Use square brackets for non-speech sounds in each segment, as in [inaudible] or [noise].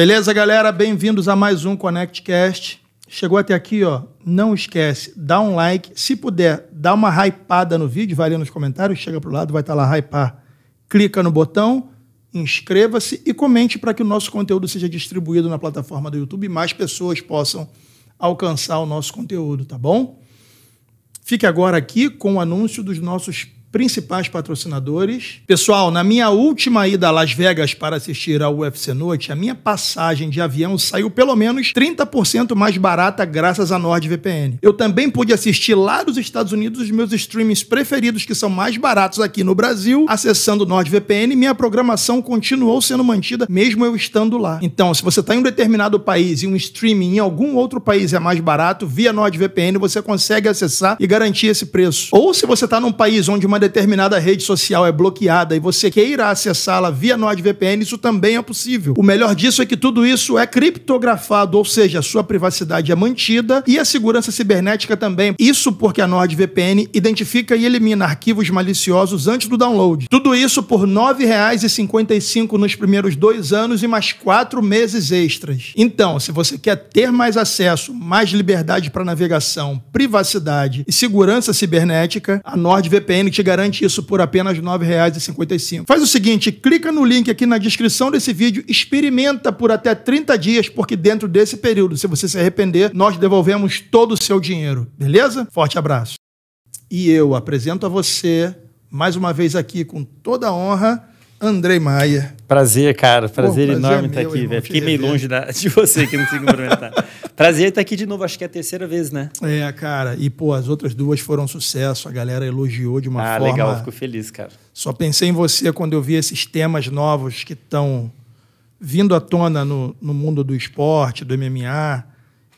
Beleza, galera? Bem-vindos a mais um ConnectCast. Chegou até aqui, ó. Não esquece, dá um like. Se puder, dá uma hypada no vídeo, vai ali nos comentários, chega pro lado, vai estar tá lá hypar. Clica no botão, inscreva-se e comente para que o nosso conteúdo seja distribuído na plataforma do YouTube e mais pessoas possam alcançar o nosso conteúdo, tá bom? Fique agora aqui com o anúncio dos nossos principais patrocinadores. Pessoal, na minha última ida a Las Vegas para assistir ao UFC Noite, a minha passagem de avião saiu pelo menos 30% mais barata graças a NordVPN. Eu também pude assistir lá nos Estados Unidos os meus streamings preferidos que são mais baratos aqui no Brasil, acessando NordVPN, minha programação continuou sendo mantida mesmo eu estando lá. Então, se você está em um determinado país e um streaming em algum outro país é mais barato, via NordVPN você consegue acessar e garantir esse preço. Ou se você está num país onde uma uma determinada rede social é bloqueada e você queira acessá-la via NordVPN, isso também é possível. O melhor disso é que tudo isso é criptografado, ou seja, a sua privacidade é mantida e a segurança cibernética também. Isso porque a NordVPN identifica e elimina arquivos maliciosos antes do download. Tudo isso por R$ 9,55 nos primeiros dois anos e mais quatro meses extras. Então, se você quer ter mais acesso, mais liberdade para navegação, privacidade e segurança cibernética, a NordVPN te garante isso por apenas R$ 9,55. Faz o seguinte, clica no link aqui na descrição desse vídeo, experimenta por até 30 dias, porque dentro desse período, se você se arrepender, nós devolvemos todo o seu dinheiro, beleza? Forte abraço. E eu apresento a você, mais uma vez aqui com toda a honra, Andrei Maia. Prazer, cara. Prazer, Pô, prazer enorme é meu, estar aqui, velho. Fiquei meio longe da, de você que não se cumprimentar. [laughs] Prazer estar aqui de novo, acho que é a terceira vez, né? É, cara. E, pô, as outras duas foram um sucesso, a galera elogiou de uma ah, forma. Ah, legal, fico feliz, cara. Só pensei em você quando eu vi esses temas novos que estão vindo à tona no, no mundo do esporte, do MMA.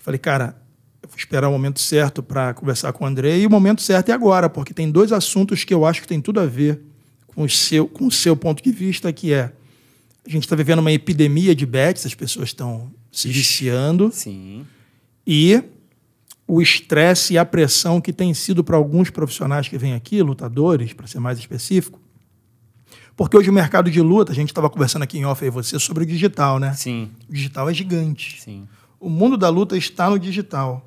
Falei, cara, vou esperar o momento certo para conversar com o André. E o momento certo é agora, porque tem dois assuntos que eu acho que tem tudo a ver com o seu, com o seu ponto de vista, que é a gente está vivendo uma epidemia de bets, as pessoas estão se viciando. Sim e o estresse e a pressão que tem sido para alguns profissionais que vêm aqui, lutadores, para ser mais específico. Porque hoje o mercado de luta, a gente estava conversando aqui em off aí você sobre o digital, né? Sim. O digital é gigante. Sim. O mundo da luta está no digital,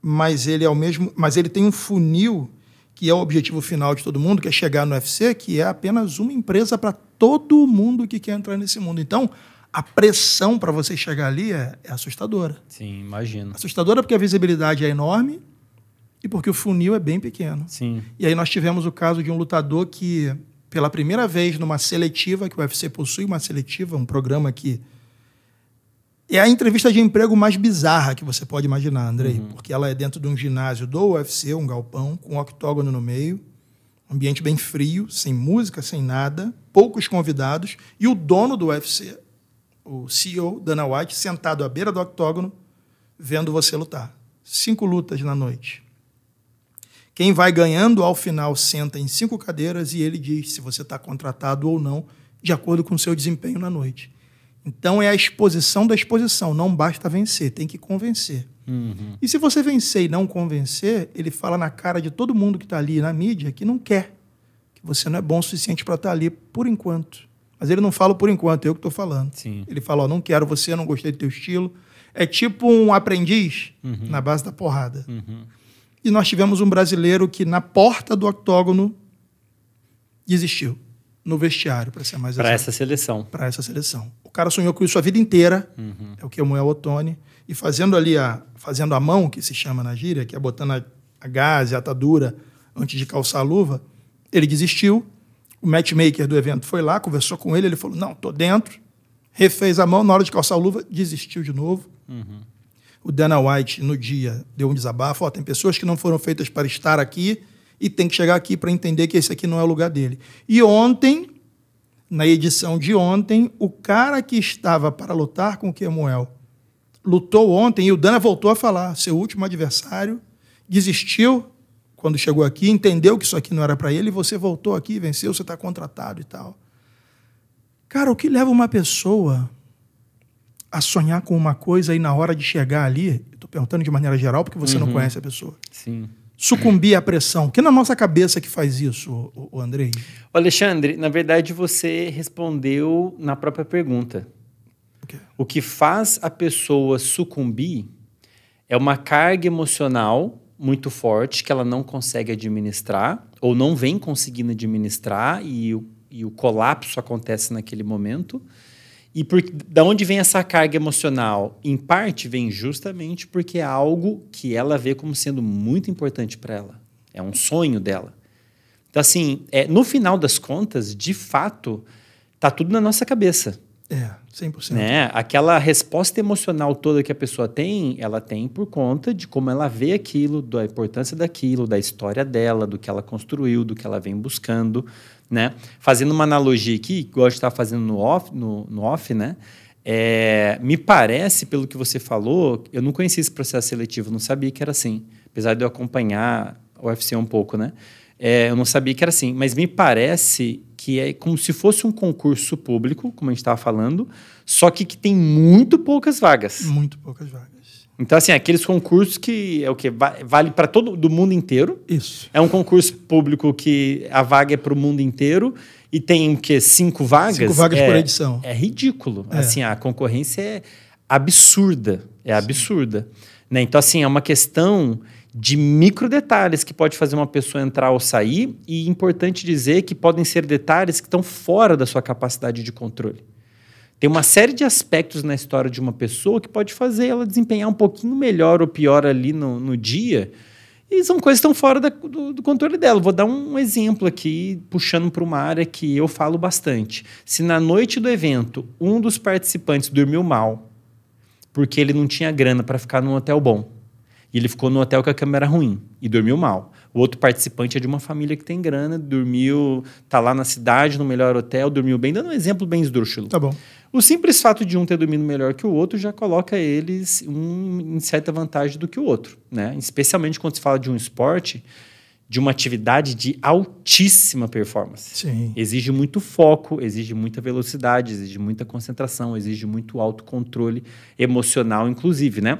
mas ele é o mesmo, mas ele tem um funil que é o objetivo final de todo mundo, que é chegar no UFC, que é apenas uma empresa para todo mundo que quer entrar nesse mundo. Então, a pressão para você chegar ali é, é assustadora. Sim, imagino. Assustadora porque a visibilidade é enorme e porque o funil é bem pequeno. Sim. E aí nós tivemos o caso de um lutador que, pela primeira vez numa seletiva, que o UFC possui uma seletiva, um programa que é a entrevista de emprego mais bizarra que você pode imaginar, Andrei, uhum. porque ela é dentro de um ginásio do UFC, um galpão, com um octógono no meio, ambiente bem frio, sem música, sem nada, poucos convidados, e o dono do UFC o CEO, Dana White, sentado à beira do octógono, vendo você lutar. Cinco lutas na noite. Quem vai ganhando, ao final, senta em cinco cadeiras e ele diz se você está contratado ou não, de acordo com o seu desempenho na noite. Então é a exposição da exposição. Não basta vencer, tem que convencer. Uhum. E se você vencer e não convencer, ele fala na cara de todo mundo que está ali na mídia que não quer, que você não é bom o suficiente para estar tá ali por enquanto. Mas ele não fala por enquanto, é eu que estou falando. Sim. Ele fala, não quero você, não gostei do teu estilo. É tipo um aprendiz uhum. na base da porrada. Uhum. E nós tivemos um brasileiro que na porta do octógono desistiu no vestiário, para ser mais Para essa seleção. Para essa seleção. O cara sonhou com isso a vida inteira, uhum. é o que é Moel Otone. e fazendo ali a fazendo a mão, que se chama na gíria, que é botando a, a gás, a atadura antes de calçar a luva, ele desistiu o matchmaker do evento foi lá, conversou com ele, ele falou: não, tô dentro. Refez a mão, na hora de calçar a luva, desistiu de novo. Uhum. O Dana White, no dia, deu um desabafo: tem pessoas que não foram feitas para estar aqui e tem que chegar aqui para entender que esse aqui não é o lugar dele. E ontem, na edição de ontem, o cara que estava para lutar com o Kemuel lutou ontem e o Dana voltou a falar: seu último adversário desistiu quando chegou aqui, entendeu que isso aqui não era para ele, e você voltou aqui, venceu, você está contratado e tal. Cara, o que leva uma pessoa a sonhar com uma coisa e na hora de chegar ali, estou perguntando de maneira geral porque você uhum. não conhece a pessoa. Sim. Sucumbir à pressão. O Que na nossa cabeça que faz isso, o, o Andrei? Alexandre, na verdade você respondeu na própria pergunta. O que faz a pessoa sucumbir é uma carga emocional muito forte que ela não consegue administrar ou não vem conseguindo administrar e o, e o colapso acontece naquele momento. E por, da onde vem essa carga emocional? Em parte vem justamente porque é algo que ela vê como sendo muito importante para ela. É um sonho dela. Então, assim, é, no final das contas, de fato, tá tudo na nossa cabeça. É. 100%. Né? Aquela resposta emocional toda que a pessoa tem, ela tem por conta de como ela vê aquilo, da importância daquilo, da história dela, do que ela construiu, do que ela vem buscando, né? Fazendo uma analogia aqui, que eu estava fazendo no off, no, no off né? É, me parece, pelo que você falou, eu não conhecia esse processo seletivo, não sabia que era assim. Apesar de eu acompanhar o UFC um pouco, né? É, eu não sabia que era assim, mas me parece que é como se fosse um concurso público, como a gente estava falando, só que que tem muito poucas vagas. Muito poucas vagas. Então, assim, aqueles concursos que é o que vale para todo do mundo inteiro. Isso. É um concurso público que a vaga é para o mundo inteiro e tem o quê? Cinco vagas? Cinco vagas é, por edição. É ridículo. É. Assim, a concorrência é absurda. É absurda. Né? Então, assim, é uma questão de micro detalhes que pode fazer uma pessoa entrar ou sair, e é importante dizer que podem ser detalhes que estão fora da sua capacidade de controle. Tem uma série de aspectos na história de uma pessoa que pode fazer ela desempenhar um pouquinho melhor ou pior ali no, no dia, e são coisas que estão fora da, do, do, controle dela. Vou dar um exemplo aqui, puxando para uma área que eu falo bastante. Se na noite do evento um dos participantes dormiu mal, porque ele não tinha grana para ficar num hotel bom, e ele ficou no hotel com a câmera ruim e dormiu mal. O outro participante é de uma família que tem grana, dormiu, tá lá na cidade, no melhor hotel, dormiu bem, dando um exemplo bem esdrúxulo. Tá bom. O simples fato de um ter dormido melhor que o outro já coloca eles um, em certa vantagem do que o outro, né? Especialmente quando se fala de um esporte, de uma atividade de altíssima performance. Sim. Exige muito foco, exige muita velocidade, exige muita concentração, exige muito autocontrole emocional, inclusive, né?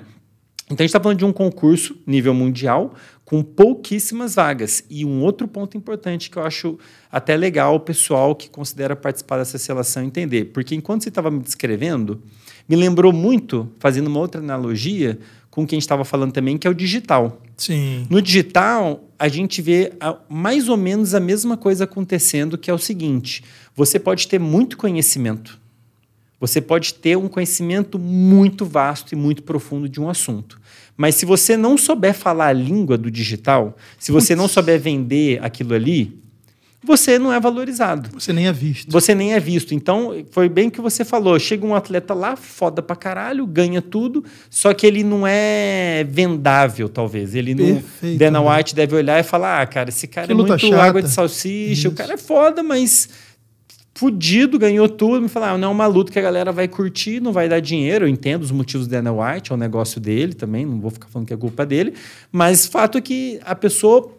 Então a gente está falando de um concurso nível mundial com pouquíssimas vagas. E um outro ponto importante que eu acho até legal o pessoal que considera participar dessa seleção entender. Porque enquanto você estava me descrevendo, me lembrou muito, fazendo uma outra analogia, com o que a gente estava falando também, que é o digital. Sim. No digital, a gente vê mais ou menos a mesma coisa acontecendo, que é o seguinte: você pode ter muito conhecimento você pode ter um conhecimento muito vasto e muito profundo de um assunto. Mas se você não souber falar a língua do digital, se você não souber vender aquilo ali, você não é valorizado. Você nem é visto. Você nem é visto. Então, foi bem que você falou. Chega um atleta lá, foda pra caralho, ganha tudo, só que ele não é vendável, talvez. Ele não. Dana né? White deve olhar e falar: ah, cara, esse cara que é muito chata. água de salsicha, Isso. o cara é foda, mas fudido, ganhou tudo. Me falaram, ah, não é uma luta que a galera vai curtir, não vai dar dinheiro. Eu entendo os motivos do Dana White, é um negócio dele também, não vou ficar falando que é culpa dele. Mas fato é que a pessoa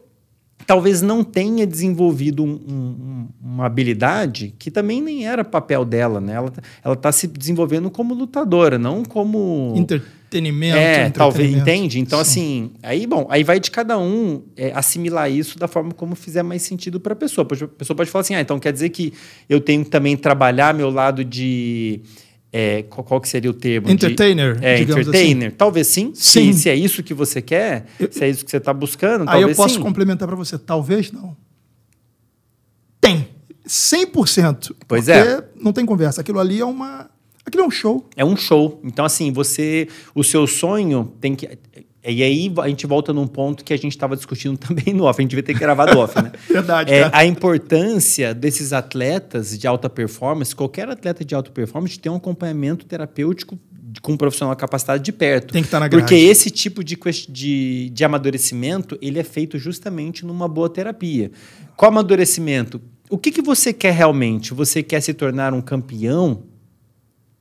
talvez não tenha desenvolvido um, um, uma habilidade que também nem era papel dela, né? Ela, está tá se desenvolvendo como lutadora, não como... Inter entretenimento. É, entretenimento. talvez, entende? Então, Sim. assim, aí, bom, aí vai de cada um é, assimilar isso da forma como fizer mais sentido para a pessoa. A pessoa pode falar assim, ah, então quer dizer que eu tenho que também trabalhar meu lado de... É, qual, qual, que seria o termo? Entertainer. De, é, assim. entertainer. Assim. Talvez sim. sim. Se, se, é isso que você quer, se é isso que você está buscando, Aí eu posso sim. complementar para você. Talvez não. Tem. 100%. Pois é. porque é. não tem conversa. Aquilo ali é uma Aquilo é um show. É um show. Então, assim, você. O seu sonho tem que. É, e aí a gente volta num ponto que a gente estava discutindo [laughs] também no off. A gente devia ter gravado off, né? [laughs] Verdade. É, tá. a importância desses atletas de alta performance, qualquer atleta de alta performance, tem um acompanhamento terapêutico com um profissional capacitado de perto. Tem que estar tá na grade. Porque esse tipo de, de, de amadurecimento, ele é feito justamente numa boa terapia. Qual amadurecimento? O que, que você quer realmente? Você quer se tornar um campeão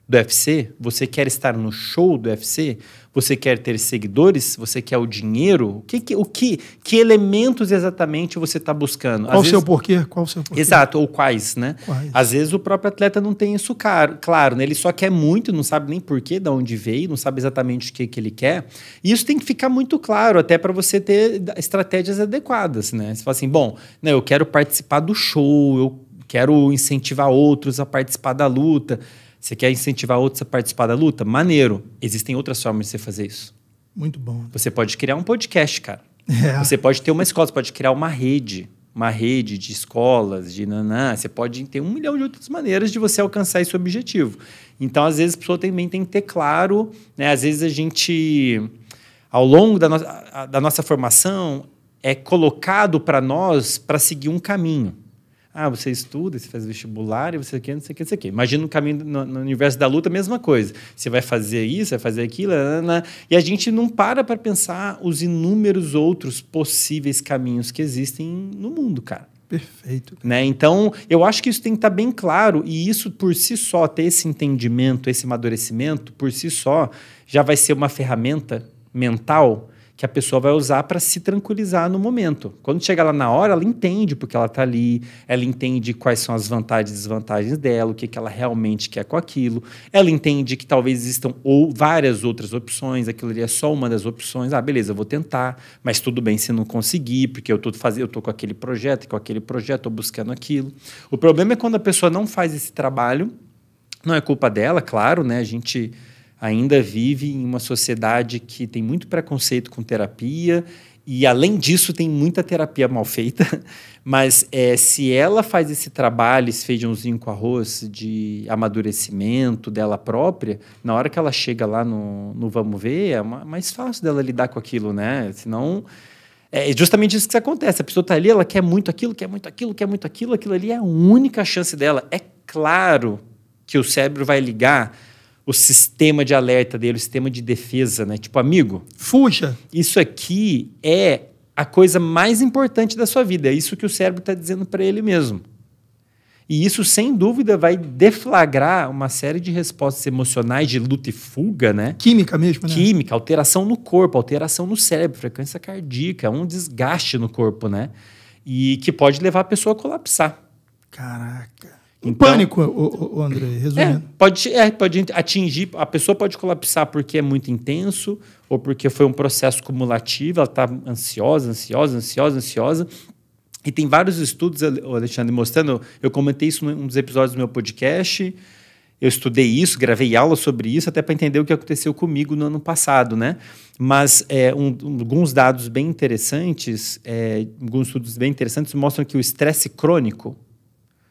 do UFC? Você quer estar no show do UFC? Você quer ter seguidores? Você quer o dinheiro? O que, o que, que elementos exatamente você está buscando? Qual Às o vezes... seu porquê? Qual o seu porquê? Exato, ou quais, né? Quais? Às vezes o próprio atleta não tem isso caro, claro, né? Ele só quer muito, não sabe nem porquê, de onde veio, não sabe exatamente o que, que ele quer. E isso tem que ficar muito claro, até para você ter estratégias adequadas, né? Você fala assim, bom, né, eu quero participar do show, eu quero incentivar outros a participar da luta você quer incentivar outros a participar da luta? Maneiro. Existem outras formas de você fazer isso. Muito bom. Você pode criar um podcast, cara. É. Você pode ter uma escola, você pode criar uma rede. Uma rede de escolas, de naná. Você pode ter um milhão de outras maneiras de você alcançar esse objetivo. Então, às vezes, a pessoa também tem que ter claro, né? Às vezes a gente, ao longo da, no da nossa formação, é colocado para nós para seguir um caminho. Ah, você estuda, você faz vestibular e você quer, não sei o que, não sei o que. Imagina o caminho no, no, universo da luta, mesma coisa. Você vai fazer isso, vai fazer aquilo, nanana, né, né, né, e a gente não para para pensar os inúmeros outros possíveis caminhos que existem no mundo, cara. Perfeito. Né? Então, eu acho que isso tem que estar tá bem claro, e isso por si só, ter esse entendimento, esse amadurecimento, por si só, já vai ser uma ferramenta mental que a pessoa vai usar para se tranquilizar no momento. Quando chega lá na hora, ela entende porque ela está ali, ela entende quais são as vantagens e desvantagens dela, o que, que ela realmente quer com aquilo. Ela entende que talvez existam ou várias outras opções, aquilo ali é só uma das opções. Ah, beleza, eu vou tentar, mas tudo bem se não conseguir, porque eu estou fazendo, eu com aquele projeto, com aquele projeto, estou buscando aquilo. O problema é quando a pessoa não faz esse trabalho. Não é culpa dela, claro, né? A gente ainda vive em uma sociedade que tem muito preconceito com terapia e além disso, tem muita terapia mal feita, [laughs] mas é, se ela faz esse trabalho, esse feijãozinho com arroz de amadurecimento dela própria, na hora que ela chega lá no, no Vamos Ver, é mais fácil dela lidar com aquilo, né? Senão. É, é justamente isso que acontece. A pessoa está ali, ela quer muito aquilo, quer muito aquilo, quer muito aquilo, aquilo ali é a única chance dela. É claro que o cérebro vai ligar o sistema de alerta dele, o sistema de defesa, né? Tipo, amigo. Fuja. Isso aqui é a coisa mais importante da sua vida. É isso que o cérebro está dizendo para ele mesmo. E isso, sem dúvida, vai deflagrar uma série de respostas emocionais de luta e fuga, né? Química mesmo, né? Química, alteração no corpo, alteração no cérebro, frequência cardíaca, um desgaste no corpo, né? E que pode levar a pessoa a colapsar. Caraca. Então, pânico, o, o André, é, resumindo. É, pode, é, pode atingir, a pessoa pode colapsar porque é muito intenso ou porque foi um processo cumulativo, ela está ansiosa, ansiosa, ansiosa, ansiosa. E tem vários estudos, Alexandre, mostrando. Eu comentei isso em um dos episódios do meu podcast. Eu estudei isso, gravei aula sobre isso, até para entender o que aconteceu comigo no ano passado, né? Mas é, um, alguns dados bem interessantes, é, alguns estudos bem interessantes mostram que o estresse crônico,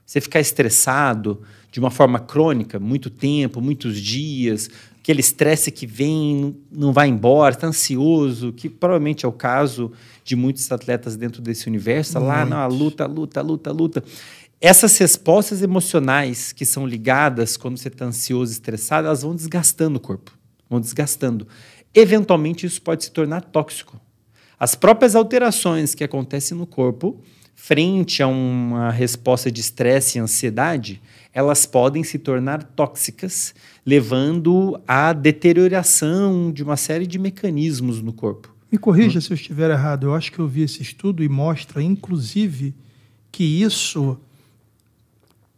você ficar estressado de uma forma crônica, muito tempo, muitos dias, aquele estresse que vem, não vai embora, está ansioso, que provavelmente é o caso de muitos atletas dentro desse universo, tá lá na luta, luta, luta, luta. Essas respostas emocionais que são ligadas quando você está ansioso, estressado, elas vão desgastando o corpo, vão desgastando. Eventualmente isso pode se tornar tóxico. As próprias alterações que acontecem no corpo frente a uma resposta de estresse e ansiedade, elas podem se tornar tóxicas, levando à deterioração de uma série de mecanismos no corpo. Me corrija hum. se eu estiver errado. Eu acho que eu vi esse estudo e mostra, inclusive, que isso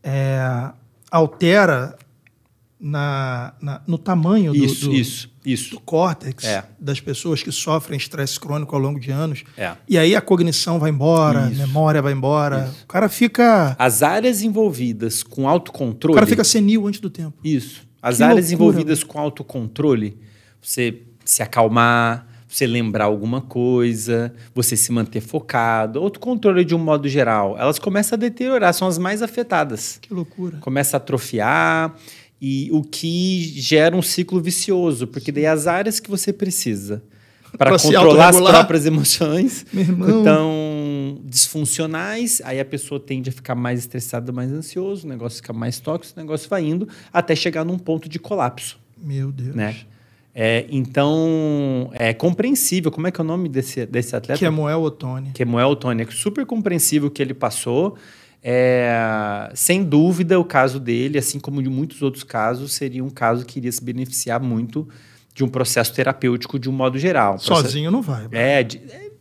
é, altera na, na, no tamanho do, isso, do, isso. Isso. do córtex é. das pessoas que sofrem estresse crônico ao longo de anos. É. E aí a cognição vai embora, Isso. a memória vai embora. Isso. O cara fica. As áreas envolvidas com autocontrole. O cara fica senil antes do tempo. Isso. As que áreas loucura, envolvidas mano. com autocontrole, você se acalmar, você lembrar alguma coisa, você se manter focado, autocontrole de um modo geral, elas começam a deteriorar, são as mais afetadas. Que loucura. Começa a atrofiar. E o que gera um ciclo vicioso, porque daí as áreas que você precisa para controlar as próprias emoções [laughs] então disfuncionais, aí a pessoa tende a ficar mais estressada, mais ansioso, o negócio fica mais tóxico, o negócio vai indo até chegar num ponto de colapso. Meu Deus. Né? É, então, é compreensível. Como é que é o nome desse, desse atleta? Kemuel Otoni. Kemuel Otone É super compreensível o que ele passou. É, sem dúvida, o caso dele, assim como de muitos outros casos, seria um caso que iria se beneficiar muito de um processo terapêutico de um modo geral. Um Sozinho não vai. É, é, é,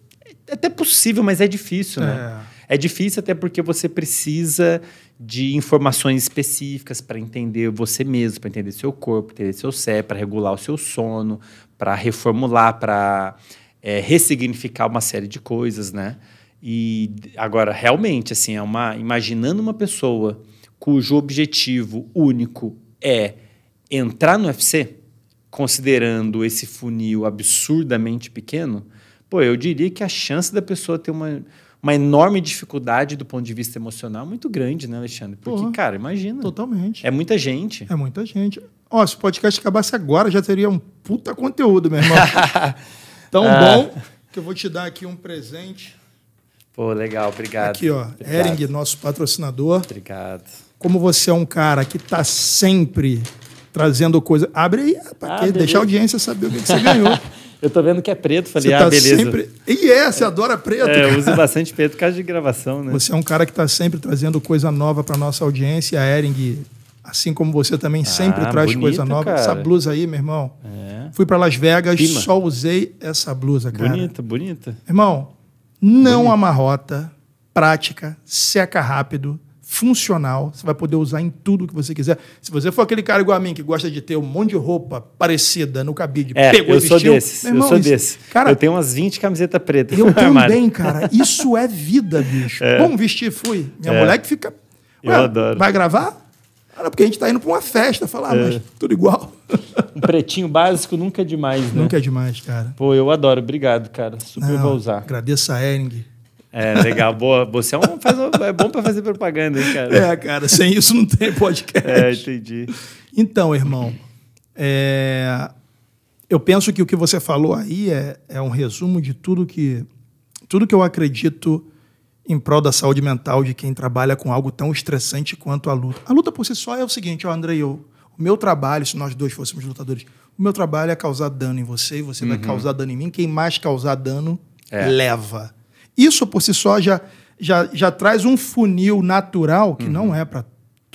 até possível, mas é difícil, né? É, é difícil até porque você precisa de informações específicas para entender você mesmo, para entender seu corpo, entender seu cérebro, para regular o seu sono, para reformular, para é, ressignificar uma série de coisas, né? E agora, realmente, assim, é uma. Imaginando uma pessoa cujo objetivo único é entrar no UFC, considerando esse funil absurdamente pequeno, pô, eu diria que a chance da pessoa ter uma, uma enorme dificuldade do ponto de vista emocional é muito grande, né, Alexandre? Porque, pô, cara, imagina. Totalmente. É muita gente. É muita gente. Ó, se o podcast acabasse agora, já teria um puta conteúdo, meu irmão. [laughs] Tão ah. bom que eu vou te dar aqui um presente Pô, legal, obrigado. Aqui, ó, obrigado. Ering, nosso patrocinador. Obrigado. Como você é um cara que tá sempre trazendo coisa. Abre aí, rapaz, ah, deixa a audiência saber o que, que você ganhou. [laughs] Eu tô vendo que é preto, falei, ah, tá ah, beleza. Sempre... E é, você adora preto. É, eu uso bastante preto por causa de gravação, né? Você é um cara que tá sempre trazendo coisa nova para nossa audiência. A Ering, assim como você também, ah, sempre traz coisa nova. Cara. Essa blusa aí, meu irmão. É. Fui para Las Vegas, Pima. só usei essa blusa, cara. Bonita, bonita. Irmão, não Bonito. amarrota, prática, seca rápido, funcional. Você vai poder usar em tudo que você quiser. Se você for aquele cara igual a mim que gosta de ter um monte de roupa parecida no cabide, é, pegou eu e vestiu. Sou desses, irmão, eu sou isso, desse. Cara, eu tenho umas 20 camisetas pretas. Eu [laughs] também, cara. Isso é vida, bicho. É. Vamos vestir, fui. Minha é. mulher que fica. Ué, eu adoro. Vai gravar? Cara, porque a gente está indo para uma festa, falar, ah, é. mas tudo igual. Um pretinho básico nunca é demais, né? Nunca é demais, cara. Pô, eu adoro, obrigado, cara. Super Não, vou usar. Agradeço a Ering. É, legal, boa. Você é, um, faz, é bom para fazer propaganda, hein, cara? É, cara, sem isso não tem podcast. É, entendi. Então, irmão, é, eu penso que o que você falou aí é, é um resumo de tudo que, tudo que eu acredito em prol da saúde mental de quem trabalha com algo tão estressante quanto a luta. A luta por si só é o seguinte, ó, Andrei, eu, o meu trabalho, se nós dois fôssemos lutadores, o meu trabalho é causar dano em você e você uhum. vai causar dano em mim. Quem mais causar dano, é. leva. Isso por si só já, já, já traz um funil natural que uhum. não é para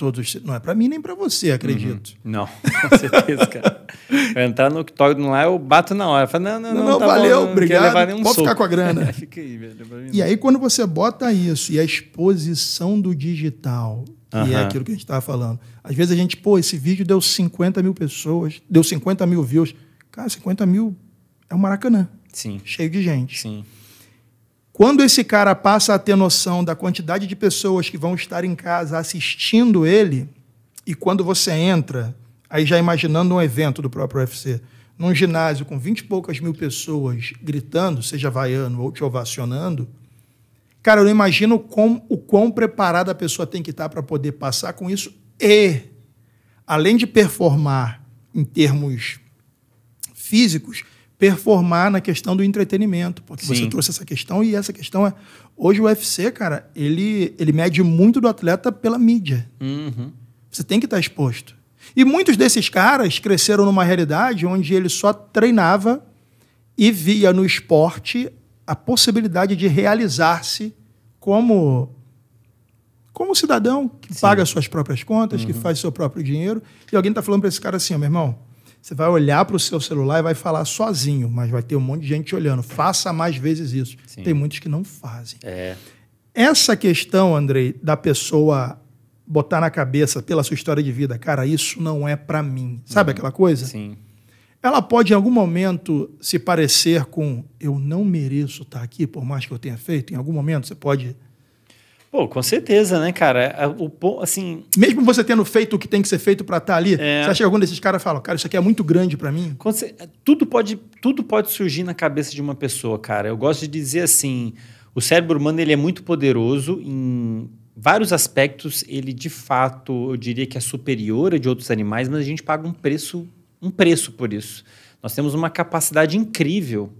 todos. Não é para mim nem para você, acredito. Uhum. Não, com certeza, cara. Eu entrar no octógono lá, eu bato na hora. Eu falo, não, não, não. Não, tá valeu, bom, não obrigado. Levar nenhum Pode soco. ficar com a grana. [laughs] Fica aí, velho. E aí, quando você bota isso e a exposição do digital, que uhum. é aquilo que a gente estava falando. Às vezes a gente, pô, esse vídeo deu 50 mil pessoas, deu 50 mil views. Cara, 50 mil é o um Maracanã. Sim. Cheio de gente. Sim. Quando esse cara passa a ter noção da quantidade de pessoas que vão estar em casa assistindo ele, e quando você entra, aí já imaginando um evento do próprio UFC, num ginásio com vinte e poucas mil pessoas gritando, seja vaiando ou te ovacionando, cara, eu não imagino o quão preparada a pessoa tem que estar para poder passar com isso e, além de performar em termos físicos, performar na questão do entretenimento, porque Sim. você trouxe essa questão e essa questão é hoje o UFC, cara, ele ele mede muito do atleta pela mídia. Uhum. Você tem que estar tá exposto. E muitos desses caras cresceram numa realidade onde ele só treinava e via no esporte a possibilidade de realizar-se como como cidadão que Sim. paga suas próprias contas, uhum. que faz seu próprio dinheiro. E alguém está falando para esse cara assim, oh, meu irmão, você vai olhar para o seu celular e vai falar sozinho, mas vai ter um monte de gente olhando. Faça mais vezes isso. Sim. Tem muitos que não fazem. É. Essa questão, Andrei, da pessoa botar na cabeça pela sua história de vida, cara, isso não é para mim. Sabe uhum. aquela coisa? Sim. Ela pode em algum momento se parecer com eu não mereço estar aqui, por mais que eu tenha feito. Em algum momento você pode Pô, com certeza, né, cara? É, é, o, assim... Mesmo você tendo feito o que tem que ser feito para estar tá ali, é... você acha que algum desses caras fala, cara, isso aqui é muito grande para mim? É, tudo pode, tudo pode surgir na cabeça de uma pessoa, cara. Eu gosto de dizer assim, o cérebro humano ele é muito poderoso em vários aspectos. Ele, de fato, eu diria que é superior a de outros animais, mas a gente paga um preço, um preço por isso. Nós temos uma capacidade incrível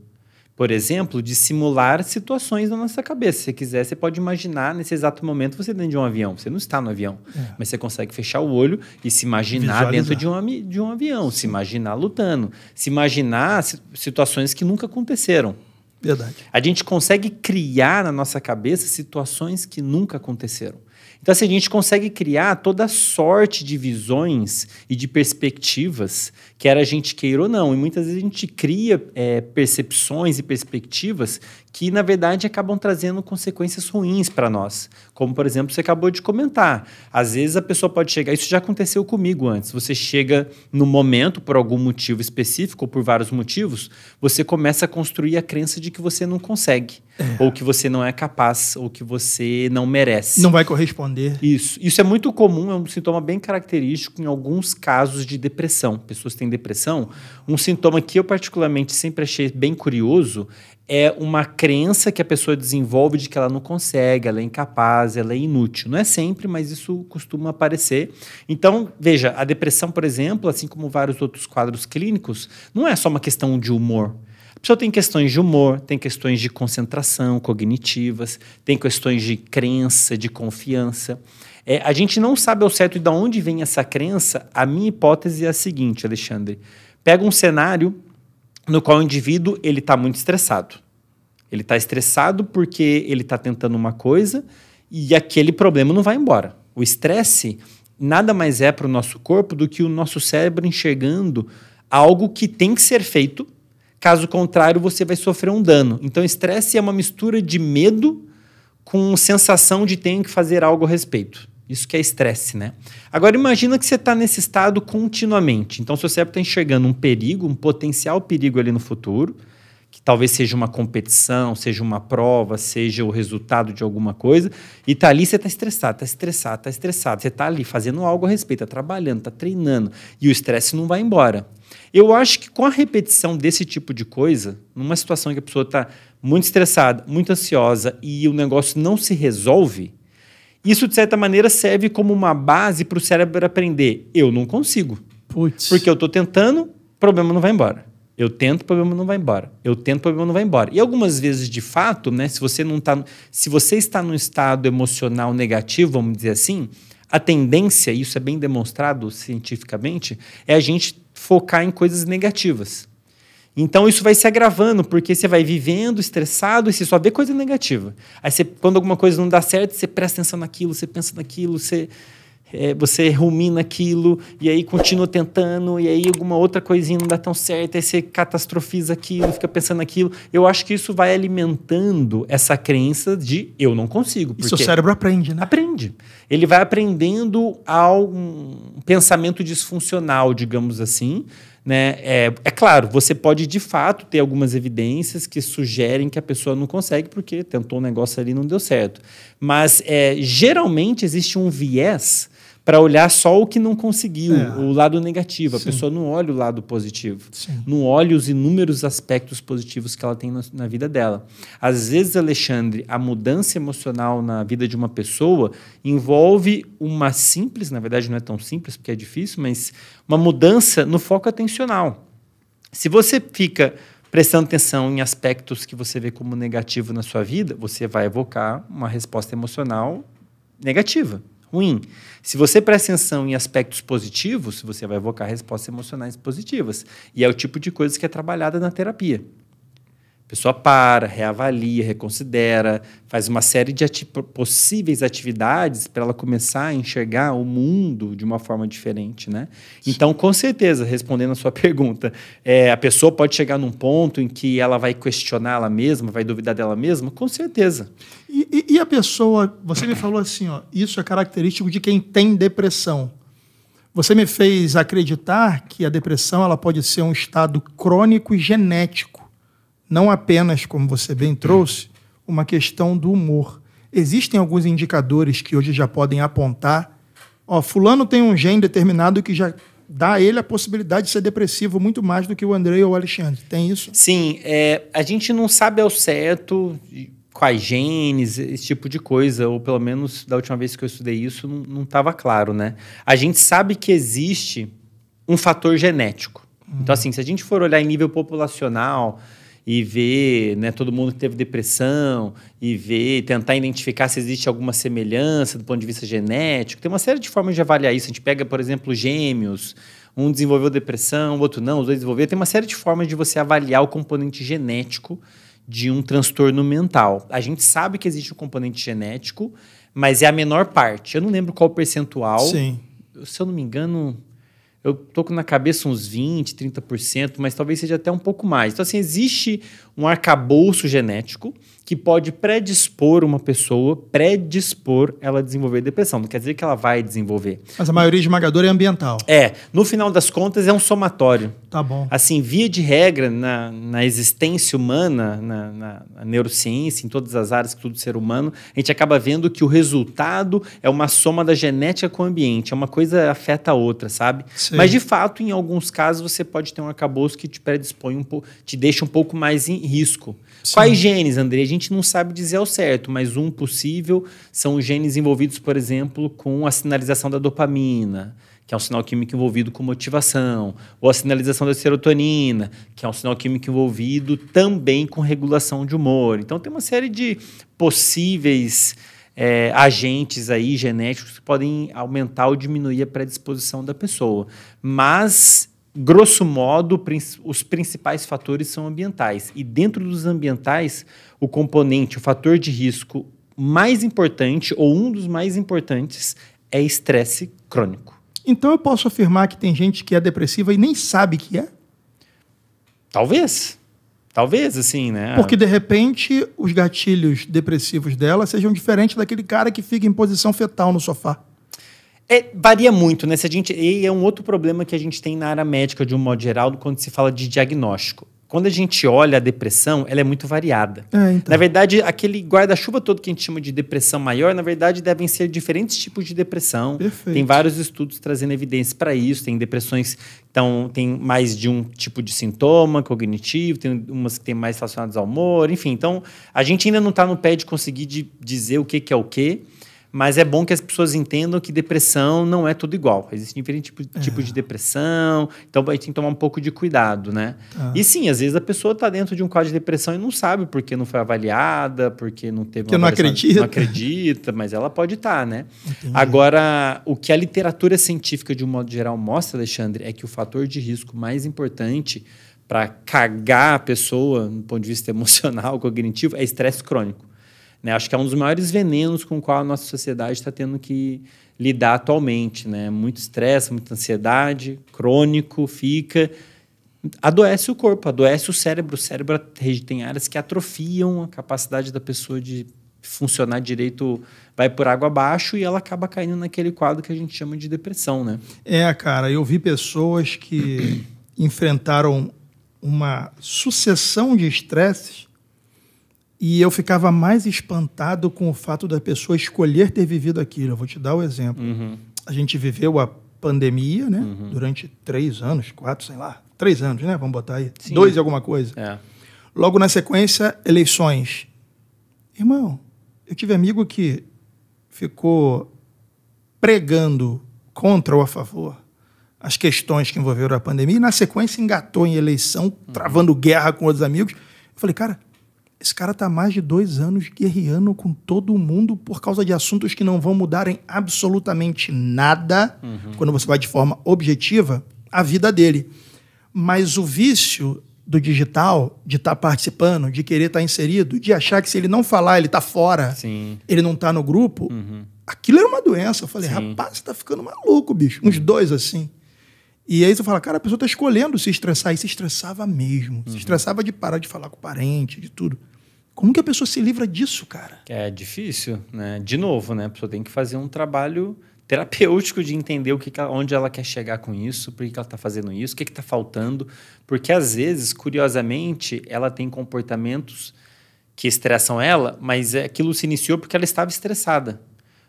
por exemplo, de simular situações na nossa cabeça. Se você quiser, você pode imaginar nesse exato momento você dentro de um avião. Você não está no avião, é. mas você consegue fechar o olho e se imaginar Visualizar. dentro de um, de um avião, Sim. se imaginar lutando, se imaginar situações que nunca aconteceram. Verdade. A gente consegue criar na nossa cabeça situações que nunca aconteceram. Então, assim, a gente consegue criar toda sorte de visões e de perspectivas quer a gente queira ou não. E muitas vezes a gente cria é, percepções e perspectivas que, na verdade, acabam trazendo consequências ruins para nós. Como, por exemplo, você acabou de comentar. Às vezes a pessoa pode chegar. Isso já aconteceu comigo antes. Você chega no momento, por algum motivo específico ou por vários motivos, você começa a construir a crença de que você não consegue, é. ou que você não é capaz, ou que você não merece. Não vai corresponder. Isso. Isso é muito comum, é um sintoma bem característico em alguns casos de depressão. Pessoas têm depressão, um sintoma que eu particularmente sempre achei bem curioso é uma crença que a pessoa desenvolve de que ela não consegue, ela é incapaz, ela é inútil. Não é sempre, mas isso costuma aparecer. Então, veja, a depressão, por exemplo, assim como vários outros quadros clínicos, não é só uma questão de humor. A pessoa tem questões de humor, tem questões de concentração cognitivas, tem questões de crença, de confiança. É, a gente não sabe ao certo de onde vem essa crença. A minha hipótese é a seguinte, Alexandre. Pega um cenário no qual o indivíduo ele está muito estressado. Ele está estressado porque ele está tentando uma coisa e aquele problema não vai embora. O estresse nada mais é para o nosso corpo do que o nosso cérebro enxergando algo que tem que ser feito. Caso contrário, você vai sofrer um dano. Então, estresse é uma mistura de medo com sensação de ter que fazer algo a respeito. Isso que é estresse, né? Agora imagina que você está nesse estado continuamente. Então, seu cérebro está enxergando um perigo, um potencial perigo ali no futuro, que talvez seja uma competição, seja uma prova, seja o resultado de alguma coisa, e tá ali, você está estressado, está estressado, está estressado, você está ali fazendo algo a respeito, está trabalhando, está treinando, e o estresse não vai embora. Eu acho que com a repetição desse tipo de coisa, numa situação em que a pessoa está muito estressada, muito ansiosa e o negócio não se resolve, isso, de certa maneira, serve como uma base para o cérebro aprender. Eu não consigo. Puts. Porque eu estou tentando, problema não vai embora. Eu tento, problema não vai embora. Eu tento, problema não vai embora. E algumas vezes, de fato, né, se você não tá, se você está num estado emocional negativo, vamos dizer assim, a tendência, isso é bem demonstrado cientificamente, é a gente focar em coisas negativas. Então isso vai se agravando, porque você vai vivendo estressado e você só vê coisa negativa. Aí você, quando alguma coisa não dá certo, você presta atenção naquilo, você pensa naquilo, você, é, você rumina aquilo, e aí continua tentando, e aí alguma outra coisinha não dá tão certo, aí você catastrofiza aquilo, fica pensando naquilo. Eu acho que isso vai alimentando essa crença de eu não consigo. Porque e seu cérebro aprende, né? Aprende. Ele vai aprendendo a um pensamento disfuncional, digamos assim né? É, é claro, você pode de fato ter algumas evidências que sugerem que a pessoa não consegue porque tentou um negócio ali e não deu certo. Mas é, geralmente existe um viés para olhar só o que não conseguiu, é. o lado negativo. Sim. A pessoa não olha o lado positivo, Sim. não olha os inúmeros aspectos positivos que ela tem na, na, vida dela. Às vezes, Alexandre, a mudança emocional na vida de uma pessoa envolve uma simples, na verdade não é tão simples porque é difícil, mas uma mudança no foco atencional. Se você fica prestando atenção em aspectos que você vê como negativo na sua vida, você vai evocar uma resposta emocional negativa ruim. Se você presta atenção em aspectos positivos, você vai evocar respostas emocionais positivas. E é o tipo de coisa que é trabalhada na terapia pessoa para, reavalia, reconsidera, faz uma série de ati possíveis atividades para ela começar a enxergar o mundo de uma forma diferente, né? Então, com certeza, respondendo a sua [laughs] pergunta, é, a pessoa pode chegar num ponto em que ela vai questionar ela mesma, vai duvidar dela mesma, com certeza. E, e, e a pessoa, você me falou assim, ó, isso é característico de quem tem depressão. Você me fez acreditar que a depressão ela pode ser um estado crônico e genético não apenas, como você bem trouxe, uma questão do humor. Existem alguns indicadores que hoje já podem apontar. Ó, fulano tem um gene determinado que já dá a ele a possibilidade de ser depressivo muito mais do que o Andrei ou o Alexandre. Tem isso? Sim. É, a gente não sabe ao certo quais genes, esse tipo de coisa, ou pelo menos da última vez que eu estudei isso, não estava claro, né? A gente sabe que existe um fator genético. Então, uhum. assim, se a gente for olhar em nível populacional, e ver né, todo mundo que teve depressão e ver, tentar identificar se existe alguma semelhança do ponto de vista genético. Tem uma série de formas de avaliar isso. A gente pega, por exemplo, gêmeos. Um desenvolveu depressão, o outro não, os dois desenvolveram. Tem uma série de formas de você avaliar o componente genético de um transtorno mental. A gente sabe que existe um componente genético, mas é a menor parte. Eu não lembro qual percentual. Sim. Se eu não me engano, eu tô na cabeça uns 20, 30%, mas talvez seja até um pouco mais. Então, assim, existe um arcabouço genético que pode predispor uma pessoa, predispor ela a desenvolver depressão. Não quer dizer que ela vai desenvolver. Mas a maioria esmagadora é ambiental. É. No final das contas, é um somatório. Tá bom. Assim, via de regra, na, na existência humana, na, na, na neurociência, em todas as áreas que tudo ser humano, a gente acaba vendo que o resultado é uma soma da genética com o ambiente. É uma coisa afeta a outra, sabe? Sim. Mas, de fato, em alguns casos, você pode ter um arcabouço que te predispõe um pouco, te deixa um pouco mais in, risco. Sim. Quais genes, André? A gente não sabe dizer ao certo, mas um possível são os genes envolvidos, por exemplo, com a sinalização da dopamina, que é um sinal químico envolvido com motivação, ou a sinalização da serotonina, que é um sinal químico envolvido também com regulação de humor. Então tem uma série de possíveis é, agentes aí genéticos que podem aumentar ou diminuir a predisposição da pessoa. Mas grosso modo, os principais fatores são ambientais. E dentro dos ambientais, o componente, o fator de risco mais importante, ou um dos mais importantes, é estresse crônico. Então eu posso afirmar que tem gente que é depressiva e nem sabe que é? Talvez. Talvez, assim, né? Porque de repente os gatilhos depressivos dela sejam diferentes daquele cara que fica em posição fetal no sofá. É, varia muito, né? Se a gente, e é um outro problema que a gente tem na área médica, de um modo geral, quando se fala de diagnóstico. Quando a gente olha a depressão, ela é muito variada. É, então. Na verdade, aquele guarda-chuva todo que a gente chama de depressão maior, na verdade, devem ser diferentes tipos de depressão. Perfeito. Tem vários estudos trazendo evidências para isso. Tem depressões então tem mais de um tipo de sintoma cognitivo, tem umas que têm mais relacionadas ao humor, enfim. Então, a gente ainda não está no pé de conseguir de dizer o que, que é o quê. Mas é bom que as pessoas entendam que depressão não é tudo igual. Existem diferentes tipo, é. tipos é. tipo de depressão, então a gente tem que tomar um pouco de cuidado, né? Ah. E sim, às vezes a pessoa está dentro de um quadro de depressão e não sabe porque não foi avaliada, porque não teve porque uma. Porque não acredita. Não acredita, mas ela pode estar, tá, né? Entendi. Agora, o que a literatura científica, de um modo geral, mostra, Alexandre, é que o fator de risco mais importante para cagar a pessoa, do ponto de vista [laughs] emocional, cognitivo, é estresse crônico. Né? Acho que é um dos maiores venenos com o qual a nossa sociedade está tendo que lidar atualmente. Né? Muito estresse, muita ansiedade, crônico, fica. Adoece o corpo, adoece o cérebro. O cérebro tem áreas que atrofiam a capacidade da pessoa de funcionar direito vai por água abaixo e ela acaba caindo naquele quadro que a gente chama de depressão, né? É, cara, eu vi pessoas que [clears throat] enfrentaram uma sucessão de estresses e eu ficava mais espantado com o fato da pessoa escolher ter vivido aquilo. Eu vou te dar o um exemplo. Uhum. A gente viveu a pandemia, né? Uhum. Durante três anos, quatro, sei lá. Três anos, né? Vamos botar aí. Sim. Dois e alguma coisa. É. Logo na sequência, eleições. Irmão, eu tive amigo que ficou pregando contra ou a favor as questões que envolveram a pandemia e na sequência engatou em eleição, uhum. travando guerra com outros amigos. Eu falei, cara, esse cara tá há mais de dois anos guerreando com todo mundo por causa de assuntos que não vão mudar em absolutamente nada, uhum. quando você vai de forma objetiva, a vida dele. Mas o vício do digital, de estar tá participando, de querer estar tá inserido, de achar que se ele não falar, ele tá fora, Sim. ele não tá no grupo, uhum. aquilo era uma doença. Eu falei, Sim. rapaz, você tá ficando maluco, bicho. Uns uhum. dois assim. E aí você fala, cara, a pessoa está escolhendo se estressar. E se estressava mesmo. Uhum. Se estressava de parar de falar com o parente, de tudo. Como que a pessoa se livra disso, cara? É difícil, né? De novo, né? A pessoa tem que fazer um trabalho terapêutico de entender o que, que ela, onde ela quer chegar com isso, por que, que ela está fazendo isso, o que está faltando. Porque às vezes, curiosamente, ela tem comportamentos que estressam ela, mas é, aquilo se iniciou porque ela estava estressada.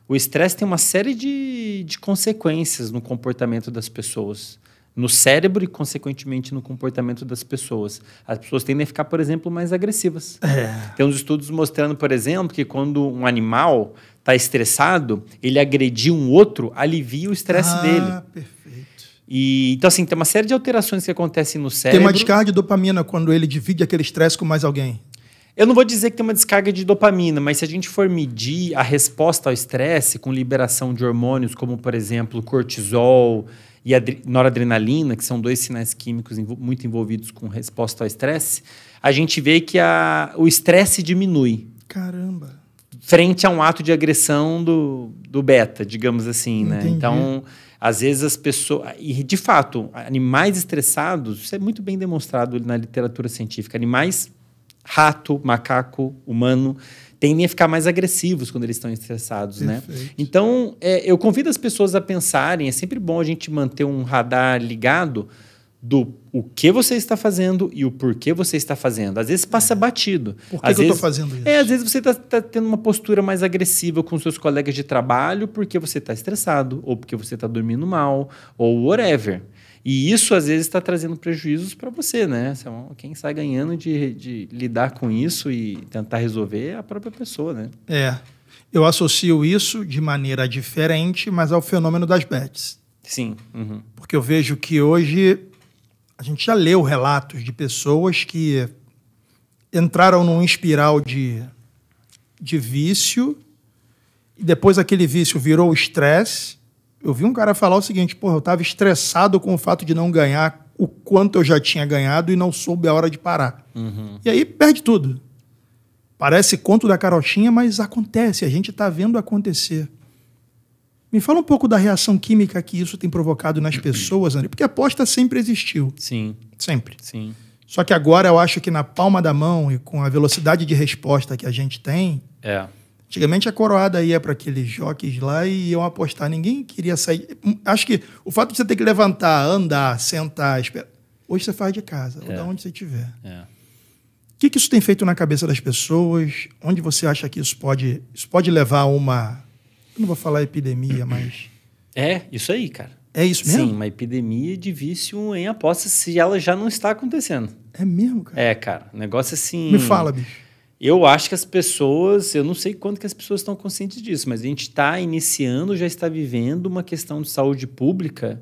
O estresse tem uma série de, de consequências no comportamento das pessoas no cérebro e, consequentemente, no comportamento das pessoas. As pessoas tendem a ficar, por exemplo, mais agressivas. É. Tem uns estudos mostrando, por exemplo, que quando um animal está estressado, ele agredir um outro alivia o estresse ah, dele. Perfeito. E, então, assim, tem uma série de alterações que acontecem no cérebro. Tem uma descarga de dopamina quando ele divide aquele estresse com mais alguém. Eu não vou dizer que tem uma descarga de dopamina, mas se a gente for medir a resposta ao estresse com liberação de hormônios, como, por exemplo, cortisol, e a noradrenalina, que são dois sinais químicos muito envolvidos com resposta ao estresse, a gente vê que a, o estresse diminui. Caramba! Frente a um ato de agressão do, do beta, digamos assim, né? Entendi. Então, às vezes as pessoas. E, de fato, animais estressados, isso é muito bem demonstrado na literatura científica. Animais, rato, macaco, humano, tendem a ficar mais agressivos quando eles estão estressados, né? Perfeito. né? Então, é, eu convido as pessoas a pensarem, é sempre bom a gente manter um radar ligado do o que você está fazendo e o porquê você está fazendo. Às vezes passa é. batido. Por que, às que vezes, eu estou fazendo isso? É, às vezes você está tá tendo uma postura mais agressiva com seus colegas de trabalho porque você está estressado, ou porque você está dormindo mal, ou whatever. E isso, às vezes, está trazendo prejuízos para você, né? É quem sai ganhando de, de lidar com isso e tentar resolver é a própria pessoa, né? É. Eu associo isso de maneira diferente, mas ao fenômeno das bets. Sim. Uhum. Porque eu vejo que hoje a gente já leu relatos de pessoas que entraram num espiral de, de vício, e depois aquele vício virou estresse, eu vi um cara falar o seguinte, porra, eu estava estressado com o fato de não ganhar o quanto eu já tinha ganhado e não soube a hora de parar. Uhum. E aí perde tudo. Parece conto da carotinha, mas acontece, a gente está vendo acontecer. Me fala um pouco da reação química que isso tem provocado nas [clears throat] pessoas, André, porque a aposta sempre existiu. Sim. Sempre. Sim. Só que agora eu acho que na palma da mão e com a velocidade de resposta que a gente tem, é. Antigamente a coroada ia para aqueles joques lá e iam apostar. Ninguém queria sair. Acho que o fato de você ter que levantar, andar, sentar, esperar. Hoje você faz de casa, é. ou da onde você estiver. É. O que, que, isso tem feito na cabeça das pessoas? Onde você acha que isso pode, isso pode levar a uma. Eu não vou falar epidemia, mas. [clears throat] É, isso aí, cara. É isso mesmo? Sim, uma epidemia de vício em apostas se ela já não está acontecendo. É mesmo, cara? É, cara. Negócio é assim. Me fala, bicho. Eu acho que as pessoas, eu não sei quanto que as pessoas estão conscientes disso, mas a gente está iniciando, já está vivendo uma questão de saúde pública,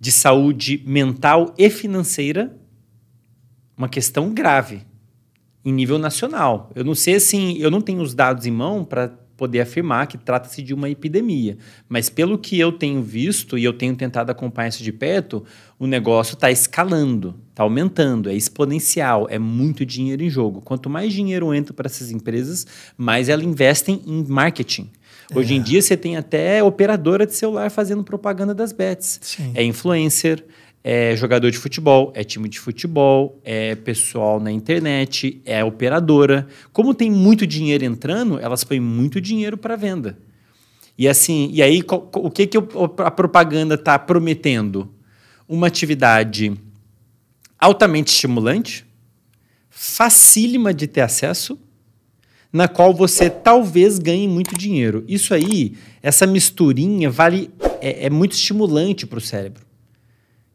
de saúde mental e financeira, uma questão grave em nível nacional. Eu não sei assim, eu não tenho os dados em mão para poder afirmar que trata-se de uma epidemia. Mas pelo que eu tenho visto e eu tenho tentado acompanhar isso de perto, o negócio está escalando, está aumentando, é exponencial, é muito dinheiro em jogo. Quanto mais dinheiro entra para essas empresas, mais elas investem em marketing. Hoje é. em dia você tem até operadora de celular fazendo propaganda das bets. Sim. É influencer, é jogador de futebol, é time de futebol, é pessoal na internet, é operadora. Como tem muito dinheiro entrando, elas põem muito dinheiro para venda. E assim, e aí o que, que a propaganda está prometendo? Uma atividade altamente estimulante, facílima de ter acesso, na qual você talvez ganhe muito dinheiro. Isso aí, essa misturinha vale é, é muito estimulante para o cérebro.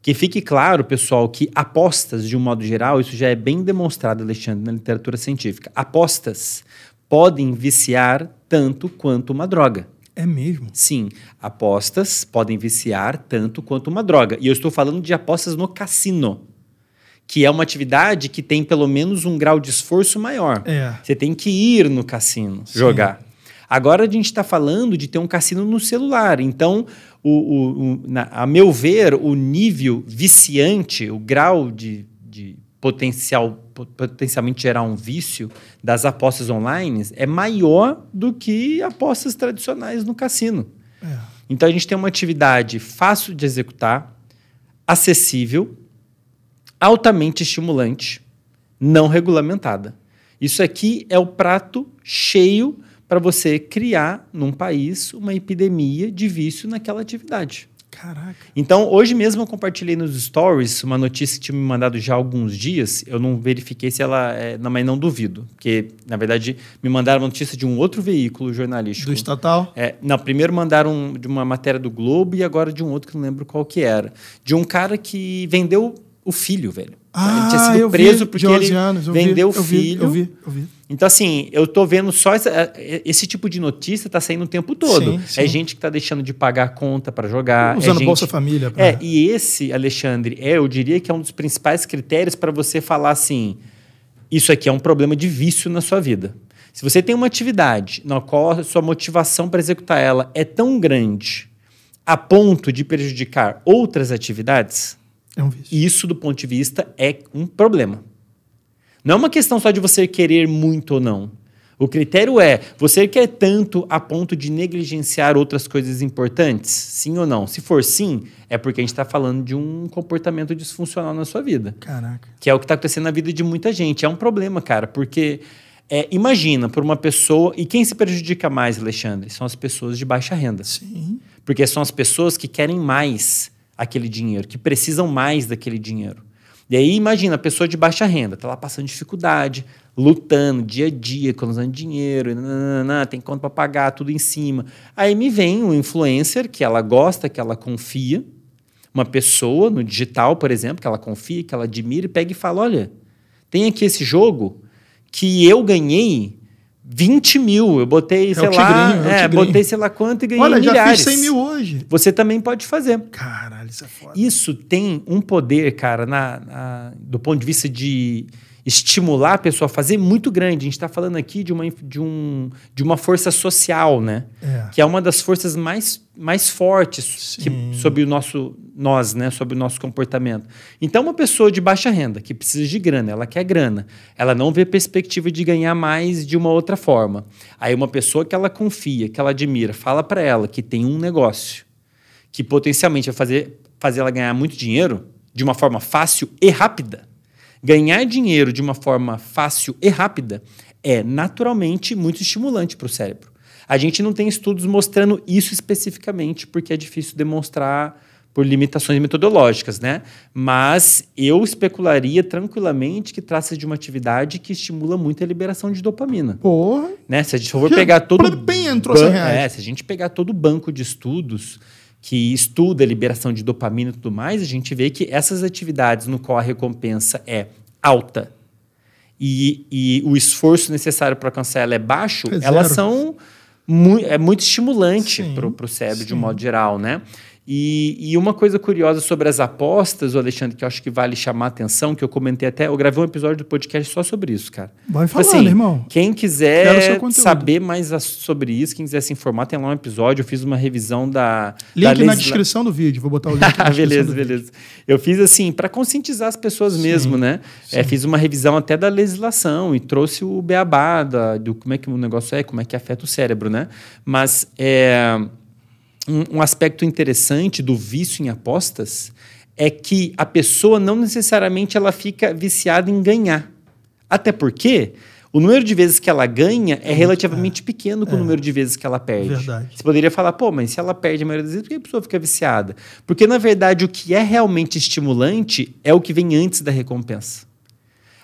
Que fique claro, pessoal, que apostas, de um modo geral, isso já é bem demonstrado, Alexandre, na literatura científica. Apostas podem viciar tanto quanto uma droga. É mesmo? Sim, apostas podem viciar tanto quanto uma droga. E eu estou falando de apostas no cassino, que é uma atividade que tem pelo menos um grau de esforço maior. É. Você tem que ir no cassino Sim. jogar. Agora a gente está falando de ter um cassino no celular. Então, o, o, o na, a meu ver, o nível viciante, o grau de, de potencial potencialmente gerar um vício das apostas online é maior do que apostas tradicionais no cassino. É. Então a gente tem uma atividade fácil de executar, acessível, altamente estimulante, não regulamentada. Isso aqui é o prato cheio para você criar num país uma epidemia de vício naquela atividade. Caraca. Então, hoje mesmo eu compartilhei nos stories uma notícia que tinha me mandado já há alguns dias. Eu não verifiquei se ela é, não, mas não duvido. Porque, na verdade, me mandaram uma notícia de um outro veículo jornalístico. Do estatal? É, não, primeiro mandaram de uma matéria do Globo e agora de um outro que não lembro qual que era. De um cara que vendeu o filho, velho. Ah, ele tinha ah, sido preso vi, porque ele anos, vendeu vi, o filho. eu vi, eu vi. Então, assim, eu tô vendo só essa, é, esse tipo de notícia tá saindo o tempo todo. Sim, é sim. É gente que tá deixando de pagar a conta para jogar. É Usando é gente... Bolsa Família. Pra... É, e esse, Alexandre, é, eu diria que é um dos principais critérios para você falar assim: isso aqui é um problema de vício na sua vida. Se você tem uma atividade na qual a sua motivação para executar ela é tão grande a ponto de prejudicar outras atividades, é um vício. Isso, do ponto de vista, é um problema. Não é uma questão só de você querer muito ou não. O critério é: você quer tanto a ponto de negligenciar outras coisas importantes? Sim ou não? Se for sim, é porque a gente está falando de um comportamento disfuncional na sua vida. Caraca. Que é o que está acontecendo na vida de muita gente. É um problema, cara, porque é, imagina por uma pessoa. E quem se prejudica mais, Alexandre? São as pessoas de baixa renda. Sim. Porque são as pessoas que querem mais aquele dinheiro, que precisam mais daquele dinheiro. E aí imagina, a pessoa de baixa renda, tá lá passando dificuldade, lutando dia a dia, economizando dinheiro, nanana, tem conta para pagar, tudo em cima. Aí me vem um influencer que ela gosta, que ela confia, uma pessoa no digital, por exemplo, que ela confia, que ela admira e pega e fala: "Olha, tem aqui esse jogo que eu ganhei 20 mil. Eu botei, é sei lá. Tigrinho, é, é botei sei lá quanto e ganhei Olha, milhares. Olha, já fiz 100 mil hoje. Você também pode fazer. Caralho, isso é foda. Isso tem um poder, cara, na, na do ponto de vista de estimular a pessoa a fazer é muito grande. A gente está falando aqui de uma, de, um, de uma força social, né? É. Que é uma das forças mais, mais fortes que, sobre o nosso nós, né? Sobre o nosso comportamento. Então, uma pessoa de baixa renda que precisa de grana, ela quer grana, ela não vê perspectiva de ganhar mais de uma outra forma. Aí, uma pessoa que ela confia, que ela admira, fala para ela que tem um negócio que potencialmente vai fazer, fazer ela ganhar muito dinheiro de uma forma fácil e rápida ganhar dinheiro de uma forma fácil e rápida é naturalmente muito estimulante para o cérebro. A gente não tem estudos mostrando isso especificamente, porque é difícil demonstrar por limitações metodológicas, né? Mas eu especularia tranquilamente que traça de uma atividade que estimula muito a liberação de dopamina. Porra! Né? Se a gente for pegar todo... Bem entrou É, se a gente pegar todo o banco de estudos que estuda a liberação de dopamina e tudo mais, a gente vê que essas atividades no qual a recompensa é alta e, e o esforço necessário para alcançar ela é baixo, é elas são mu é muito estimulante para o cérebro sim. de um modo geral, né? E, e, uma coisa curiosa sobre as apostas, Alexandre, que eu acho que vale chamar a atenção, que eu comentei até, eu gravei um episódio do podcast só sobre isso, cara. Vai tipo falando, assim, irmão. Quem quiser saber mais a, sobre isso, quem quiser se informar, tem lá um episódio, eu fiz uma revisão da... Link da legisla... na descrição do vídeo, vou botar o link na [laughs] ah, Beleza, beleza. Vídeo. Eu fiz assim, para conscientizar as pessoas sim, mesmo, né? É, fiz uma revisão até da legislação e trouxe o beabá, da, do como é que o negócio é, como é que afeta o cérebro, né? Mas... É um, um aspecto interessante do vício em apostas é que a pessoa não necessariamente ela fica viciada em ganhar. Até porque o número de vezes que ela ganha é, é relativamente é, pequeno com é, o número de vezes que ela perde. Verdade. Você poderia falar, pô, mas se ela perde a maioria das vezes, por que a pessoa fica viciada? Porque, na verdade, o que é realmente estimulante é o que vem antes da recompensa.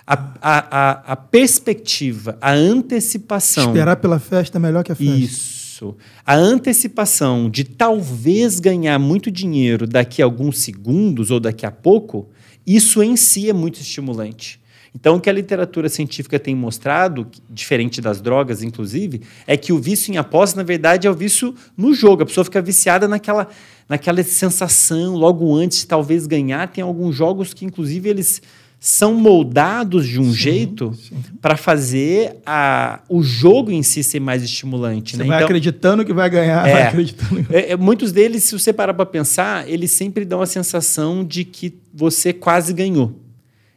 A, a, a, a perspectiva, a antecipação. Esperar pela festa é melhor que a festa. Isso isso, a antecipação de talvez ganhar muito dinheiro daqui a alguns segundos ou daqui a pouco, isso em si é muito estimulante. Então, o que a literatura científica tem mostrado, diferente das drogas, inclusive, é que o vício em aposta, na verdade, é o vício no jogo. A pessoa fica viciada naquela, naquela sensação, logo antes, talvez ganhar. Tem alguns jogos que, inclusive, eles são moldados de um sim, jeito para fazer a, o jogo em si ser mais estimulante. Você né? vai então, acreditando que vai ganhar, é, vai acreditando. É, é, muitos deles, se você parar para pensar, eles sempre dão a sensação de que você quase ganhou.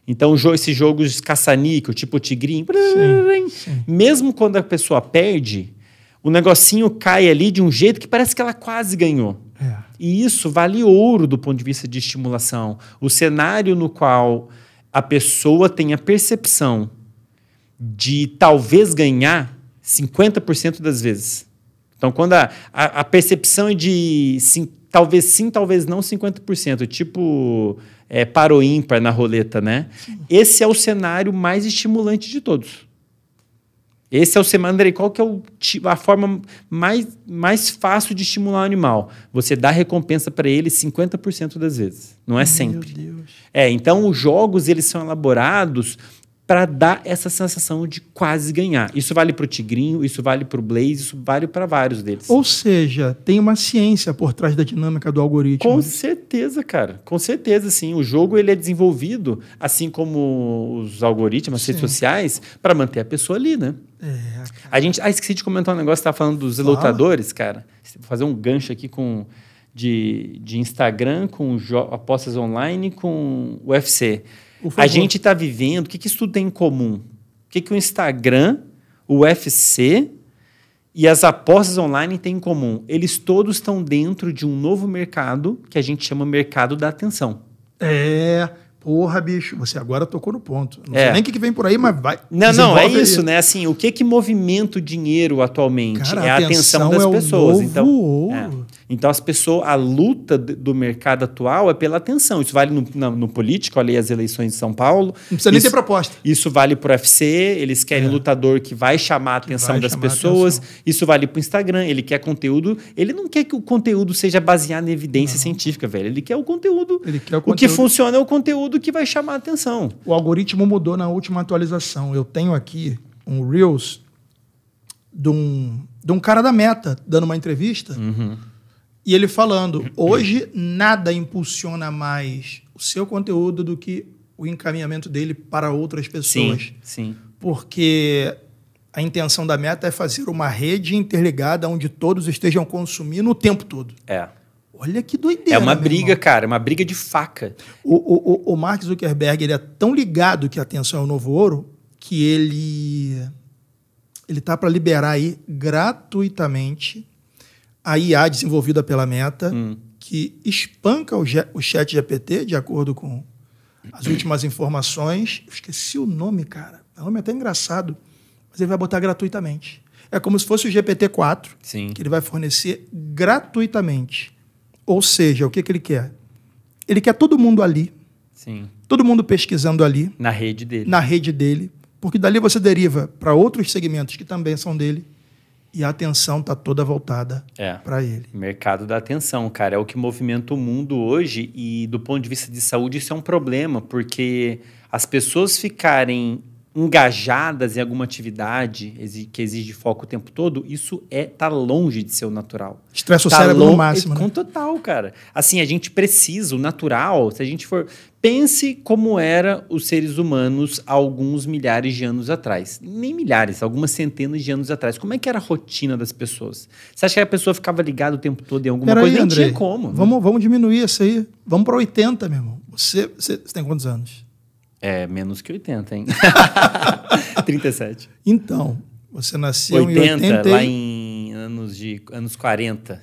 Então, esses jogos caça-níquel, tipo tigrinho, sim, sim. mesmo quando a pessoa perde, o negocinho cai ali de um jeito que parece que ela quase ganhou. É. E isso vale ouro do ponto de vista de estimulação. O cenário no qual a pessoa tem a percepção de talvez ganhar 50% das vezes. Então, quando a, a, a percepção é de sim, talvez sim, talvez não 50%, tipo é, paro ímpar na roleta, né? Sim. Esse é o cenário mais estimulante de todos. Esse é o Andrei. Qual que é o, a forma mais, mais fácil de estimular o animal? Você dá recompensa para ele 50% das vezes. Não é Meu sempre. Deus. É, então os jogos eles são elaborados para dar essa sensação de quase ganhar. Isso vale para o Tigrinho, isso vale para o Blaze, isso vale para vários deles. Ou seja, tem uma ciência por trás da dinâmica do algoritmo. Com certeza, cara. Com certeza, sim. O jogo ele é desenvolvido, assim como os algoritmos, as redes sociais, para manter a pessoa ali, né? É, a gente, ah, esqueci de comentar um negócio, estava falando dos Fala. lutadores, cara. Vou fazer um gancho aqui com de, de Instagram, com apostas online, com UFC. A gente está vivendo. O que, que isso tudo tem em comum? O que, que o Instagram, o UFC e as apostas online têm em comum? Eles todos estão dentro de um novo mercado que a gente chama mercado da atenção. É. Porra, bicho, você agora tocou no ponto. Não é. sei nem o que, que vem por aí, mas vai. Não, não, é isso, né? Assim, o que que movimenta o dinheiro atualmente? Cara, é a atenção, atenção das é pessoas. então, ouro. É. Então, as pessoas, a luta do mercado atual é pela atenção. Isso vale no, no, no político, olha aí as eleições de São Paulo. Não precisa isso, nem ter proposta. Isso vale para o UFC, eles querem é. lutador que vai chamar a atenção das pessoas. Atenção. Isso vale para o Instagram, ele quer conteúdo. Ele não quer que o conteúdo seja baseado em evidência não. científica, velho. Ele quer o conteúdo. Ele quer o conteúdo. O que funciona é o conteúdo que vai chamar a atenção. O algoritmo mudou na última atualização. Eu tenho aqui um Reels de um, de um cara da Meta dando uma entrevista. Uhum e ele falando: hoje nada impulsiona mais o seu conteúdo do que o encaminhamento dele para outras pessoas. Sim, sim. Porque a intenção da meta é fazer uma rede interligada onde todos estejam consumindo o tempo todo. É. Olha que doideira. É uma briga, cara, uma briga de faca. O, o, o, o Mark Zuckerberg ele é tão ligado que a atenção é o novo ouro que ele ele tá para liberar aí gratuitamente a IA desenvolvida pela Meta, hum. que espanca o, o chat GPT, de acordo com as últimas informações. Eu esqueci o nome, cara. O é nome é até engraçado, mas ele vai botar gratuitamente. É como se fosse o GPT-4, que ele vai fornecer gratuitamente. Ou seja, o que, que ele quer? Ele quer todo mundo ali. Sim. Todo mundo pesquisando ali. Na rede dele. Na rede dele. Porque dali você deriva para outros segmentos que também são dele e a atenção está toda voltada é. para ele. Mercado da atenção, cara, é o que movimenta o mundo hoje e do ponto de vista de saúde isso é um problema, porque as pessoas ficarem engajadas em alguma atividade que exige foco o tempo todo, isso é tá longe de ser o natural. Estressa tá o cérebro no máximo. Né? com total, cara. Assim, a gente precisa, o natural, se a gente for... Pense como era os seres humanos há alguns milhares de anos atrás. Nem milhares, algumas centenas de anos atrás. Como é que era a rotina das pessoas? Você acha que a pessoa ficava ligada o tempo todo em alguma Pera coisa? Aí, Nem tinha como. Né? Vamos, né? vamos diminuir isso aí. Vamos para 80, meu irmão. Você, você, você tem quantos anos? É, menos que 80, hein? 37. [laughs] Então, você nasceu 80, em 80... lá em anos, de, anos 40.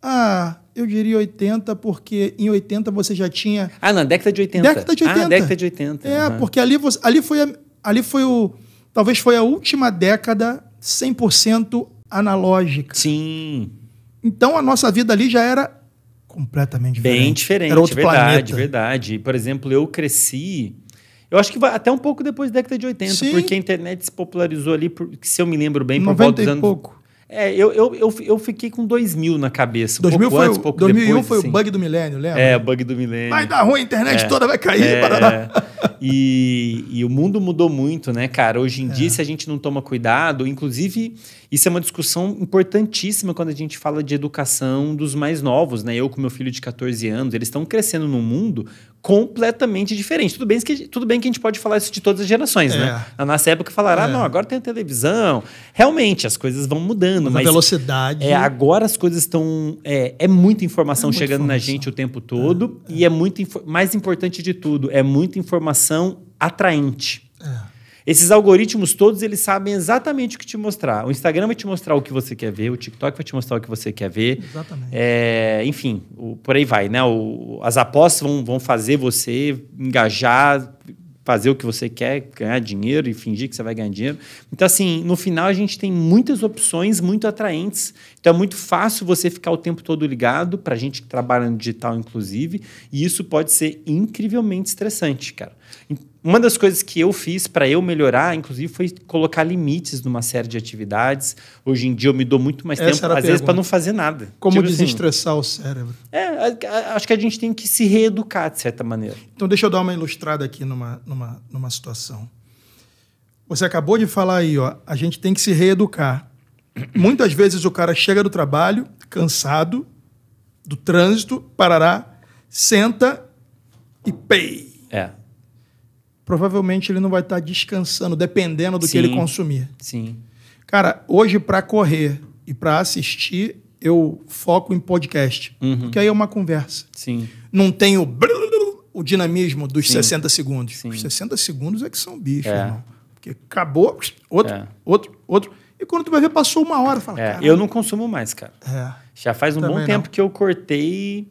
Ah, eu diria 80, porque em 80 você já tinha... Ah, na década de 80. Década de 80. Ah, década de 80. É, uhum. porque ali, você, ali, foi, ali foi o... Talvez foi a última década 100% analógica. Sim. Então, a nossa vida ali já era completamente diferente. Bem diferente, Era outro verdade, planeta. verdade. Por exemplo, eu cresci. Eu acho que vai até um pouco depois da década de 80, Sim. porque a internet se popularizou ali, por, se eu me lembro bem, por volta dos anos. Pouco. É, eu, eu, eu, eu fiquei com 2000 na cabeça. 2000 pouco foi, antes, pouco 2001 depois, foi assim. o bug do milênio, lembra? É, o bug do milênio. Vai dar ruim, a internet é, toda vai cair. É, e, e o mundo mudou muito, né, cara? Hoje em é. dia, se a gente não toma cuidado, inclusive, isso é uma discussão importantíssima quando a gente fala de educação dos mais novos, né? Eu com meu filho de 14 anos, eles estão crescendo num mundo completamente diferente. Tudo bem, que, tudo bem que a gente pode falar isso de todas as gerações, é. né? Na nossa época falaram, é. ah, não, agora tem a televisão. Realmente, as coisas vão mudando. Mas, mas velocidade. É, agora as coisas estão... É, é muita informação é chegando informação. na gente o tempo todo. É, e é, é. muito... Mais importante de tudo, é muita informação atraente. Esses algoritmos todos, eles sabem exatamente o que te mostrar. O Instagram vai te mostrar o que você quer ver, o TikTok vai te mostrar o que você quer ver. Exatamente. É, enfim, o, por aí vai, né? O, as apostas vão, vão fazer você engajar, fazer o que você quer, ganhar dinheiro e fingir que você vai ganhar dinheiro. Então, assim, no final a gente tem muitas opções muito atraentes. Então é muito fácil você ficar o tempo todo ligado, para gente que trabalha no digital, inclusive, e isso pode ser incrivelmente estressante, cara. Então, uma das coisas que eu fiz para eu melhorar, inclusive, foi colocar limites numa série de atividades. Hoje em dia eu me dou muito mais Essa tempo, às pergunta. vezes, para não fazer nada. Como tipo assim, desestressar assim, o cérebro? É, acho que a gente tem que se reeducar de certa maneira. Então, deixa eu dar uma ilustrada aqui numa, numa, numa situação. Você acabou de falar aí, ó, a gente tem que se reeducar. [clears throat] Muitas vezes o cara chega do trabalho, cansado, do trânsito, parará, senta e pei. É provavelmente ele não vai estar descansando, dependendo do Sim. que ele consumir. Sim. Cara, hoje para correr e para assistir, eu foco em podcast, uhum. porque aí é uma conversa. Sim. Não tem o, o dinamismo dos Sim. 60 segundos. Sim. Os 60 segundos é que são bichos, é. irmão. Porque acabou, outro, é. outro, outro. E quando tu vai ver, passou uma hora. Fala, é, eu não consumo mais, cara. É. Já faz um Também bom não. tempo que eu cortei.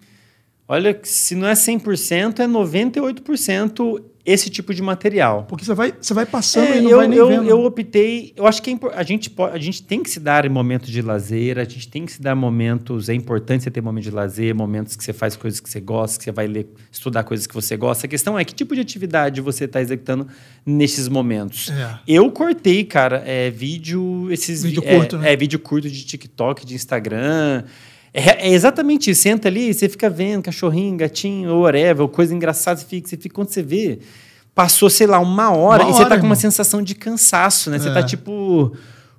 Olha, se não é 100%, é 98% esse tipo de material. Porque você vai, você vai passando é, e não eu, vai nem eu, vendo. Eu optei... Eu acho que é a, gente a gente tem que se dar momentos de lazer, a gente tem que se dar momentos... É importante você ter momentos de lazer, momentos que você faz coisas que você gosta, que você vai ler, estudar coisas que você gosta. A questão é que tipo de atividade você está executando nesses momentos. É. Eu cortei, cara, é, vídeo... Esses, vídeo curto, é, né? É, vídeo curto de TikTok, de Instagram... É, é, exatamente isso. Você entra ali e você fica vendo cachorrinho, gatinho, ou whatever, coisa engraçada, você fica, você fica quando você vê. Passou, sei lá, uma hora uma e hora, você tá com uma sensação de cansaço, né? É. Você tá é. tipo.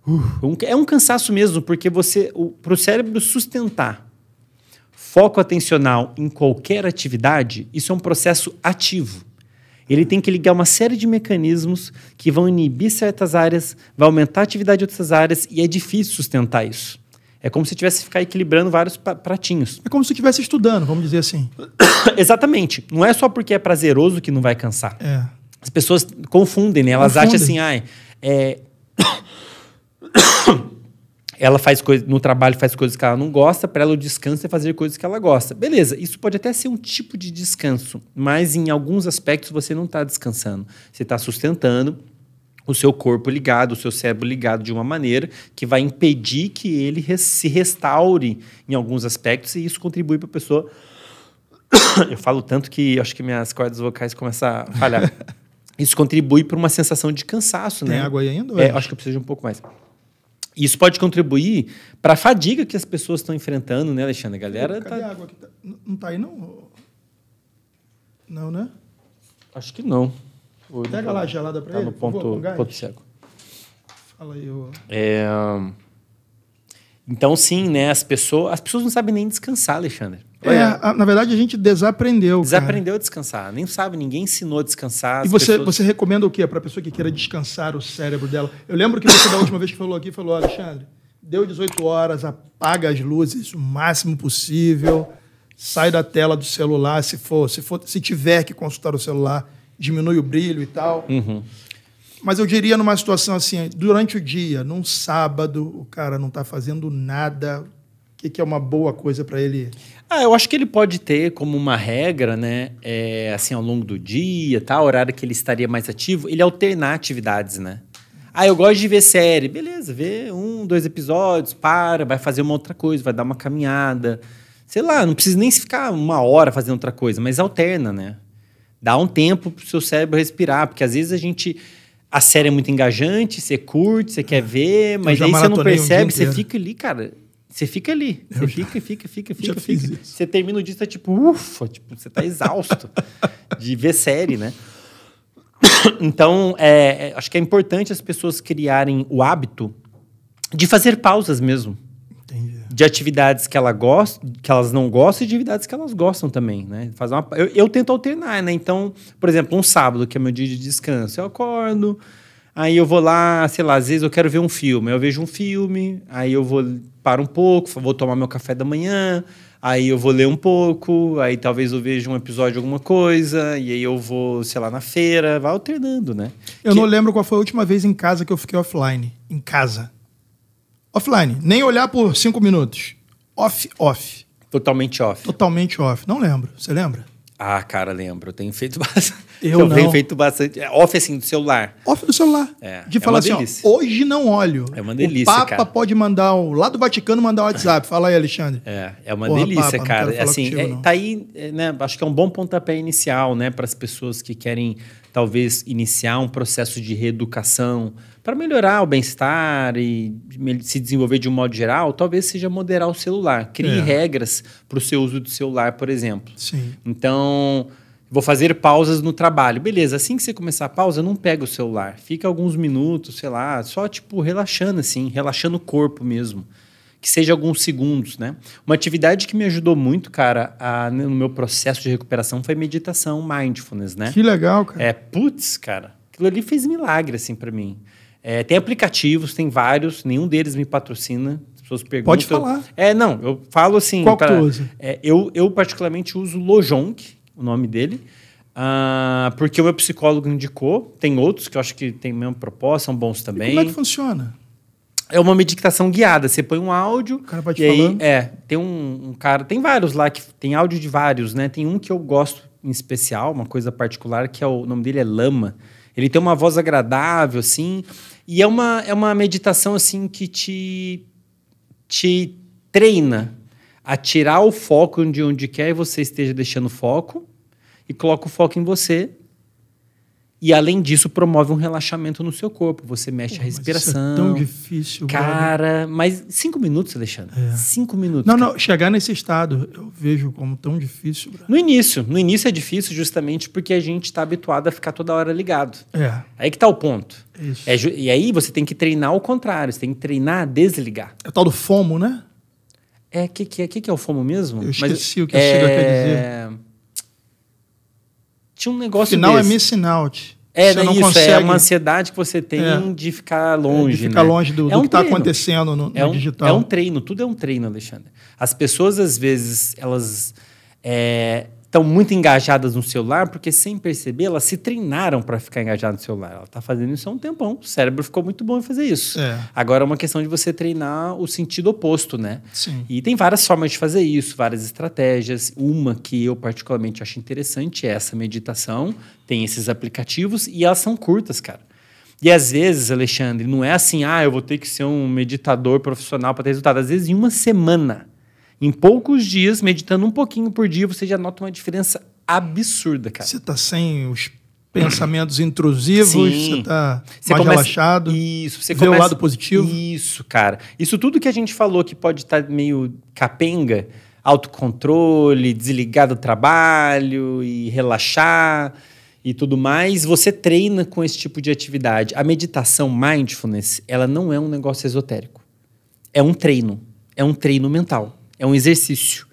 Uh, é um cansaço mesmo, porque você. Para o cérebro sustentar foco atencional em qualquer atividade, isso é um processo ativo. Ele tem que ligar uma série de mecanismos que vão inibir certas áreas, vai aumentar a atividade de outras áreas, e é difícil sustentar isso. É como se tivesse que ficar equilibrando vários pratinhos. É como se estivesse estudando, vamos dizer assim. [coughs] Exatamente. Não é só porque é prazeroso que não vai cansar. É. As pessoas confundem, né? Elas confundem. acham assim, ai, é... [coughs] ela faz coisa, no trabalho faz coisas que ela não gosta, para ela o descanso é fazer coisas que ela gosta. Beleza, isso pode até ser um tipo de descanso, mas em alguns aspectos você não está descansando. Você está sustentando o seu corpo ligado, o seu cérebro ligado de uma maneira que vai impedir que ele se restaure em alguns aspectos e isso contribui para a pessoa. [coughs] Eu falo tanto que acho que minhas cordas vocais começam a falhar. [laughs] isso contribui para uma sensação de cansaço, Tem né? Tem água aí ainda? É, acho que eu preciso de um pouco mais. Isso pode contribuir para a fadiga que as pessoas estão enfrentando, né, Alexandre? A galera Cadê tá... a água aqui? Tá, não tá aí não? Não, né? Acho que não. Pega lá a gelada para tá ele. No ponto, favor, ponto seco. Fala aí, eu... É... Então, sim, né? As pessoas, as pessoas não sabem nem descansar, Alexandre. É, a, na verdade, a gente desaprendeu. Desaprendeu cara. a descansar. Nem sabe, ninguém ensinou a descansar. E você, pessoas... você recomenda o quê para a pessoa que queira descansar o cérebro dela? Eu lembro que você, da última vez que falou aqui, falou: Alexandre, deu 18 horas, apaga as luzes o máximo possível, sai da tela do celular, se for, se for, se tiver que consultar o celular, diminui o brilho e tal. Uhum. Mas eu diria numa situação assim, durante o dia, num sábado, o cara não está fazendo nada, o que, que é uma boa coisa para ele? Ah, eu acho que ele pode ter como uma regra, né? É, assim, ao longo do dia, tá? O horário que ele estaria mais ativo, ele alternar atividades, né? Ah, eu gosto de ver série. Beleza, vê um, dois episódios, para, vai fazer uma outra coisa, vai dar uma caminhada. Sei lá, não precisa nem ficar uma hora fazendo outra coisa, mas alterna, né? Dá um tempo para o seu cérebro respirar, porque às vezes a gente. A série é muito engajante, você curte, você quer ver, mas aí você não percebe, um você fica ali, cara. Você fica ali. Você fica, fica, fica, [laughs] fica, fica. Você termina o dia, tá tipo, ufa, tipo, você tá exausto [laughs] de ver série, né? Então, é, é, acho que é importante as pessoas criarem o hábito de fazer pausas mesmo de atividades que, ela gosta, que elas não gostam e de atividades que elas gostam também, né? Fazer uma, eu, eu tento alternar, né? Então, por exemplo, um sábado, que é meu dia de descanso, eu acordo, aí eu vou lá, sei lá, às vezes eu quero ver um filme, eu vejo um filme, aí eu vou paro um pouco, vou tomar meu café da manhã, aí eu vou ler um pouco, aí talvez eu veja um episódio de alguma coisa, e aí eu vou, sei lá, na feira, vai alternando, né? Eu que... não lembro qual foi a última vez em casa que eu fiquei offline, em casa. Offline. Nem olhar por cinco minutos. Off, off. Totalmente off. Totalmente off. Não lembro. Você lembra? Ah, cara, lembro. Eu tenho feito [laughs] bastante. Eu, eu não. tenho feito bastante. É, off assim do celular. Off do celular. É. é De é falar assim, ó, hoje não olho. É uma delícia. O Papa cara. pode mandar o lá do Vaticano mandar o WhatsApp. Fala aí, Alexandre. É, é uma Porra, delícia, Papa, cara. Assim, contigo, é, tá aí, é, né? Acho que é um bom pontapé inicial, né, para as pessoas que querem talvez iniciar um processo de reeducação para melhorar o bem-estar e se desenvolver de um modo geral, talvez seja moderar o celular. Crie é. regras para o seu uso do celular, por exemplo. Sim. Então, vou fazer pausas no trabalho. Beleza, assim que você começar a pausa, não pega o celular. Fica alguns minutos, sei lá, só tipo relaxando assim, relaxando o corpo mesmo que seja alguns segundos, né? Uma atividade que me ajudou muito, cara, a, no meu processo de recuperação foi meditação, mindfulness, né? Que legal, cara. É, putz, cara, aquilo ali fez milagre, assim, para mim. É, tem aplicativos, tem vários, nenhum deles me patrocina. As pessoas perguntam. Pode falar. É, não, eu falo assim. Qual pra, que tu usa? É, eu, eu, particularmente, uso Lojonk, o nome dele. Uh, porque o meu psicólogo indicou, tem outros que eu acho que tem mesmo proposta, são bons também. E como é que funciona? é uma meditação guiada. Você põe um áudio. O cara vai te e falando. Aí, é, tem um, um, cara. Tem vários lá que tem áudio de vários, né? Tem um que eu gosto em especial, uma coisa particular, que é o, o nome dele é Lama. Ele tem uma voz agradável, assim. E é uma, é uma meditação, assim, que te, te treina a tirar o foco de onde quer e você esteja deixando foco. E coloca o foco em você e além disso, promove um relaxamento no seu corpo. Você mexe a é respiração. é tão difícil. Cara, mas cinco minutos, Alexandre. É. Cinco minutos. Não, cara. não. Chegar nesse estado eu vejo como tão difícil. No início, no início é difícil justamente porque a gente está habituado a ficar toda hora ligado. É. Aí que tá o ponto. Isso. É, e aí você tem que treinar o contrário. Você tem que treinar a desligar. É o tal do fomo, né? É que que é que, que é o fomo mesmo? Eu esqueci mas, o que é... chega a dizer. Tinha um negócio Final é desse. é missing out. É, né, não isso, consegue... é uma ansiedade que você tem é. de ficar longe. De ficar né? longe do, é do que está acontecendo no, é um, no, digital. É um treino, tudo é um treino, Alexandre. As pessoas, às vezes, elas é, estão muito engajadas no celular, porque sem perceber, elas se treinaram para ficar engajadas no celular. Ela está fazendo isso há um tempão. O cérebro ficou muito bom em fazer isso. É. Agora é uma questão de você treinar o sentido oposto, né? Sim. E tem várias formas de fazer isso, várias estratégias. Uma que eu particularmente acho interessante é essa meditação. Tem esses aplicativos e elas são curtas, cara. E às vezes, Alexandre, não é assim, ah, eu vou ter que ser um meditador profissional para ter resultado. Às vezes, em uma semana em poucos dias, meditando um pouquinho por dia, você já nota uma diferença absurda, cara. Você tá sem os pensamentos intrusivos, Sim. você tá você mais começa... relaxado. Isso, você vê começa... o lado positivo. Isso, cara. Isso tudo que a gente falou que pode estar tá meio capenga, autocontrole, desligar do trabalho e relaxar e tudo mais, você treina com esse tipo de atividade. A meditação mindfulness, ela não é um negócio esotérico. É um treino, é um treino mental. É um exercício.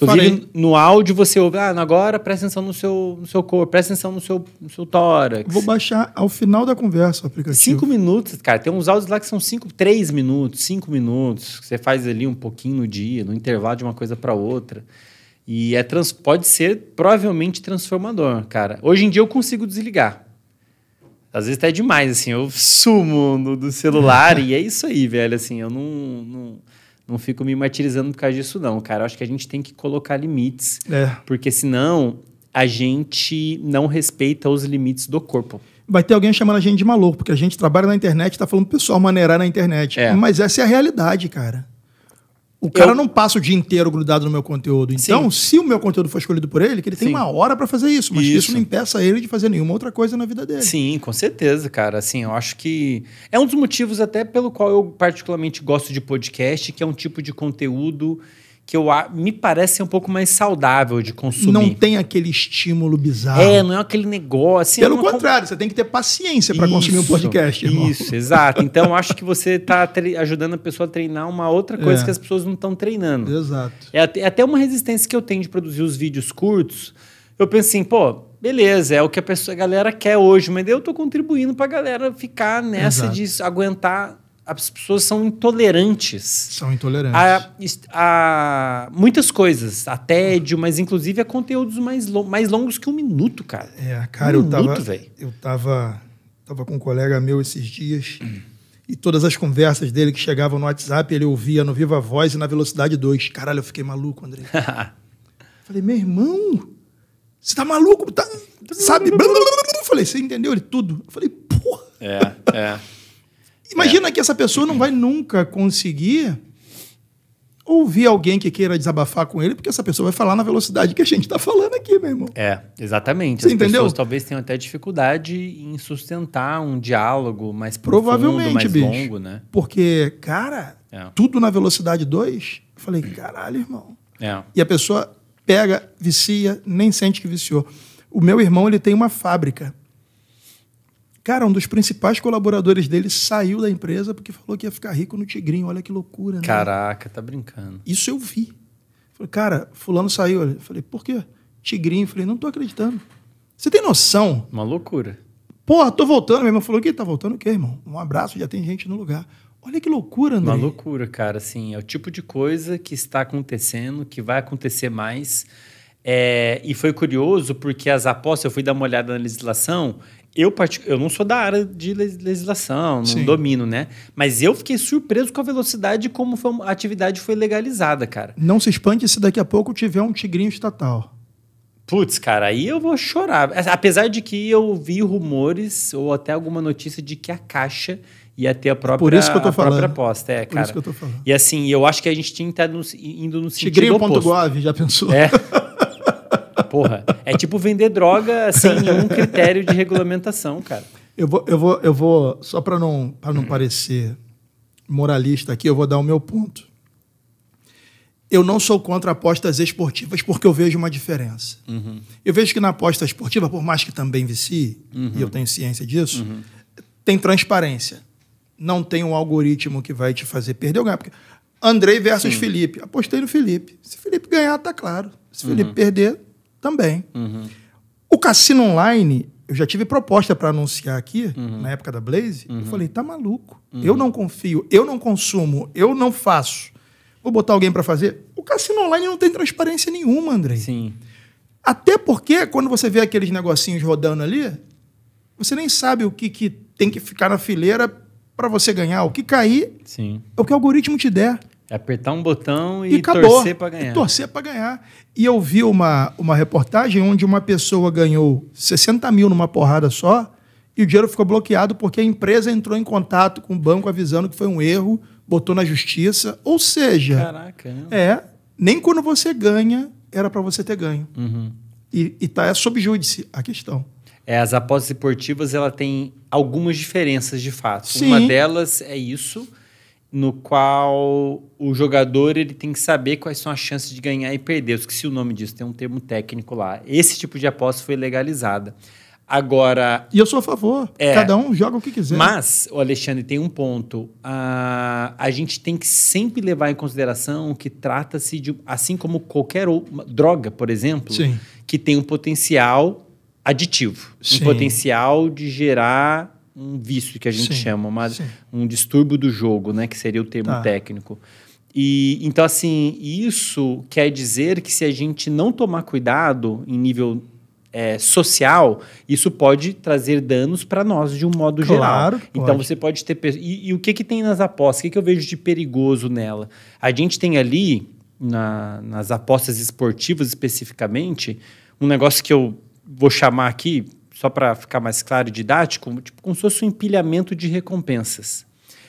Inclusive, no áudio você ouve, ah, agora presta atenção no seu, no seu corpo, presta atenção no seu, no seu tórax. Vou baixar ao final da conversa o aplicativo. Cinco minutos, cara. Tem uns áudios lá que são cinco, três minutos, cinco minutos. Você faz ali um pouquinho no dia, no intervalo de uma coisa para outra. E é trans, pode ser provavelmente transformador, cara. Hoje em dia eu consigo desligar. Às vezes até é demais, assim. Eu sumo do, do celular [laughs] e é isso aí, velho. Assim, eu não... não não fico me martirizando por causa disso, não, cara. acho que a gente tem que colocar limites. É. Porque senão a gente não respeita os limites do corpo. Vai ter alguém chamando a gente de maluco, porque a gente trabalha na internet, tá falando pessoal maneirar na internet. É. Mas essa é a realidade, cara. O cara eu... não passa o dia inteiro grudado no meu conteúdo. Então, Sim. se o meu conteúdo for escolhido por ele, que ele tem Sim. uma hora para fazer isso, mas isso. isso. não impeça ele de fazer nenhuma outra coisa na vida dele. Sim, com certeza, cara. Assim, eu acho que é um dos motivos até pelo qual eu particularmente gosto de podcast, que é um tipo de conteúdo que eu me parece um pouco mais saudável de consumir. Não tem aquele estímulo bizarro. É, não é aquele negócio. Assim, Pelo é uma... contrário, você tem que ter paciência para consumir um podcast. Irmão. Isso, exato. Então acho que você está ajudando a pessoa a treinar uma outra coisa é. que as pessoas não estão treinando. Exato. É, é até uma resistência que eu tenho de produzir os vídeos curtos. Eu penso assim, pô, beleza, é o que a, pessoa, a galera quer hoje, mas eu estou contribuindo para a galera ficar nessa exato. de aguentar as pessoas são intolerantes. São intolerantes. A, a muitas coisas, a tédio, mas inclusive a conteúdos mais, long, mais longos que um minuto, cara. É, cara, um eu minuto, tava. Eu tava, tava com um colega meu esses dias hum. e todas as conversas dele que chegavam no WhatsApp, ele ouvia no Viva Voz e na velocidade 2. Caralho, eu fiquei maluco, André. [laughs] Falei, meu irmão, você tá maluco? Tá, sabe? [laughs] Falei, você entendeu ele tudo? Eu falei, porra. É, é. Imagina é. que essa pessoa não vai nunca conseguir ouvir alguém que queira desabafar com ele, porque essa pessoa vai falar na velocidade que a gente está falando aqui, meu irmão. É, exatamente. Você As entendeu? pessoas talvez tenham até dificuldade em sustentar um diálogo mais Provavelmente, profundo, mais bicho, longo, né? Porque, cara, é. tudo na velocidade 2, eu falei, caralho, irmão. É. E a pessoa pega, vicia, nem sente que viciou. O meu irmão, ele tem uma fábrica Cara, um dos principais colaboradores dele saiu da empresa porque falou que ia ficar rico no Tigrinho. Olha que loucura, né? Caraca, tá brincando. Isso eu vi. Falei, cara, fulano saiu. Eu falei, por quê? Tigrinho. Eu falei, não tô acreditando. Você tem noção? Uma loucura. Porra, tô voltando. Meu irmão falou, que tá voltando o quê, irmão? Um abraço, já tem gente no lugar. Olha que loucura, André. Uma loucura, cara. Assim, é o tipo de coisa que está acontecendo, que vai acontecer mais. É, e foi curioso porque as apostas, eu fui dar uma olhada na legislação eu, eu não sou da área de legislação, não Sim. domino, né? Mas eu fiquei surpreso com a velocidade como foi, a atividade foi legalizada, cara. Não se espante se daqui a pouco tiver um tigrinho estatal. Putz, cara, aí eu vou chorar. Apesar de que eu vi rumores ou até alguma notícia de que a Caixa ia ter a própria, Por isso que eu tô a falando. própria aposta. É, Por cara. isso que eu tô falando. E assim, eu acho que a gente tinha que estar tá no, indo no sentido Tigrinho. oposto. Tigrinho.gov, já pensou? É. [laughs] Porra, é tipo vender droga sem nenhum critério de regulamentação, cara. Eu vou, eu vou, eu vou só para não, pra não parecer moralista aqui, eu vou dar o meu ponto. Eu não sou contra apostas esportivas porque eu vejo uma diferença. Uhum. Eu vejo que na aposta esportiva, por mais que também vici, uhum. e eu uhum. tenho ciência disso, uhum. tem transparência. Não tem um algoritmo que vai te fazer perder ou ganhar. Porque Andrei versus Sim. Felipe. Apostei no Felipe. Se Felipe ganhar, tá claro. Se Felipe uhum. perder, também. Uhum. O cassino online, eu já tive proposta para anunciar aqui, uhum. na época da Blaze. Uhum. Eu falei, tá maluco. Uhum. Eu não confio, eu não consumo, eu não faço. Vou botar alguém para fazer. O cassino online não tem transparência nenhuma, André. Sim. Até porque, quando você vê aqueles negocinhos rodando ali, você nem sabe o que, que tem que ficar na fileira para você ganhar. O que cair Sim. é o que o algoritmo te der. Apertar um botão e, e torcer para ganhar. E torcer para ganhar. E eu vi uma, uma reportagem onde uma pessoa ganhou 60 mil numa porrada só e o dinheiro ficou bloqueado porque a empresa entrou em contato com o banco avisando que foi um erro, botou na justiça. Ou seja, Caraca, é nem quando você ganha era para você ter ganho. Uhum. E, está tá é sob júdice a questão. É, as apostas esportivas ela tem algumas diferenças de fato. Sim. Uma delas é isso no qual o jogador ele tem que saber quais são as chances de ganhar e perder. Eu esqueci o nome disso, tem um termo técnico lá. Esse tipo de aposta foi legalizada. Agora. E eu sou a favor. É, Cada um joga o que quiser. Mas, o Alexandre tem um ponto. A, a gente tem que sempre levar em consideração que trata-se de. Assim como qualquer outra, droga, por exemplo, Sim. que tem um potencial aditivo Sim. um potencial de gerar um vício que a gente sim, chama, mas um distúrbio do jogo, né? Que seria o termo tá. técnico. E então, assim, isso quer dizer que se a gente não tomar cuidado em nível é, social, isso pode trazer danos para nós de um modo claro, geral. Então você pode ter. E, e, o que, que tem nas apostas? O que, que eu vejo de perigoso nela? A gente tem ali, na, nas apostas esportivas especificamente, um negócio que eu vou chamar aqui, só para ficar mais claro e didático, tipo, como se fosse um empilhamento de recompensas.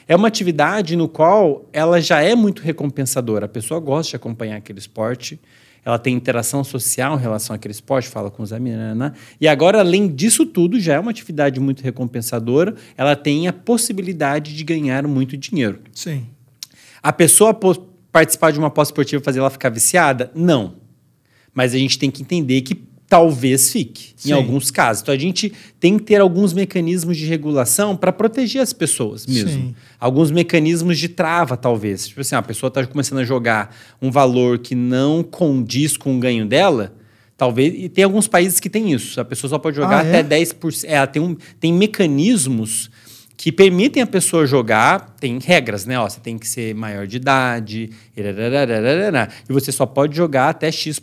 É uma atividade no qual ela já é muito recompensadora. A pessoa gosta de acompanhar aquele esporte, ela tem interação social em relação àquele esporte, fala com os amigos, né? né, né. e agora, além disso tudo, já é uma atividade muito recompensadora, ela tem a possibilidade de ganhar muito dinheiro. Sim. A pessoa participar de uma pós esportiva fazer ela ficar viciada? Não. Mas a gente tem que entender que talvez fique, Sim. em alguns casos. Então a gente tem que ter alguns mecanismos de regulação para proteger as pessoas mesmo. Sim. Alguns mecanismos de trava, talvez. Tipo assim, ah, a pessoa está começando a jogar um valor que não condiz com o ganho dela. Talvez, e tem alguns países que tem isso. A pessoa só pode jogar ah, é? até 10%. É, tem, um, tem mecanismos que permitem a pessoa jogar, tem regras, né? Ó, você tem que ser maior de idade, e você só pode jogar até X%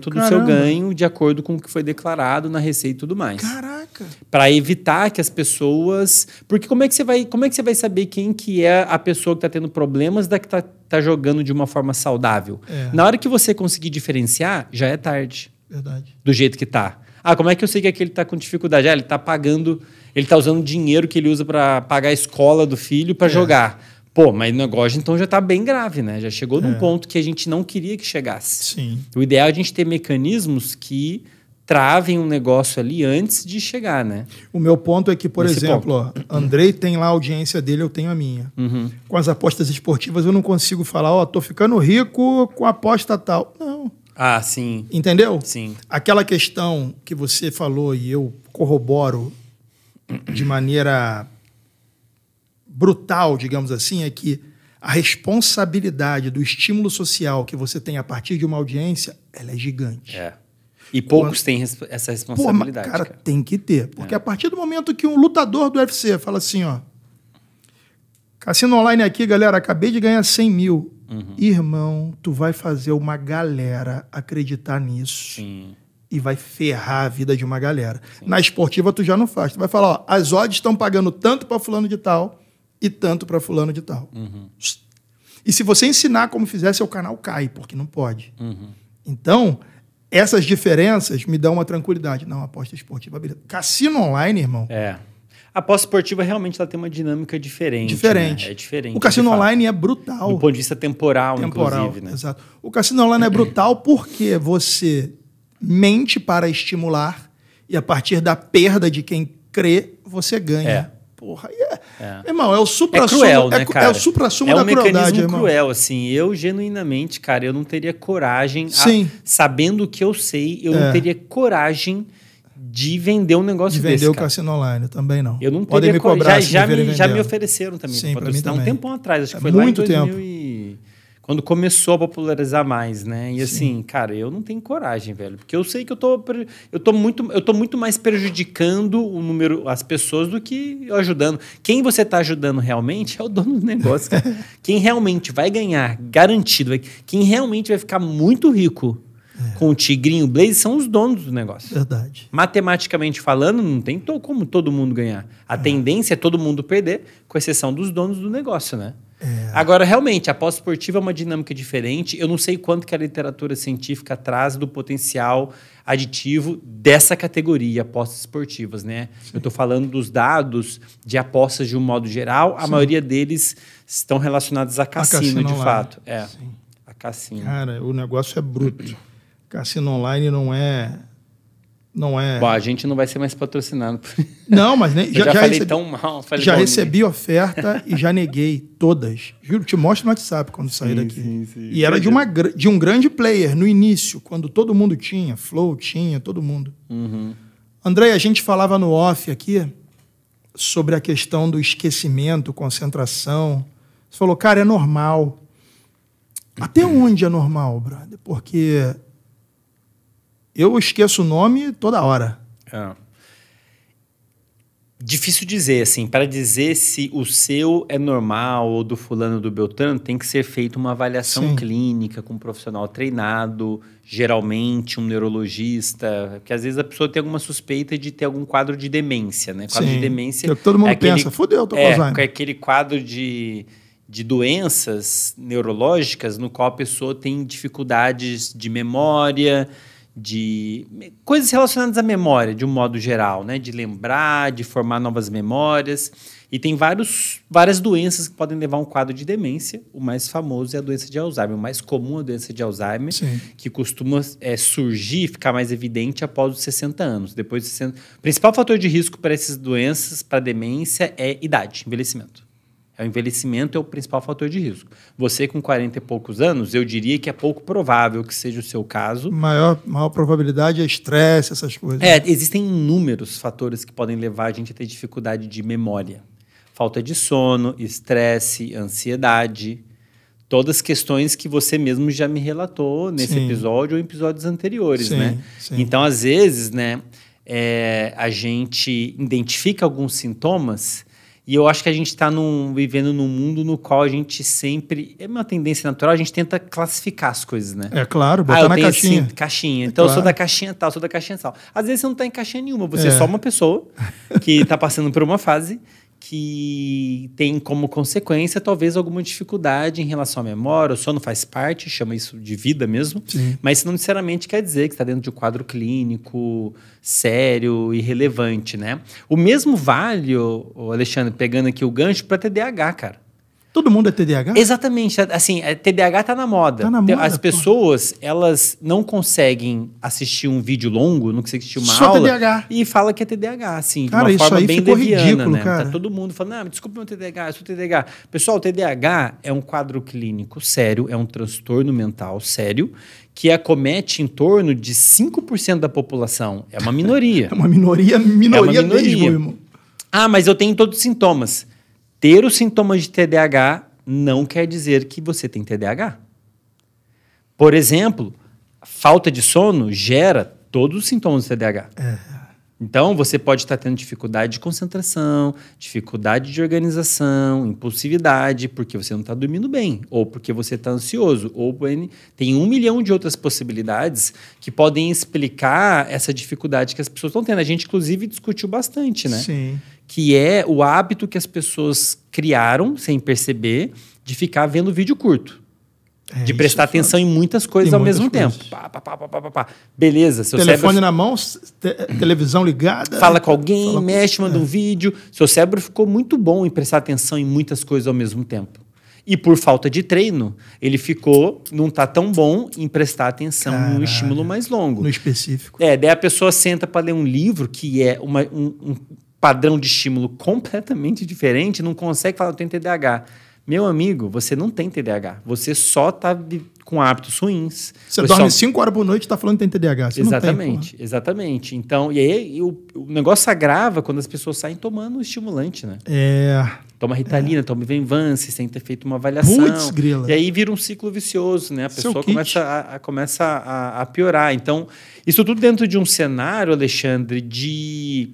do Caramba. seu ganho, de acordo com o que foi declarado na receita e tudo mais. Caraca! Para evitar que as pessoas. Porque como é que você vai, como é que você vai saber quem que é a pessoa que está tendo problemas da que está tá jogando de uma forma saudável? É. Na hora que você conseguir diferenciar, já é tarde. Verdade. Do jeito que tá. Ah, como é que eu sei que aquele está com dificuldade? Ah, ele está pagando ele está usando dinheiro que ele usa para pagar a escola do filho para é. jogar. Pô, mas o negócio então já está bem grave, né? Já chegou num é. ponto que a gente não queria que chegasse. Sim. O ideal é a gente ter mecanismos que travem um negócio ali antes de chegar, né? O meu ponto é que, por Nesse exemplo, ó, Andrei tem lá a audiência dele, eu tenho a minha. Uhum. Com as apostas esportivas, eu não consigo falar, ó, oh, tô ficando rico com a aposta tal. Não. Ah, sim. Entendeu? Sim. Aquela questão que você falou e eu corroboro de maneira brutal, digamos assim, é que a responsabilidade do estímulo social que você tem a partir de uma audiência, ela é gigante. É. E poucos Quando... têm res essa responsabilidade. Pô, cara, cara, tem que ter. Porque é. a partir do momento que um lutador do UFC fala assim, ó... Cassino online aqui, galera, acabei de ganhar 100 mil. Uhum. Irmão, tu vai fazer uma galera acreditar nisso. Sim e vai ferrar a vida de uma galera. Sim. Na esportiva, tu já não faz. Tu vai falar, ó, as odds estão pagando tanto para fulano de tal e tanto para fulano de tal. Uhum. E se você ensinar como fizer, seu canal cai, porque não pode. Uhum. Então, essas diferenças me dão uma tranquilidade. Não, aposta esportiva, Cassino online, irmão... É. A aposta esportiva realmente ela tem uma dinâmica diferente. Né? Diferente. Né? É diferente. O cassino online é brutal. Do ponto de vista temporal, temporal inclusive. Né? Exato. O cassino online é brutal porque você mente para estimular, e a partir da perda de quem crê, você ganha. É. Porra, yeah. É. é. Irmão, é o supra É cruel, é né, cara? É o supra é um da mecanismo crueldade, irmão. cruel, assim. Eu, genuinamente, cara, eu não teria coragem... Sim. A, sabendo o que eu sei, eu é. não teria coragem de vender um negócio de vender desse, o cassino online, também não. Eu não Podem cobrar já, já, me, já me, ofereceram também. Sim, para mim também. um tempão atrás, acho que é foi muito lá em 2000 tempo. E quando começou a popularizar mais, né? E Sim. assim, cara, eu não tenho coragem, velho, porque eu sei que eu tô eu tô muito eu tô muito mais prejudicando o número as pessoas do que ajudando. Quem você tá ajudando realmente é o dono do negócio. [laughs] quem realmente vai ganhar garantido, quem realmente vai ficar muito rico é. com o Tigrinho, Blaze são os donos do negócio. Verdade. Matematicamente falando, não tem como todo mundo ganhar. A é. tendência é todo mundo perder, com exceção dos donos do negócio, né? É. Agora, realmente, a pós-esportiva é uma dinâmica diferente. Eu não sei quanto que a literatura científica traz do potencial aditivo dessa categoria apostas esportivas, né? Sim. Eu estou falando dos dados de apostas de um modo geral. A Sim. maioria deles estão relacionados a cassino, a cassino de fato. É, Sim. a cassino. Cara, o negócio é bruto. Cassino online não é não é. Bom, a gente não vai ser mais patrocinado. [laughs] Não, mas nem. já, já, já falei recebi, tão mal. Falei já recebi oferta [laughs] e já neguei todas. Juro, te mostro no WhatsApp quando sair daqui. Sim, sim, e era de, uma, de um grande player no início, quando todo mundo tinha, Flow tinha, todo mundo. Uhum. André, a gente falava no off aqui sobre a questão do esquecimento, concentração. Você falou, cara, é normal. Até onde é normal, brother? Porque eu esqueço o nome toda hora. É. Difícil dizer, assim, para dizer se o seu é normal ou do fulano do Beltrano, tem que ser feita uma avaliação Sim. clínica com um profissional treinado, geralmente um neurologista, porque às vezes a pessoa tem alguma suspeita de ter algum quadro de demência, né? Quadro Sim. de demência. É todo mundo é aquele, pensa, fudeu, tô é, com é, É aquele quadro de de doenças neurológicas no qual a pessoa tem dificuldades de memória, de coisas relacionadas à memória, de um modo geral, né? De lembrar, de formar novas memórias. E tem vários, várias doenças que podem levar a um quadro de demência. O mais famoso é a doença de Alzheimer. O mais comum é a doença de Alzheimer, Sim. que costuma é, surgir, ficar mais evidente após os 60 anos. Depois de 60... O principal fator de risco para essas doenças, para demência, é idade, envelhecimento. O envelhecimento é o principal fator de risco. Você com 40 e poucos anos, eu diria que é pouco provável que seja o seu caso. Maior, maior probabilidade é estresse, essas coisas. É, existem inúmeros fatores que podem levar a gente a ter dificuldade de memória. Falta de sono, estresse, ansiedade. Todas questões que você mesmo já me relatou nesse sim. episódio ou em episódios anteriores, sim, né? Sim. Então, às vezes, né, é, a gente identifica alguns sintomas e eu acho que a gente está vivendo num mundo no qual a gente sempre. É uma tendência natural, a gente tenta classificar as coisas, né? É claro, botar ah, eu na tenho, caixinha. Assim, caixinha. É então é claro. eu sou da caixinha tal, sou da caixinha tal. Às vezes você não está em caixinha nenhuma, você é, é só uma pessoa que está passando por uma fase que tem como consequência talvez alguma dificuldade em relação à memória, o sono faz parte, chama isso de vida mesmo, Sim. mas isso não necessariamente quer dizer que está dentro de um quadro clínico sério e relevante, né? O mesmo vale, Alexandre, pegando aqui o gancho para TDAH, cara. Todo mundo é TDAH? Exatamente. Assim, é, TDAH tá na moda. Tá na então, moda As pessoas, elas não conseguem assistir um vídeo longo, não conseguem assistir uma Só aula. TDAH. E fala que é TDAH, assim, cara, de uma forma bem leviana, ridículo, né? Cara. Tá todo mundo falando, ah, desculpa meu TDAH, eu sou TDAH. Pessoal, o TDAH é um quadro clínico sério, é um transtorno mental sério que acomete em torno de 5% da população. É uma minoria. [laughs] é uma minoria, minoria, é uma minoria. mesmo, irmão. Ah, mas eu tenho todos os sintomas ter os sintomas de TDAH não quer dizer que você tem TDAH. Por exemplo, falta de sono gera todos os sintomas do TDAH. É. Então, você pode estar tendo dificuldade de concentração, dificuldade de organização, impulsividade, porque você não está dormindo bem, ou porque você está ansioso, ou tem um milhão de outras possibilidades que podem explicar essa dificuldade que as pessoas estão tendo. A gente, inclusive, discutiu bastante, né? Sim que é o hábito que as pessoas criaram, sem perceber, de ficar vendo vídeo curto. É, de prestar é atenção em muitas coisas em ao muitas mesmo coisas. tempo. Pá, pá, pá, Beleza, seu Telefone cérebro... na mão, te televisão ligada. Fala com alguém, fala mexe, manda um é. vídeo. Seu cérebro ficou muito bom em prestar atenção em muitas coisas ao mesmo tempo. E por falta de treino, ele ficou, não está tão bom em prestar atenção Caralho, no estímulo mais longo. No específico. É, daí a pessoa senta para ler um livro que é uma, um, um padrão de estímulo completamente diferente, não consegue falar, eu tenho TDAH. Meu amigo, você não tem TDAH. Você só está com hábitos ruins. Você, você dorme 5 só... horas por noite e está falando que tem TDAH. Você exatamente, tem, exatamente. Então, e aí o, o negócio agrava quando as pessoas saem tomando estimulante, né? É. Toma Ritalina, é. toma Venvance, sem ter feito uma avaliação. Puts, grila. E aí vira um ciclo vicioso, né? A pessoa começa, a, a, começa a, a piorar. Então, isso tudo dentro de um cenário, Alexandre, de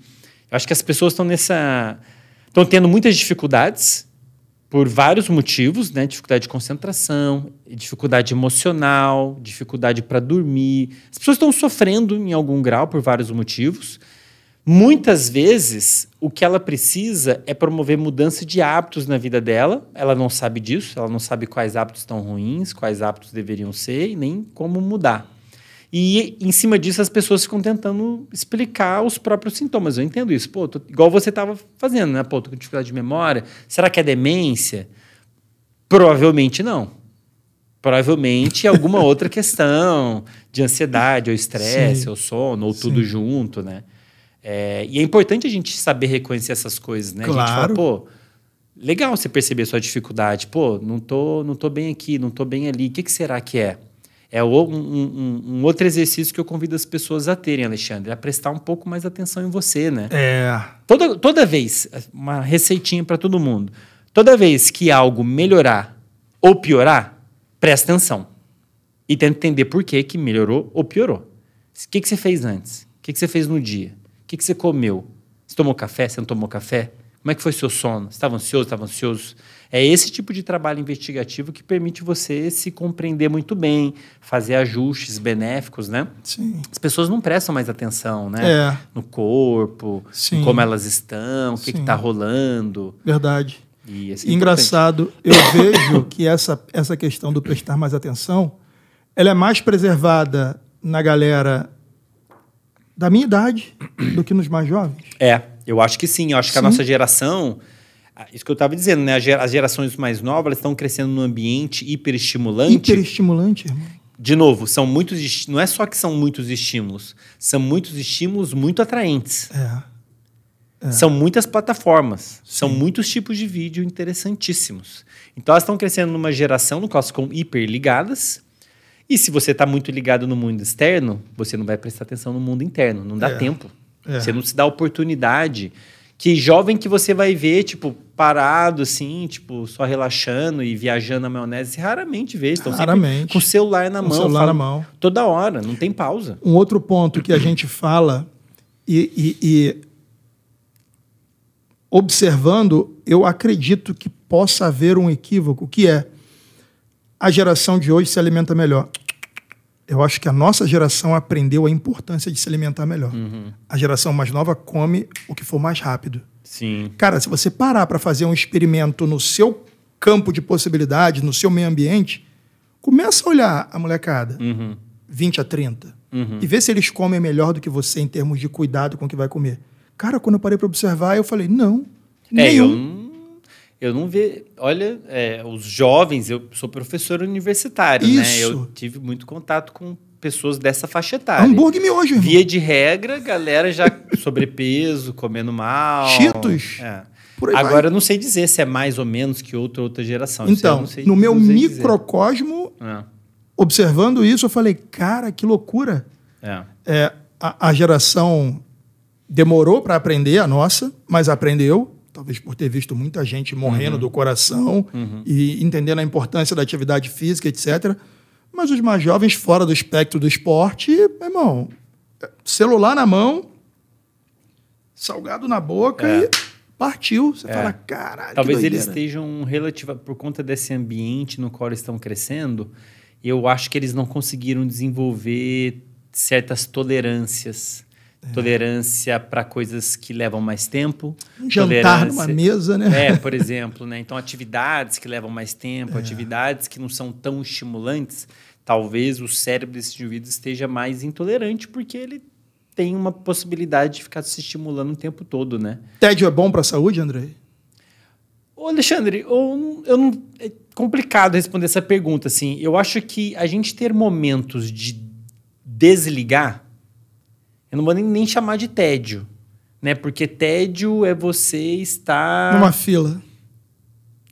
eu acho que as pessoas estão nessa. estão tendo muitas dificuldades por vários motivos, né? Dificuldade de concentração, dificuldade emocional, dificuldade para dormir. As pessoas estão sofrendo em algum grau por vários motivos. Muitas vezes, o que ela precisa é promover mudança de hábitos na vida dela. Ela não sabe disso, ela não sabe quais hábitos estão ruins, quais hábitos deveriam ser e nem como mudar. E em cima disso as pessoas ficam tentando explicar os próprios sintomas. Eu entendo isso. Pô, tô, igual você estava fazendo, né? Pô, tô com dificuldade de memória. Será que é demência? Provavelmente não. Provavelmente é alguma [laughs] outra questão de ansiedade, ou estresse, Sim. ou sono, ou Sim. tudo junto, né? É, e é importante a gente saber reconhecer essas coisas, né? Claro. A gente fala, pô, legal você perceber sua dificuldade. Pô, não tô, não tô bem aqui, não tô bem ali. O que, que será que é? É um, um, um, outro exercício que eu convido as pessoas a terem, Alexandre, a prestar um pouco mais atenção em você, né? É. Toda, toda vez, uma receitinha para todo mundo. Toda vez que algo melhorar ou piorar, presta atenção. E tenta entender por que, que melhorou ou piorou. O que, que você fez antes? O que, que você fez no dia? O que, que você comeu? Você tomou café? Você não tomou café? Como é que foi seu sono? Você estava ansioso? Estava ansioso? É esse tipo de trabalho investigativo que permite você se compreender muito bem, fazer ajustes benéficos, né? Sim. As pessoas não prestam mais atenção, né? É. No corpo, Sim. como elas estão, o que está rolando. Verdade. E é Engraçado, eu vejo [laughs] que essa, essa questão do prestar mais atenção, ela é mais preservada na galera da minha idade do que nos mais jovens. É, eu acho que sim. Eu acho sim. que a nossa geração ah, isso que eu estava dizendo, né? As gerações mais novas estão crescendo num ambiente hiperestimulante. Hiperestimulante, irmão. De novo, são muitos. Não é só que são muitos estímulos, são muitos estímulos muito atraentes. É. é. São muitas plataformas, Sim. são muitos tipos de vídeo interessantíssimos. Então elas estão crescendo numa geração no qual elas ficam hiperligadas. E se você está muito ligado no mundo externo, você não vai prestar atenção no mundo interno. Não dá é. tempo. É. Você não se dá oportunidade. Que jovem que você vai ver, tipo, parado, assim, tipo, só relaxando e viajando na maionese, raramente vê. Estão raramente. com o celular na com mão. celular na mão. Toda hora, não tem pausa. Um outro ponto que a gente fala e, e, e observando, eu acredito que possa haver um equívoco, que é a geração de hoje se alimenta melhor. Eu acho que a nossa geração aprendeu a importância de se alimentar melhor. Uhum. A geração mais nova come o que for mais rápido. Sim. Cara, se você parar para fazer um experimento no seu campo de possibilidade no seu meio ambiente, começa a olhar a molecada, uhum. 20 a 30, uhum. e ver se eles comem melhor do que você em termos de cuidado com o que vai comer. Cara, quando eu parei para observar, eu falei, não, é, nenhum. Eu, eu não vi... Olha, é, os jovens, eu sou professor universitário, Isso. né? Eu tive muito contato com pessoas dessa faixa etária. Hambúrguer miojo, irmão. Via de regra, galera já [laughs] sobrepeso, comendo mal. Cheetos. É. Agora, vai. eu não sei dizer se é mais ou menos que outra outra geração. Então, sei, no meu microcosmo, é. observando isso, eu falei, cara, que loucura. É. é a, a, geração demorou para aprender, a nossa, mas aprendeu. Talvez por ter visto muita gente morrendo uhum. do coração uhum. e entendendo a importância da atividade física, etc. Mas os mais jovens, fora do espectro do esporte, meu irmão, é, celular na mão, salgado na boca é. e partiu. Você é. fala, caralho. Talvez eles estejam relativa por conta desse ambiente no qual eles estão crescendo. Eu acho que eles não conseguiram desenvolver certas tolerâncias é. Tolerância para coisas que levam mais tempo. jantar numa mesa, né? É, por [laughs] exemplo, né? Então, atividades que levam mais tempo, é. atividades que não são tão estimulantes, talvez o cérebro desse indivíduo esteja mais intolerante, porque ele tem uma possibilidade de ficar se estimulando o tempo todo, né? Tédio é bom para a saúde, Andrei? Ô Alexandre, eu, eu não, é complicado responder essa pergunta, assim. Eu acho que a gente ter momentos de desligar eu não vou nem, nem chamar de tédio, né? Porque tédio é você estar... Numa fila.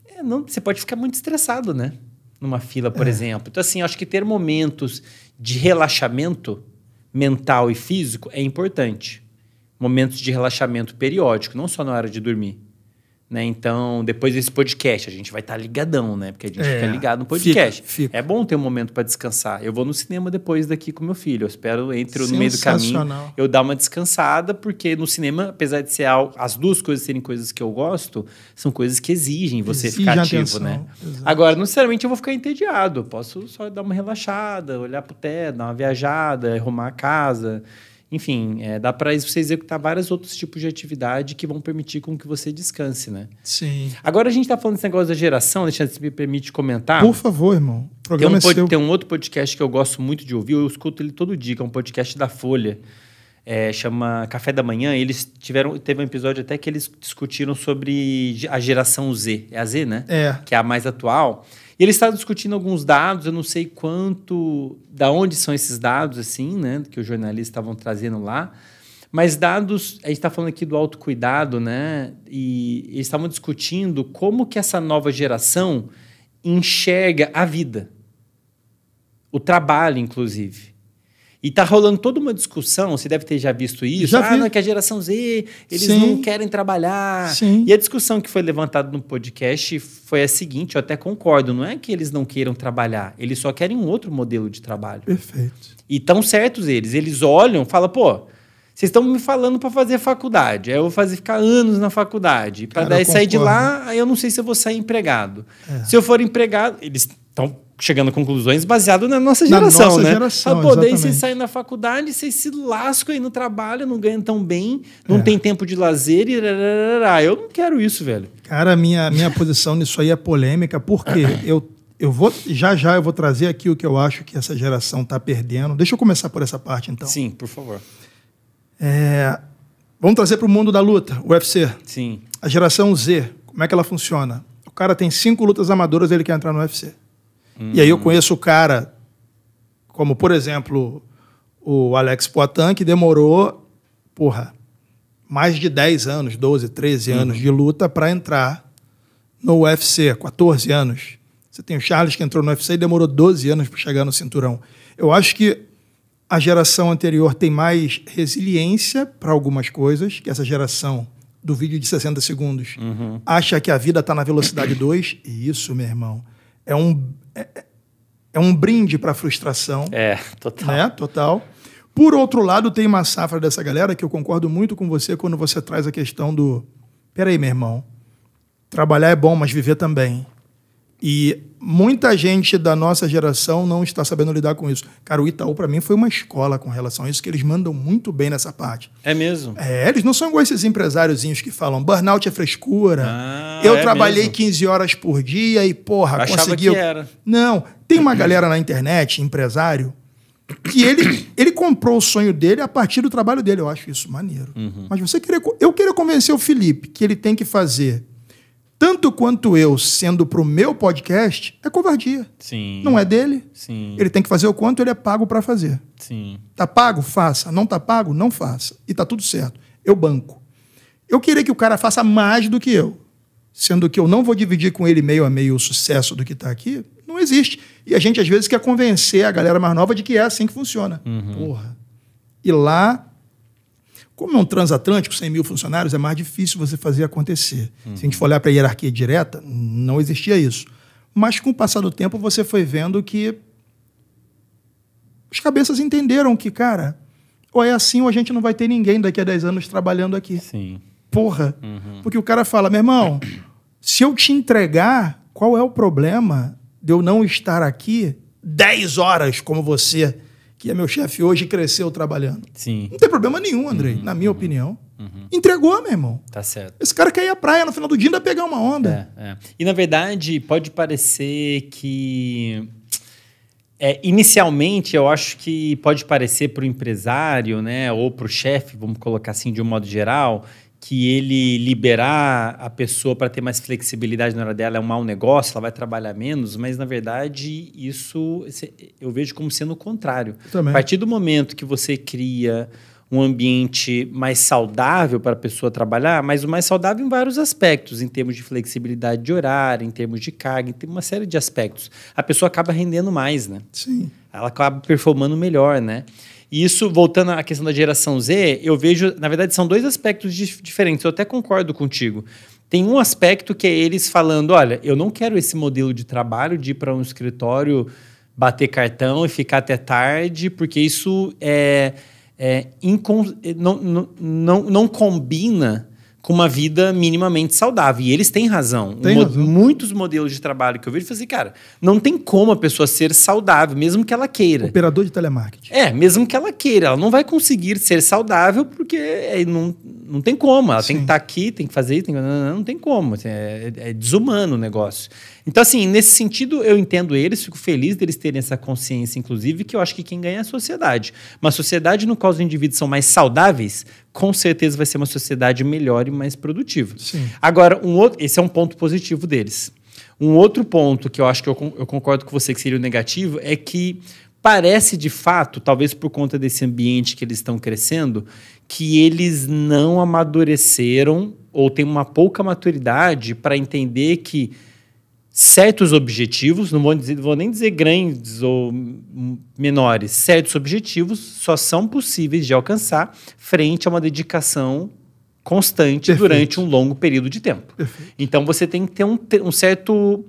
É, não, você pode ficar muito estressado, né? Numa fila, por é. exemplo. Então, assim, acho que ter momentos de relaxamento mental e físico é importante. Momentos de relaxamento periódico, não só na hora de dormir. Né? Então, depois desse podcast, a gente vai estar tá ligadão, né? Porque a gente é, fica ligado no podcast. Fica, fica. É bom ter um momento para descansar. Eu vou no cinema depois daqui com meu filho. Eu espero entre no meio do caminho eu dar uma descansada, porque no cinema, apesar de ser as duas coisas serem coisas que eu gosto, são coisas que exigem você Exige ficar ativo, né? Exato. Agora, não necessariamente eu vou ficar entediado. posso só dar uma relaxada, olhar pro teto, dar uma viajada, arrumar a casa enfim, é, dá para você executar vários outros tipos de atividade que vão permitir com que você descanse, né? Sim. Agora a gente está falando desse negócio da geração, Alexandre, se me permite comentar. Por favor, irmão. programa tem um, é seu. tem um outro podcast que eu gosto muito de ouvir, eu escuto ele todo dia, que é um podcast da Folha. É, chama Café da Manhã. Eles tiveram, teve um episódio até que eles discutiram sobre a geração Z. É a Z, né? É. Que é a mais atual. E eles estavam discutindo alguns dados, eu não sei quanto, da onde são esses dados, assim, né, que os jornalistas estavam trazendo lá. Mas dados, a gente está falando aqui do autocuidado, né? E eles estavam discutindo como que essa nova geração enxerga a vida, o trabalho, inclusive. E tá rolando toda uma discussão, você deve ter já visto isso. Já ah, vi. não, é que a geração Z, eles Sim. não querem trabalhar. Sim. E a discussão que foi levantada no podcast foi a seguinte, eu até concordo, não é que eles não queiram trabalhar, eles só querem um outro modelo de trabalho. Perfeito. E tão certos eles, eles olham, falam, pô, vocês estão me falando para fazer faculdade, aí eu vou fazer ficar anos na faculdade, para sair de lá, aí eu não sei se eu vou sair empregado. É. Se eu for empregado, eles estão chegando a conclusões baseado na nossa geração, na nossa né? Geração, ah, pô, daí vocês saem da faculdade, vocês se lascam aí no trabalho, não ganham tão bem, não é. tem tempo de lazer e eu não quero isso, velho. Cara, minha minha posição nisso aí é polêmica, porque [coughs] eu eu vou já já eu vou trazer aqui o que eu acho que essa geração está perdendo. Deixa eu começar por essa parte então. Sim, por favor. É, vamos trazer para o mundo da luta, o UFC. Sim. A geração Z, como é que ela funciona? O cara tem cinco lutas amadoras, ele quer entrar no UFC. Hum. E aí eu conheço o cara, como por exemplo, o Alex Poitin, que demorou, porra, mais de 10 anos, 12, 13 hum. anos de luta para entrar no UFC, 14 anos. Você tem o Charles que entrou no UFC e demorou 12 anos para chegar no cinturão. Eu acho que a geração anterior tem mais resiliência para algumas coisas, que essa geração do vídeo de 60 segundos uhum. acha que a vida está na velocidade 2. E isso, meu irmão, é um, é, é, é, um brinde para a frustração. É, total. Né? Total. Por outro lado, tem uma safra dessa galera que eu concordo muito com você quando você traz a questão do. Peraí, meu irmão. Trabalhar é bom, mas viver também. E muita gente da nossa geração não está sabendo lidar com isso. Cara, o Itaú, para mim, foi uma escola com relação a isso, que eles mandam muito bem nessa parte. É mesmo? É, eles não são igual esses empresáriozinhos que falam burnout é frescura. Ah, eu é trabalhei mesmo? 15 horas por dia e, porra, Achava consegui. Que era. Não. Tem uma galera na internet, empresário, que ele, ele comprou o sonho dele a partir do trabalho dele. Eu acho isso maneiro. Uhum. Mas você querer. Eu queria convencer o Felipe que ele tem que fazer tanto quanto eu sendo pro meu podcast, é covardia. Sim. Não é dele. Sim. Ele tem que fazer o quanto ele é pago para fazer. Sim. Tá pago? Faça. Não tá pago? Não faça. E tá tudo certo. Eu banco. Eu queria que o cara faça mais do que eu. Sendo que eu não vou dividir com ele meio a meio o sucesso do que está aqui, não existe. E a gente, às vezes, quer convencer a galera mais nova de que é assim que funciona. Uhum. Porra. E lá como é um transatlântico, 100 mil funcionários, é mais difícil você fazer acontecer. Uhum. Se a gente for olhar para a hierarquia direta, não existia isso. Mas com o passar do tempo, você foi vendo que os cabeças entenderam que, cara, ou é assim ou a gente não vai ter ninguém daqui a 10 anos trabalhando aqui. Sim. Porra. Uhum. Porque o cara fala, meu irmão, se eu te entregar, qual é o problema de eu não estar aqui 10 horas como você que é meu chefe hoje, cresceu trabalhando. Sim. Não tem problema nenhum, Andrei, uhum, na minha uhum, opinião. Uhum. Entregou, meu irmão. Tá certo. Esse cara quer ir à praia no final do dia ainda pegar uma onda. É, é. E na verdade, pode parecer que. É, inicialmente, eu acho que pode parecer para o empresário, né, ou para o chefe, vamos colocar assim de um modo geral, que ele liberar a pessoa para ter mais flexibilidade na hora dela é um mau negócio, ela vai trabalhar menos, mas na verdade isso eu vejo como sendo o contrário. A partir do momento que você cria um ambiente mais saudável para a pessoa trabalhar, mas o mais saudável em vários aspectos, em termos de flexibilidade de horário, em termos de carga, em uma série de aspectos. A pessoa acaba rendendo mais, né? Sim. Ela acaba performando melhor, né? E isso, voltando à questão da geração Z, eu vejo, na verdade, são dois aspectos diferentes. Eu até concordo contigo. Tem um aspecto que é eles falando: olha, eu não quero esse modelo de trabalho de ir para um escritório bater cartão e ficar até tarde, porque isso é, é não, não, não, não combina com uma vida minimamente saudável. E eles têm razão. Tem mo razão. Muitos modelos de trabalho que eu vejo, eu assim, cara, não tem como a pessoa ser saudável, mesmo que ela queira. Operador de telemarketing. É, mesmo que ela queira. Ela não vai conseguir ser saudável porque é, não, não tem como. Ela Sim. tem que estar tá aqui, tem que fazer, tem Não, não, não, tem como. Assim, é, é, é desumano o negócio. Então, assim, nesse sentido, eu entendo eles, fico feliz deles terem essa consciência, inclusive, que eu acho que quem ganha é a sociedade. Uma sociedade no qual os indivíduos são mais saudáveis, com certeza vai ser uma sociedade melhor e mais produtiva. Sim. Agora, um outro, esse é um ponto positivo deles. Um outro ponto que eu acho que eu, eu concordo com você que seria o negativo é que parece de fato, talvez por conta desse ambiente que eles estão crescendo, que eles não amadureceram ou têm uma pouca maturidade para entender que certos objetivos, não vou, dizer, vou nem dizer grandes ou menores, certos objetivos só são possíveis de alcançar frente a uma dedicação constante Perfeito. durante um longo período de tempo. Perfeito. Então você tem que ter um, um certo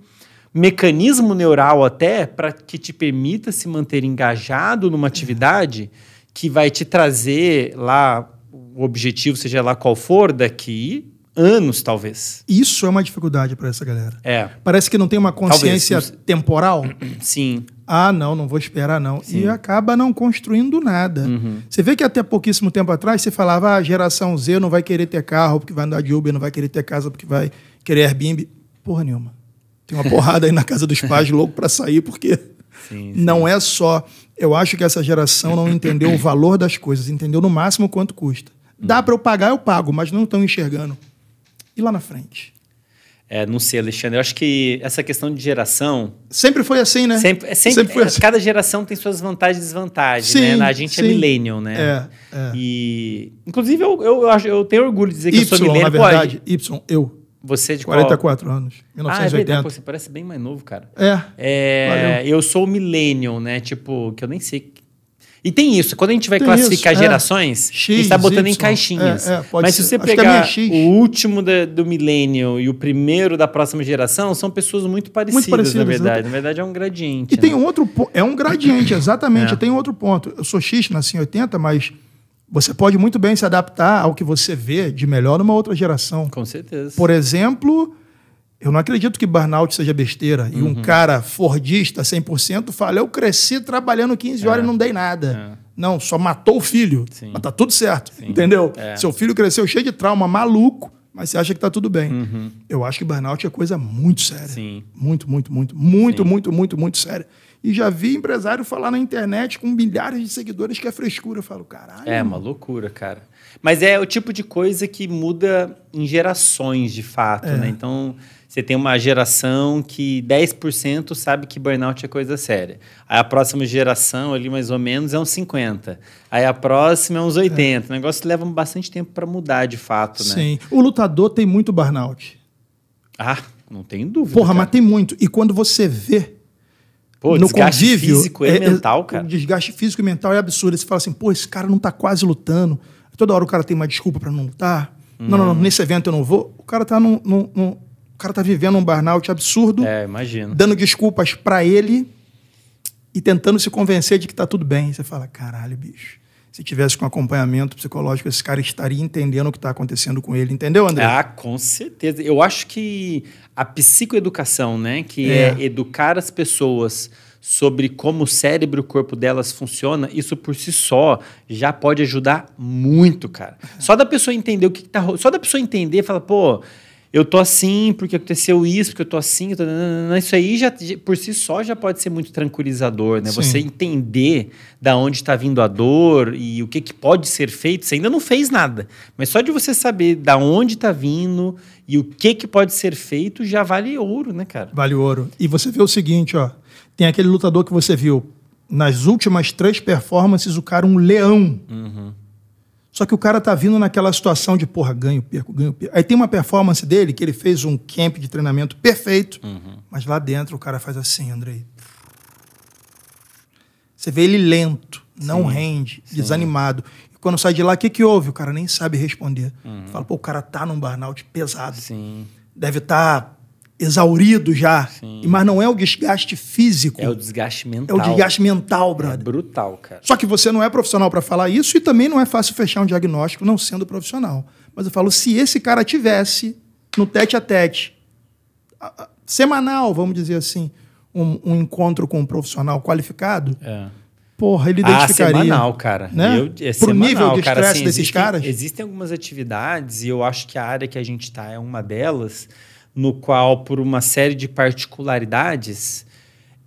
mecanismo neural até para que te permita se manter engajado numa atividade que vai te trazer lá o objetivo, seja lá qual for, daqui anos, talvez. Isso é uma dificuldade para essa galera. É. Parece que não tem uma consciência talvez. temporal. [clears throat] Sim. Ah, não, não vou esperar, não. Sim. E acaba não construindo nada. Uhum. Você vê que até pouquíssimo tempo atrás você falava: ah, a geração Z não vai querer ter carro porque vai andar de Uber, não vai querer ter casa porque vai querer Airbnb. Porra nenhuma. Tem uma porrada aí na casa dos [laughs] pais louco para sair porque Sim, sim. Não é só. Eu acho que essa geração não entendeu o valor das coisas, entendeu no máximo quanto custa. Dá uhum. para eu pagar, eu pago, mas não estão enxergando e lá na frente. É, não sei, Alexandre. Eu acho que essa questão de geração. Sempre foi assim, né? Sempre, é sempre, sempre foi é, assim. Cada geração tem suas vantagens e desvantagens, né? sim, né? A gente é sim. é millennial, né? É, é. E. Inclusive, eu, eu, eu, eu tenho orgulho de dizer que y, eu sou millennial. Na verdade, pode. Y, eu. Você de 44 qual? anos, 1980. Ah, é Pô, você parece bem mais novo, cara. É. é eu sou millennial, né? Tipo, que eu nem sei e tem isso, quando a gente vai tem classificar isso, é. gerações, é. X, a gente está botando y, em caixinhas. É, é Mas ser. se você é pegar o último do milênio e o primeiro da próxima geração, são pessoas muito parecidas, muito parecidas na né? verdade. Exatamente. Na verdade, é um gradiente. E né? tem um outro É um gradiente, [coughs] exatamente. Tem outro ponto. Eu sou X, nasci em 80, mas você pode muito bem se adaptar ao que você vê de melhor numa outra geração. Com certeza. Por exemplo, eu não acredito que burnout seja besteira. Uhum. E um uhum. cara fordista, 100%, fala: eu cresci trabalhando 15 horas é. e não dei nada. É. Não, só matou o filho. Sim. Mas tá tudo certo. Sim. Entendeu? É. Seu filho cresceu cheio de trauma, maluco, mas você acha que tá tudo bem. Uhum. Eu acho que burnout é coisa muito séria. Sim. Muito, muito, muito, muito, muito, muito, muito séria. E já vi empresário falar na internet com milhares de seguidores que é frescura. Eu falo, caralho. É uma loucura, cara. Mas é o tipo de coisa que muda em gerações, de fato, né? é. né? Então, você tem uma geração que 10% sabe que burnout é coisa séria. Aí a próxima geração, ali mais ou menos, é uns 50%. Aí a próxima é uns 80%. É. O negócio leva bastante tempo para mudar, de fato, né? Sim. O lutador tem muito burnout. Ah, não tem dúvida. Porra, cara. mas tem muito. E quando você vê... Pô, no desgaste convívio, físico e é, é, mental, cara. O desgaste físico e mental é absurdo. Você fala assim, pô, esse cara não tá quase lutando Toda hora o cara tem uma desculpa para não lutar. Não, não, não, uhum. nesse evento eu não vou. O cara tá num, num, num o cara tá vivendo um burnout absurdo. É, imagino. Dando desculpas para ele e tentando se convencer de que tá tudo bem. você fala, caralho, bicho. Se tivesse com acompanhamento psicológico, esse cara estaria entendendo o que está acontecendo com ele, entendeu, André? Ah, com certeza. Eu acho que a psicoeducação, né, que é, é educar as pessoas sobre como o cérebro e o corpo delas funciona, isso por si só já pode ajudar muito, cara. Só da pessoa entender o que, que tá Só da pessoa entender e falar, pô, eu tô assim porque aconteceu isso, porque eu tô assim. Eu tô... Isso aí já, por si só já pode ser muito tranquilizador, né? Sim. Você entender da onde está vindo a dor e o que, que pode ser feito. Você ainda não fez nada, mas só de você saber da onde está vindo e o que, que pode ser feito já vale ouro, né, cara? Vale ouro. E você vê o seguinte, ó. Tem aquele lutador que você viu nas últimas três performances, o cara é um leão. Uhum. Só que o cara tá vindo naquela situação de, porra, ganho, perco, ganho, perco. Aí tem uma performance dele que ele fez um camp de treinamento perfeito, uhum. mas lá dentro o cara faz assim, Andrei. Você vê ele lento, não sim, rende, sim. desanimado. E quando sai de lá, o que, que houve? O cara nem sabe responder. Uhum. Fala, pô, o cara tá num burnout pesado. Sim. Deve estar. Tá exaurido já. Sim. Mas não é o desgaste físico. É o desgaste mental. É o desgaste mental, é brother. É brutal, cara. Só que você não é profissional para falar isso e também não é fácil fechar um diagnóstico não sendo profissional. Mas eu falo, se esse cara tivesse no tete a tete, a, a, semanal, vamos dizer assim, um, um, encontro com um profissional qualificado. É. Porra, ele ah, identificaria. Ah, semanal, cara. Né? Eu, é Pro semanal, nível de estresse assim, desses existem, caras? Existem algumas atividades, e eu acho que a área que a gente está é uma delas, no qual, por uma série de particularidades,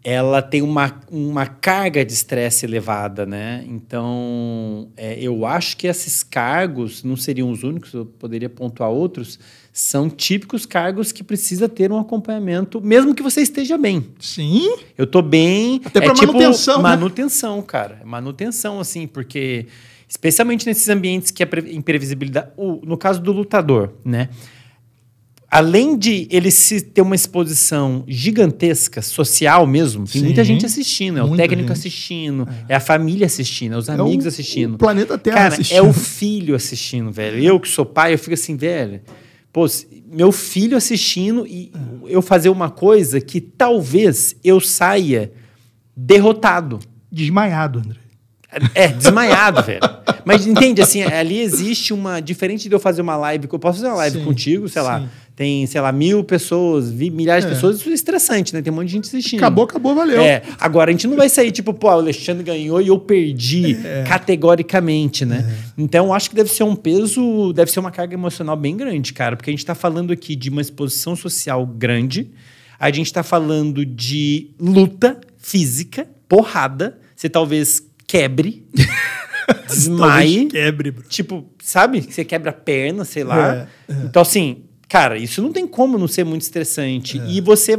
ela tem uma, uma carga de estresse elevada, né? Então, é, eu acho que esses cargos, não seriam os únicos, eu poderia pontuar outros, são típicos cargos que precisa ter um acompanhamento, mesmo que você esteja bem. Sim. Eu tô bem. Até é para tipo manutenção. Né? Manutenção, né? cara. É manutenção, assim, porque. Especialmente nesses ambientes que a imprevisibilidade. No caso do lutador, né? além de ele se ter uma exposição gigantesca, social mesmo, tem Sim. muita gente assistindo, é o técnico gente. assistindo, é. é. a família assistindo, é os é amigos é o, assistindo. O planeta Terra Cara, é assistindo. é o filho assistindo, velho. Eu que sou pai, eu fico assim, velho. Pô, meu filho assistindo e é. eu fazer uma coisa que talvez eu saia derrotado. Desmaiado, André. É, desmaiado, velho. Mas entende, assim, ali existe uma. Diferente de eu fazer uma live. Eu posso fazer uma live sim, contigo, sei sim. lá. Tem, sei lá, mil pessoas, milhares é. de pessoas. Isso é estressante, né? Tem um monte de gente assistindo. Acabou, acabou, valeu. É. Agora, a gente não vai sair tipo, pô, o Alexandre ganhou e eu perdi, é. categoricamente, né? É. Então, acho que deve ser um peso, deve ser uma carga emocional bem grande, cara. Porque a gente tá falando aqui de uma exposição social grande. A gente tá falando de luta física, porrada. Você talvez quebre. [laughs] desmaie. quebre, bro. Tipo, sabe? Você quebra a perna, sei lá. É, é. Então, assim, cara, isso não tem como não ser muito estressante. É. E você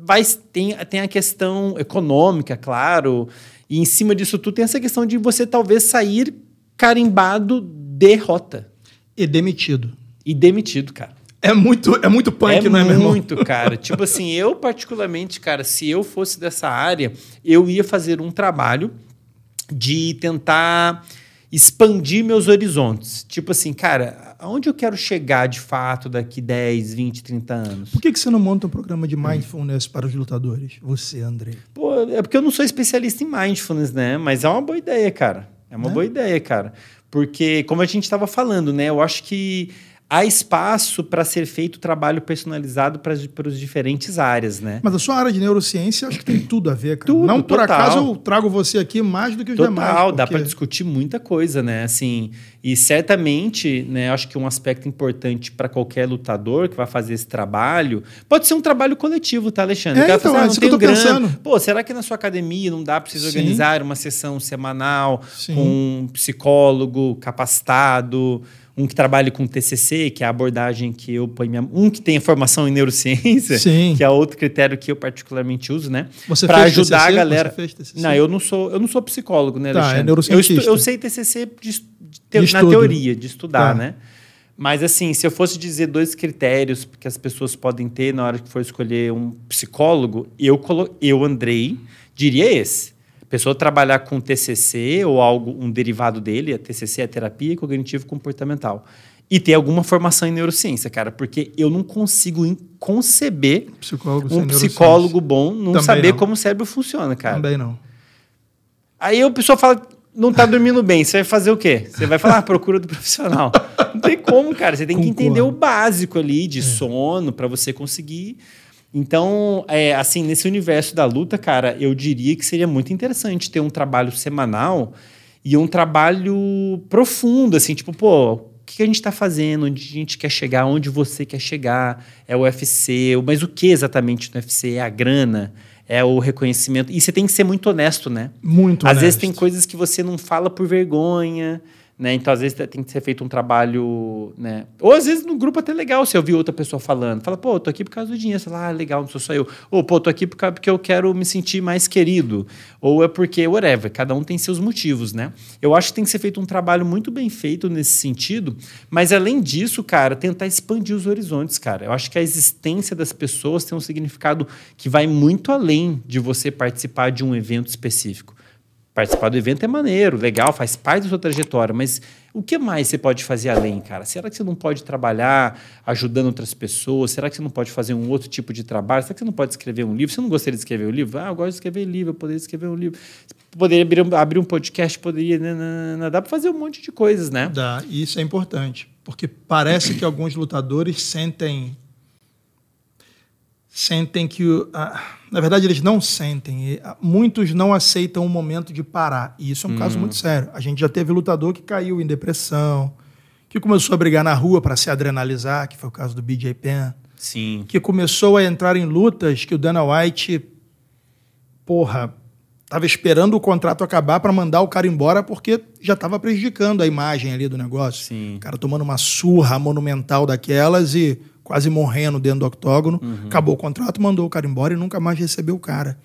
vai. Tem, tem a questão econômica, claro. E em cima disso tudo tem essa questão de você talvez sair carimbado derrota. E demitido. E demitido, cara. É muito, é muito punk, é não é, mesmo? É Muito, [laughs] cara. tipo assim, eu particularmente, cara, se eu fosse dessa área, eu ia fazer um trabalho de tentar expandir meus horizontes. Tipo assim, cara, aonde eu quero chegar de fato daqui 10, 20, 30 anos? Por que, que você não monta um programa de mindfulness hum. para os lutadores? Você, André. Pô, é porque eu não sou especialista em mindfulness, né? Mas é uma boa ideia, cara. É uma né? boa ideia, cara. Porque, como a gente estava falando, né? Eu acho que há espaço para ser feito trabalho personalizado para os diferentes áreas, né? Mas a sua área de neurociência acho que tem tudo a ver, cara. Tudo, Não por total. acaso eu trago você aqui mais do que os total, demais. Total, porque... dá para discutir muita coisa, né? Assim, e certamente, né, acho que um aspecto importante para qualquer lutador que vai fazer esse trabalho, pode ser um trabalho coletivo, tá, Alexandre? É, então, fazer, ah, é não é grana. Pensando. Pô, será que na sua academia não dá para vocês Sim. organizar uma sessão semanal Sim. com um psicólogo capacitado? um que trabalhe com TCC, que é a abordagem que eu ponho minha... um que tem formação em neurociência, Sim. que é outro critério que eu particularmente uso, né? Você para ajudar TCC? a galera. Não, eu não sou, eu não sou psicólogo, né, tá, É neurocientista. Eu, eu sei TCC de... De de na teoria, de estudar, tá. né? Mas assim, se eu fosse dizer dois critérios que as pessoas podem ter na hora que for escolher um psicólogo, eu colo... eu Andrei diria esse pessoa trabalhar com TCC ou algo, um derivado dele, a é TCC é terapia cognitivo-comportamental. E ter alguma formação em neurociência, cara, porque eu não consigo conceber psicólogo um psicólogo bom não Também saber não. como o cérebro funciona, cara. Também não. Aí a pessoa fala, não tá dormindo bem, você vai fazer o quê? Você vai falar, ah, procura do profissional. [laughs] Não tem como, cara. Você tem Concordo. que entender o básico ali de é. sono para você conseguir então, é, assim, nesse universo da luta, cara, eu diria que seria muito interessante ter um trabalho semanal e um trabalho profundo, assim, tipo, pô, o que a gente está fazendo? Onde a gente quer chegar? Onde você quer chegar? É o UFC, mas o que exatamente no UFC? É a grana? É o reconhecimento? E você tem que ser muito honesto, né? Muito Às honesto. vezes tem coisas que você não fala por vergonha. Né? Então, às vezes, tem que ser feito um trabalho. Né? Ou às vezes no grupo é até legal se ouvir outra pessoa falando. Fala, pô, tô aqui por causa do dinheiro. Sei lá, ah, legal, não sou só eu. Ou, pô, tô aqui porque eu quero me sentir mais querido. Ou é porque, whatever, cada um tem seus motivos, né? Eu acho que tem que ser feito um trabalho muito bem feito nesse sentido. Mas além disso, cara, tentar expandir os horizontes, cara. Eu acho que a existência das pessoas tem um significado que vai muito além de você participar de um evento específico participar do evento é maneiro, legal, faz parte da sua trajetória, mas o que mais você pode fazer além, cara? Será que você não pode trabalhar ajudando outras pessoas? Será que você não pode fazer um outro tipo de trabalho? Será que você não pode escrever um livro? Você não gostaria de escrever um livro? Ah, eu gosto de escrever livro, eu poderia escrever um livro. poderia abrir um, abrir um podcast, poderia. Né, né, né, né dá para fazer um monte de coisas, né? Dá, isso é importante, porque parece que alguns lutadores sentem sentem que. na verdade, eles não sentem. muitos não aceitam o momento de parar. E isso é um hum. caso uhum. muito sério. A gente já teve lutador que caiu em depressão, que começou a brigar na rua para se adrenalizar, que foi o caso do BJ Penn. Sim. Que começou a entrar em lutas que o Dana White, porra, estava esperando o contrato acabar para mandar o cara embora porque já estava prejudicando a imagem ali do negócio. Sim. O cara tomando uma surra monumental daquelas e quase morrendo dentro do octógono. Uhum. Acabou o contrato, mandou o cara embora e nunca mais recebeu o cara.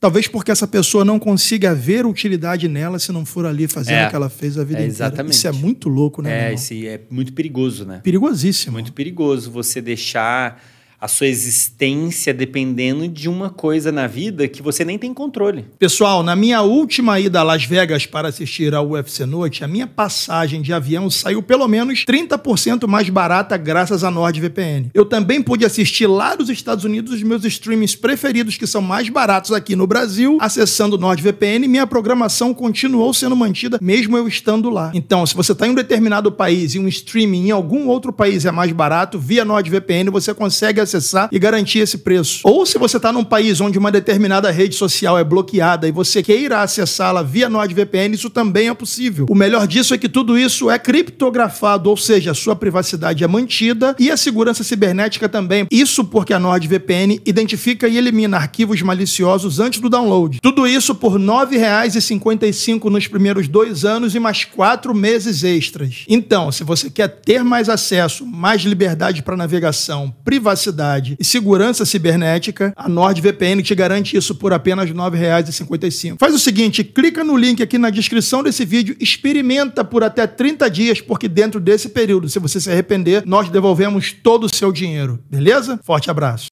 Talvez porque essa pessoa não consiga ver utilidade nela se não for ali fazendo é, o que ela fez a vida é, exatamente. Isso é muito louco, né? É, isso é muito perigoso, né? Perigosíssimo. Muito perigoso você deixar a sua existência dependendo de uma coisa na vida que você nem tem controle. Pessoal, na minha última ida a Las Vegas para assistir ao UFC Noite, a minha passagem de avião saiu pelo menos 30% mais barata graças a NordVPN. Eu também pude assistir lá nos Estados Unidos os meus streamings preferidos que são mais baratos aqui no Brasil, acessando NordVPN, minha programação continuou sendo mantida mesmo eu estando lá. Então, se você está em um determinado país e um streaming em algum outro país é mais barato, via NordVPN você consegue acessar e garantir esse preço. Ou se você está num país onde uma determinada rede social é bloqueada e você queira acessá-la via NordVPN, isso também é possível. O melhor disso é que tudo isso é criptografado, ou seja, a sua privacidade é mantida e a segurança cibernética também. Isso porque a NordVPN identifica e elimina arquivos maliciosos antes do download. Tudo isso por R$ 9,55 nos primeiros dois anos e mais quatro meses extras. Então, se você quer ter mais acesso, mais liberdade para navegação, privacidade, privacidade e segurança cibernética, a NordVPN te garante isso por apenas R$ 9,55. Faz o seguinte, clica no link aqui na descrição desse vídeo, experimenta por até 30 dias, porque dentro desse período, se você se arrepender, nós devolvemos todo o seu dinheiro, beleza? Forte abraço.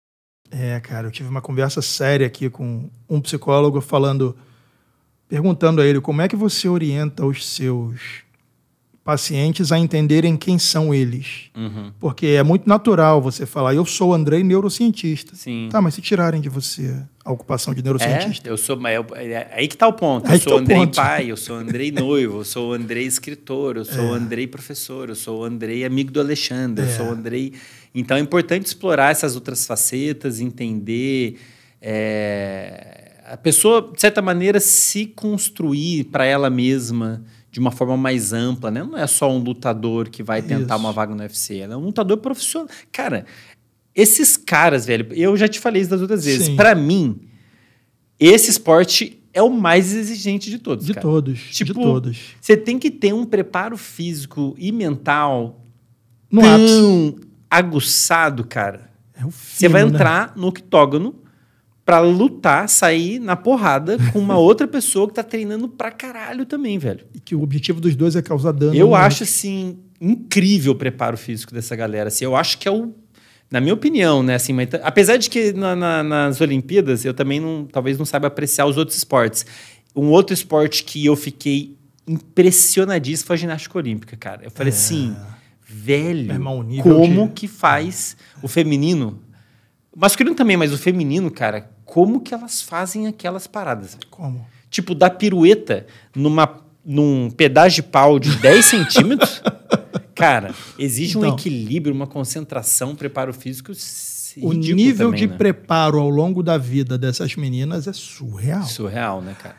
É, cara, eu tive uma conversa séria aqui com um psicólogo falando, perguntando a ele como é que você orienta os seus pacientes a entenderem quem são eles. Uhum. Porque é muito natural você falar, eu sou Andrei, neurocientista. Sim. Tá, mas se tirarem de você a ocupação de neurocientista. É, eu sou, é, é, é aí que está o ponto. eu sou tá Andrei ponto. pai, eu sou Andrei noivo, eu sou Andrei escritor, eu sou é. Andrei professor, eu sou Andrei amigo do Alexandre, eu é. sou Andrei. Então é importante explorar essas outras facetas, entender a pessoa de certa maneira se construir para ela mesma de uma forma mais ampla, né? Não é só um lutador que vai tentar uma vaga no UFC, é um lutador profissional. Cara, esses caras, velho, eu já te falei isso das outras vezes. Para mim, esse esporte é o mais exigente de todos. De cara. todos. Tipo, de todos. Você tem que ter um preparo físico e mental no tão aguçado, cara. É um filme, você vai né? entrar né? no octógono para lutar, sair na porrada com uma outra pessoa que tá treinando pra caralho também, velho. E que o objetivo dos dois é causar dano. Eu acho, assim, incrível o preparo físico dessa galera. Assim, eu acho que é o. Na minha opinião, né? Assim, mas, apesar de que na, na, nas Olimpíadas eu também não, talvez não saiba apreciar os outros esportes. Um outro esporte que eu fiquei impressionadíssimo foi a ginástica olímpica, cara. Eu falei é... assim, velho, irmão, como de... que faz o feminino? O masculino também, mas o feminino, cara, como que elas fazem aquelas paradas. Como? Tipo, dar pirueta numa, num pedaço de pau de 10 [laughs] centímetros. Cara, exige então, um equilíbrio, uma concentração, preparo físico. O nível também, de né? preparo ao longo da vida dessas meninas é surreal. Surreal, né, cara?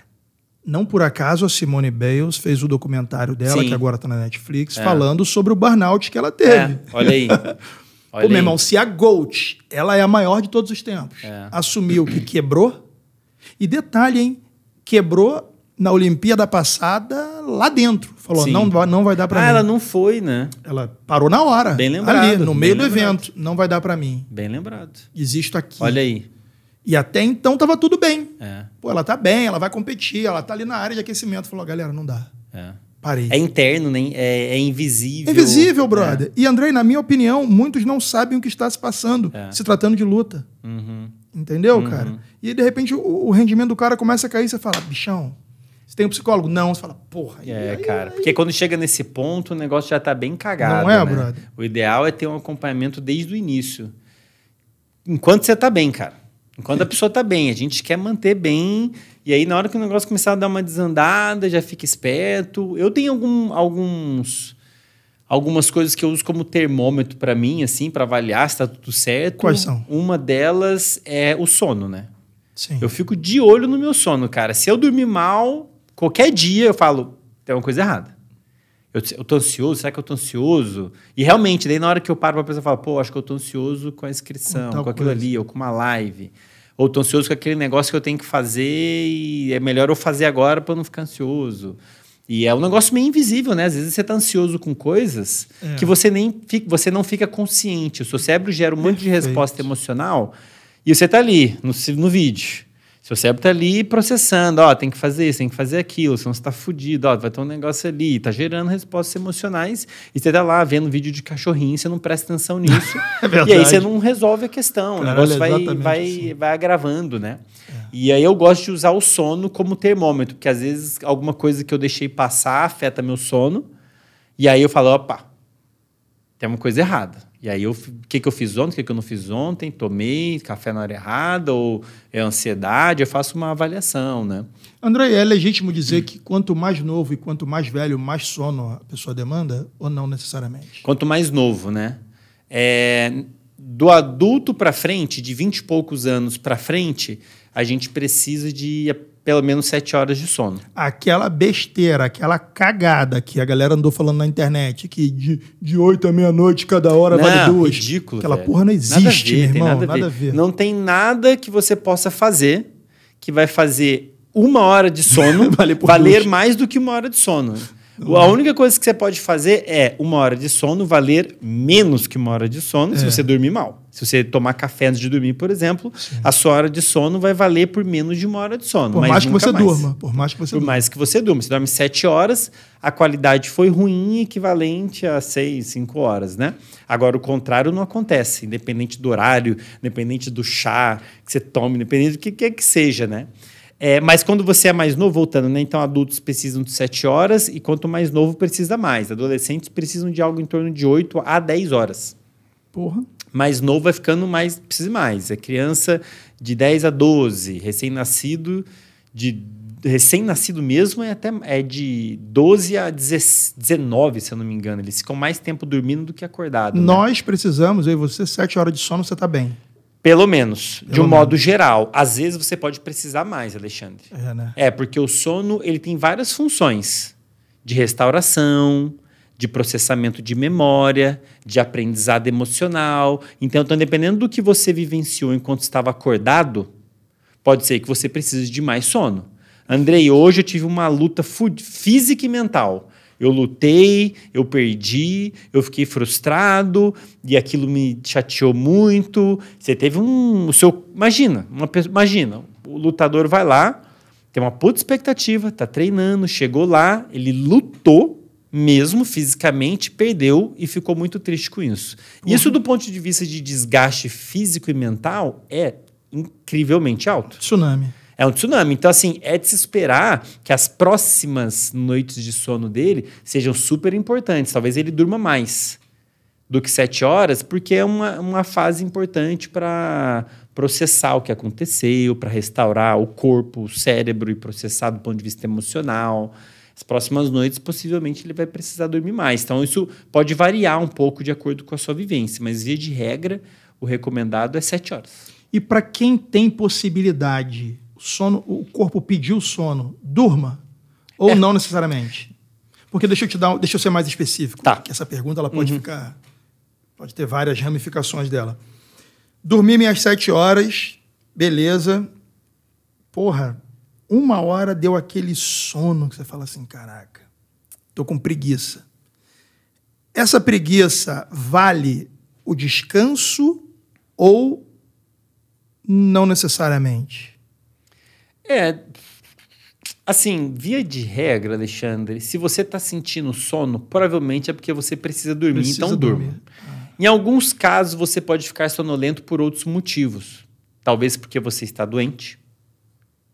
Não por acaso a Simone Bales fez o documentário dela, Sim. que agora está na Netflix, é. falando sobre o burnout que ela teve. É, olha aí. [laughs] Olha Pô, meu irmão, se a Gold, ela é a maior de todos os tempos, é. assumiu que quebrou. E detalhe, hein? Quebrou na Olimpíada passada lá dentro. Falou, não, não vai dar para ah, mim. ela não foi, né? Ela parou na hora. Bem lembrado. Ali, no meio do lembrado. evento. Não vai dar para mim. Bem lembrado. Existo aqui. Olha aí. E até então tava tudo bem. É. Pô, ela tá bem, ela vai competir, ela tá ali na área de aquecimento. Falou, galera, não dá. É. É interno, né? É, é invisível. É invisível, brother. E, Andrei, na minha opinião, muitos não sabem o que está se passando, é. se tratando de luta. Uhum. Entendeu, uhum. cara? E aí, de repente, o, o, rendimento do cara começa a cair você fala, bichão, você tem um psicólogo? Não. Você fala, porra. É, aí, cara. Aí, porque aí. quando chega nesse ponto, o negócio já tá bem cagado. Não é, né? brother? O ideal é ter um acompanhamento desde o início. Enquanto você tá bem, cara. Enquanto a pessoa está bem, a gente quer manter bem. E aí, na hora que o negócio começar a dar uma desandada, já fica esperto. Eu tenho algum, alguns algumas coisas que eu uso como termômetro para mim, assim, para avaliar se está tudo certo. Quais são? Uma delas é o sono, né? Sim. Eu fico de olho no meu sono, cara. Se eu dormir mal, qualquer dia eu falo, tem uma coisa errada. Eu, eu tô ansioso, será que eu tô ansioso? E realmente, daí na hora que eu paro pra pessoa fala, pô, acho que eu tô ansioso com a inscrição, com, com aquilo coisa. ali, ou com uma live. Ou tô ansioso com aquele negócio que eu tenho que fazer e é melhor eu fazer agora para não ficar ansioso. E é um negócio meio invisível, né? Às vezes você tá ansioso com coisas é. que você nem fica, você não fica consciente. O seu cérebro gera um monte Perfeito. de resposta emocional e você tá ali no, no vídeo. Seu cérebro está ali processando, ó, tem que fazer isso, tem que fazer aquilo, senão você está fudido, ó, vai ter um negócio ali, está gerando respostas emocionais, e você está lá vendo vídeo de cachorrinho, você não presta atenção [laughs] nisso, é e aí você não resolve a questão, Caralho, o negócio vai, vai, assim. vai agravando, né? É. E aí eu gosto de usar o sono como termômetro, porque às vezes alguma coisa que eu deixei passar afeta meu sono, e aí eu falo, opa, tem uma coisa errada. E aí, o que, que eu fiz ontem, o que, que eu não fiz ontem? Tomei café na hora errada ou é ansiedade? Eu faço uma avaliação, né? André, é legítimo dizer que quanto mais novo e quanto mais velho, mais sono a pessoa demanda ou não necessariamente? Quanto mais novo, né? É, do adulto para frente, de 20 e poucos anos para frente, a gente precisa de pelo menos sete horas de sono. Aquela besteira, aquela cagada que a galera andou falando na internet, que de, de 8 à meia-noite cada hora não, vale duas. Ridículo, aquela velho. porra não existe, ver, meu irmão. Nada, a, ver. a ver. Não tem nada que você possa fazer que vai fazer uma hora de sono [laughs] valer, valer mais do que uma hora de sono. A única coisa que você pode fazer é uma hora de sono valer menos que uma hora de sono é. se você dormir mal. Se você tomar café antes de dormir, por exemplo, Sim. a sua hora de sono vai valer por menos de uma hora de sono. Por mais que você mais. durma. Por mais que você por durma. mais que você durma. Você dorme sete horas, a qualidade foi ruim, equivalente a seis, cinco horas, né? Agora, o contrário não acontece, independente do horário, independente do chá que você tome, independente do que quer que seja, né? É, mas quando você é mais novo, voltando, né? Então, adultos precisam de 7 horas e quanto mais novo, precisa mais. Adolescentes precisam de algo em torno de 8 a 10 horas. Porra. Mais novo vai ficando mais, precisa mais. É criança de 10 a 12, recém-nascido de recém-nascido mesmo é até é de 12 a 19, se eu não me engano. Eles ficam mais tempo dormindo do que acordado. Né? Nós né? precisamos, eu e você, 7 horas de sono, você está bem. Pelo menos, Pelo de um menos. modo geral. Às vezes você pode precisar mais, Alexandre. É, né? É, porque o sono ele tem várias funções: de restauração, de processamento de memória, de aprendizado emocional. Então, então dependendo do que você vivenciou enquanto estava acordado, pode ser que você precise de mais sono. Andrei, hoje eu tive uma luta física e mental. Eu lutei, eu perdi, eu fiquei frustrado e aquilo me chateou muito. Você teve um. O seu, imagina, uma, imagina, o lutador vai lá, tem uma puta expectativa, tá treinando, chegou lá, ele lutou mesmo fisicamente, perdeu e ficou muito triste com isso. Uhum. Isso, do ponto de vista de desgaste físico e mental, é incrivelmente alto. Tsunami. É um tsunami. Então, assim, é de se esperar que as próximas noites de sono dele sejam super importantes. Talvez ele durma mais do que sete horas, porque é uma, uma fase importante para processar o que aconteceu, para restaurar o corpo, o cérebro e processar do ponto de vista emocional. As próximas noites, possivelmente, ele vai precisar dormir mais. Então, isso pode variar um pouco de acordo com a sua vivência, mas, via de regra, o recomendado é sete horas. E para quem tem possibilidade o sono, o corpo pediu sono, durma ou é. não necessariamente? Porque deixa eu te dar, deixa eu ser mais específico, tá. que essa pergunta ela pode uhum. ficar pode ter várias ramificações dela. Dormi minhas sete horas, beleza. Porra, uma hora deu aquele sono que você fala assim, caraca, tô com preguiça. Essa preguiça vale o descanso ou não necessariamente? É. Assim, via de regra, Alexandre, se você está sentindo sono, provavelmente é porque você precisa dormir, precisa então dormir. Em alguns casos, você pode ficar sonolento por outros motivos. Talvez porque você está doente,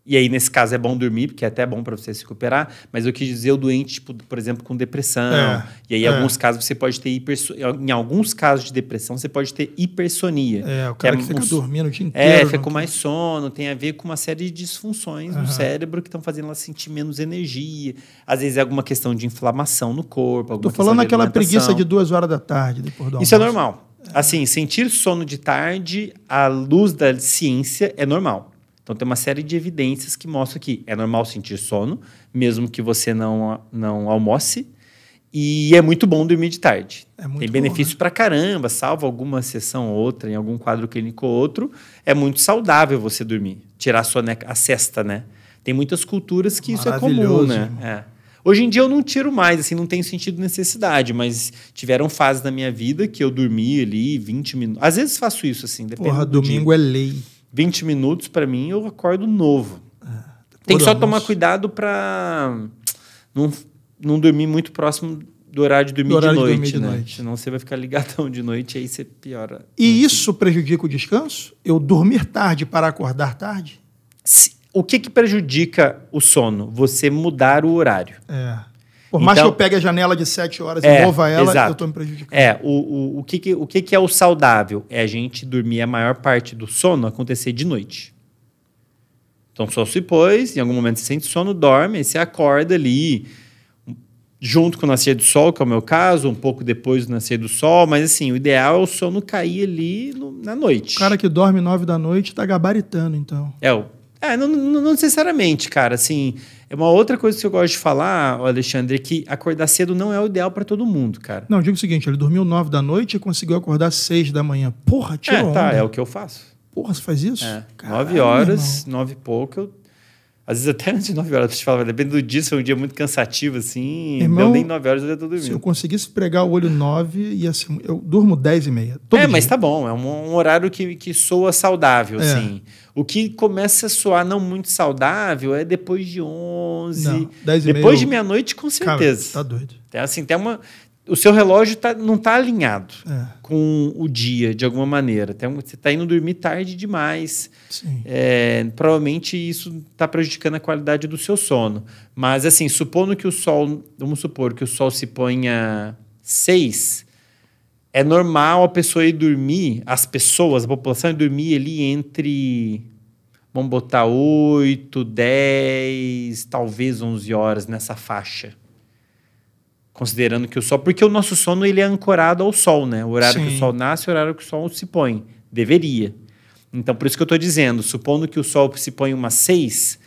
e aí, nesse caso, é bom dormir, porque é até bom para você se recuperar. Mas eu quis dizer o doente, tipo, por exemplo, com depressão. É, e aí, em é. alguns casos, você pode ter hiper, Em alguns casos de depressão, você pode ter hipersonia. É, o cara que, é que fica um... dormindo o dia é, inteiro. É, fica com mais sono. Tem a ver com uma série de disfunções uhum. no cérebro que estão fazendo ela sentir menos energia. Às vezes é alguma questão de inflamação no corpo. Estou falando aquela preguiça de duas horas da tarde, depois do almoço. Isso é normal. É. Assim, sentir sono de tarde, à luz da ciência, é normal. Então tem uma série de evidências que mostram que é normal sentir sono, mesmo que você não, não almoce. E é muito bom dormir de tarde. É tem benefício né? caramba, salvo alguma sessão ou outra, em algum quadro clínico ou outro. É muito saudável você dormir, tirar a, soneca, a cesta, né? Tem muitas culturas que isso é comum, né? É. Hoje em dia eu não tiro mais, assim, não tem sentido necessidade, mas tiveram fases da minha vida que eu dormi ali 20 minutos. Às vezes faço isso, assim, depende. Porra, domingo dia. é lei. 20 minutos para mim, eu acordo novo. É, Tem que só tomar cuidado para não, não dormir muito próximo do horário de dormir, do horário de, noite, de, dormir né? de noite. Senão você vai ficar ligadão de noite e aí você piora. E isso prejudica o descanso? Eu dormir tarde para acordar tarde? Se, o que, que prejudica o sono? Você mudar o horário. É. Por mais então, que eu pegue a janela de 7 horas e é, mova ela, exato. eu estou me prejudicando. É, o, o, o, que, que, o que, que é o saudável? É a gente dormir a maior parte do sono acontecer de noite. Então, só se pôs, em algum momento você sente sono, dorme, você acorda ali, junto com o nascer do sol, que é o meu caso, um pouco depois do nascer do sol, mas assim, o ideal é o sono cair ali no, na noite. O cara que dorme 9 da noite está gabaritando, então. É, é não, não, não necessariamente, cara, assim... É uma outra coisa que eu gosto de falar, Alexandre, é que acordar cedo não é o ideal para todo mundo, cara. Não, digo o seguinte, ele dormiu 9 da noite e conseguiu acordar 6 da manhã. Porra, tirou é, tá, onda. é o que eu faço. Porra, você faz isso? É. Caralho, 9 horas, nove 9 e pouco, eu às vezes até antes de 9 horas, você fala, falava, dependendo do dia, se foi é um dia muito cansativo, assim, Irmão, não nem 9 horas eu já tô dormindo. Se eu conseguisse pregar o olho 9, e assim, eu durmo 10 e meia. é, dia. mas tá bom, é um, um, horário que, que soa saudável, é. assim. O que começa a soar não muito saudável é depois de 11, não, 10 e depois meia, de meia-noite, com certeza. Cara, tá doido. É assim, tem uma, o seu relógio tá, não está alinhado é. com o dia, de alguma maneira. Então, você está indo dormir tarde demais. É, provavelmente isso está prejudicando a qualidade do seu sono. Mas, assim, supondo que o sol... Vamos supor que o sol se ponha seis... É normal a pessoa ir dormir, as pessoas, a população ir dormir ali entre... Vamos botar oito, dez, talvez onze horas nessa faixa considerando que o sol, porque o nosso sono ele é ancorado ao sol, né? O horário Sim. que o sol nasce, é o horário que o sol se põe, deveria. Então, por isso que eu estou dizendo, supondo que o sol se põe umas seis,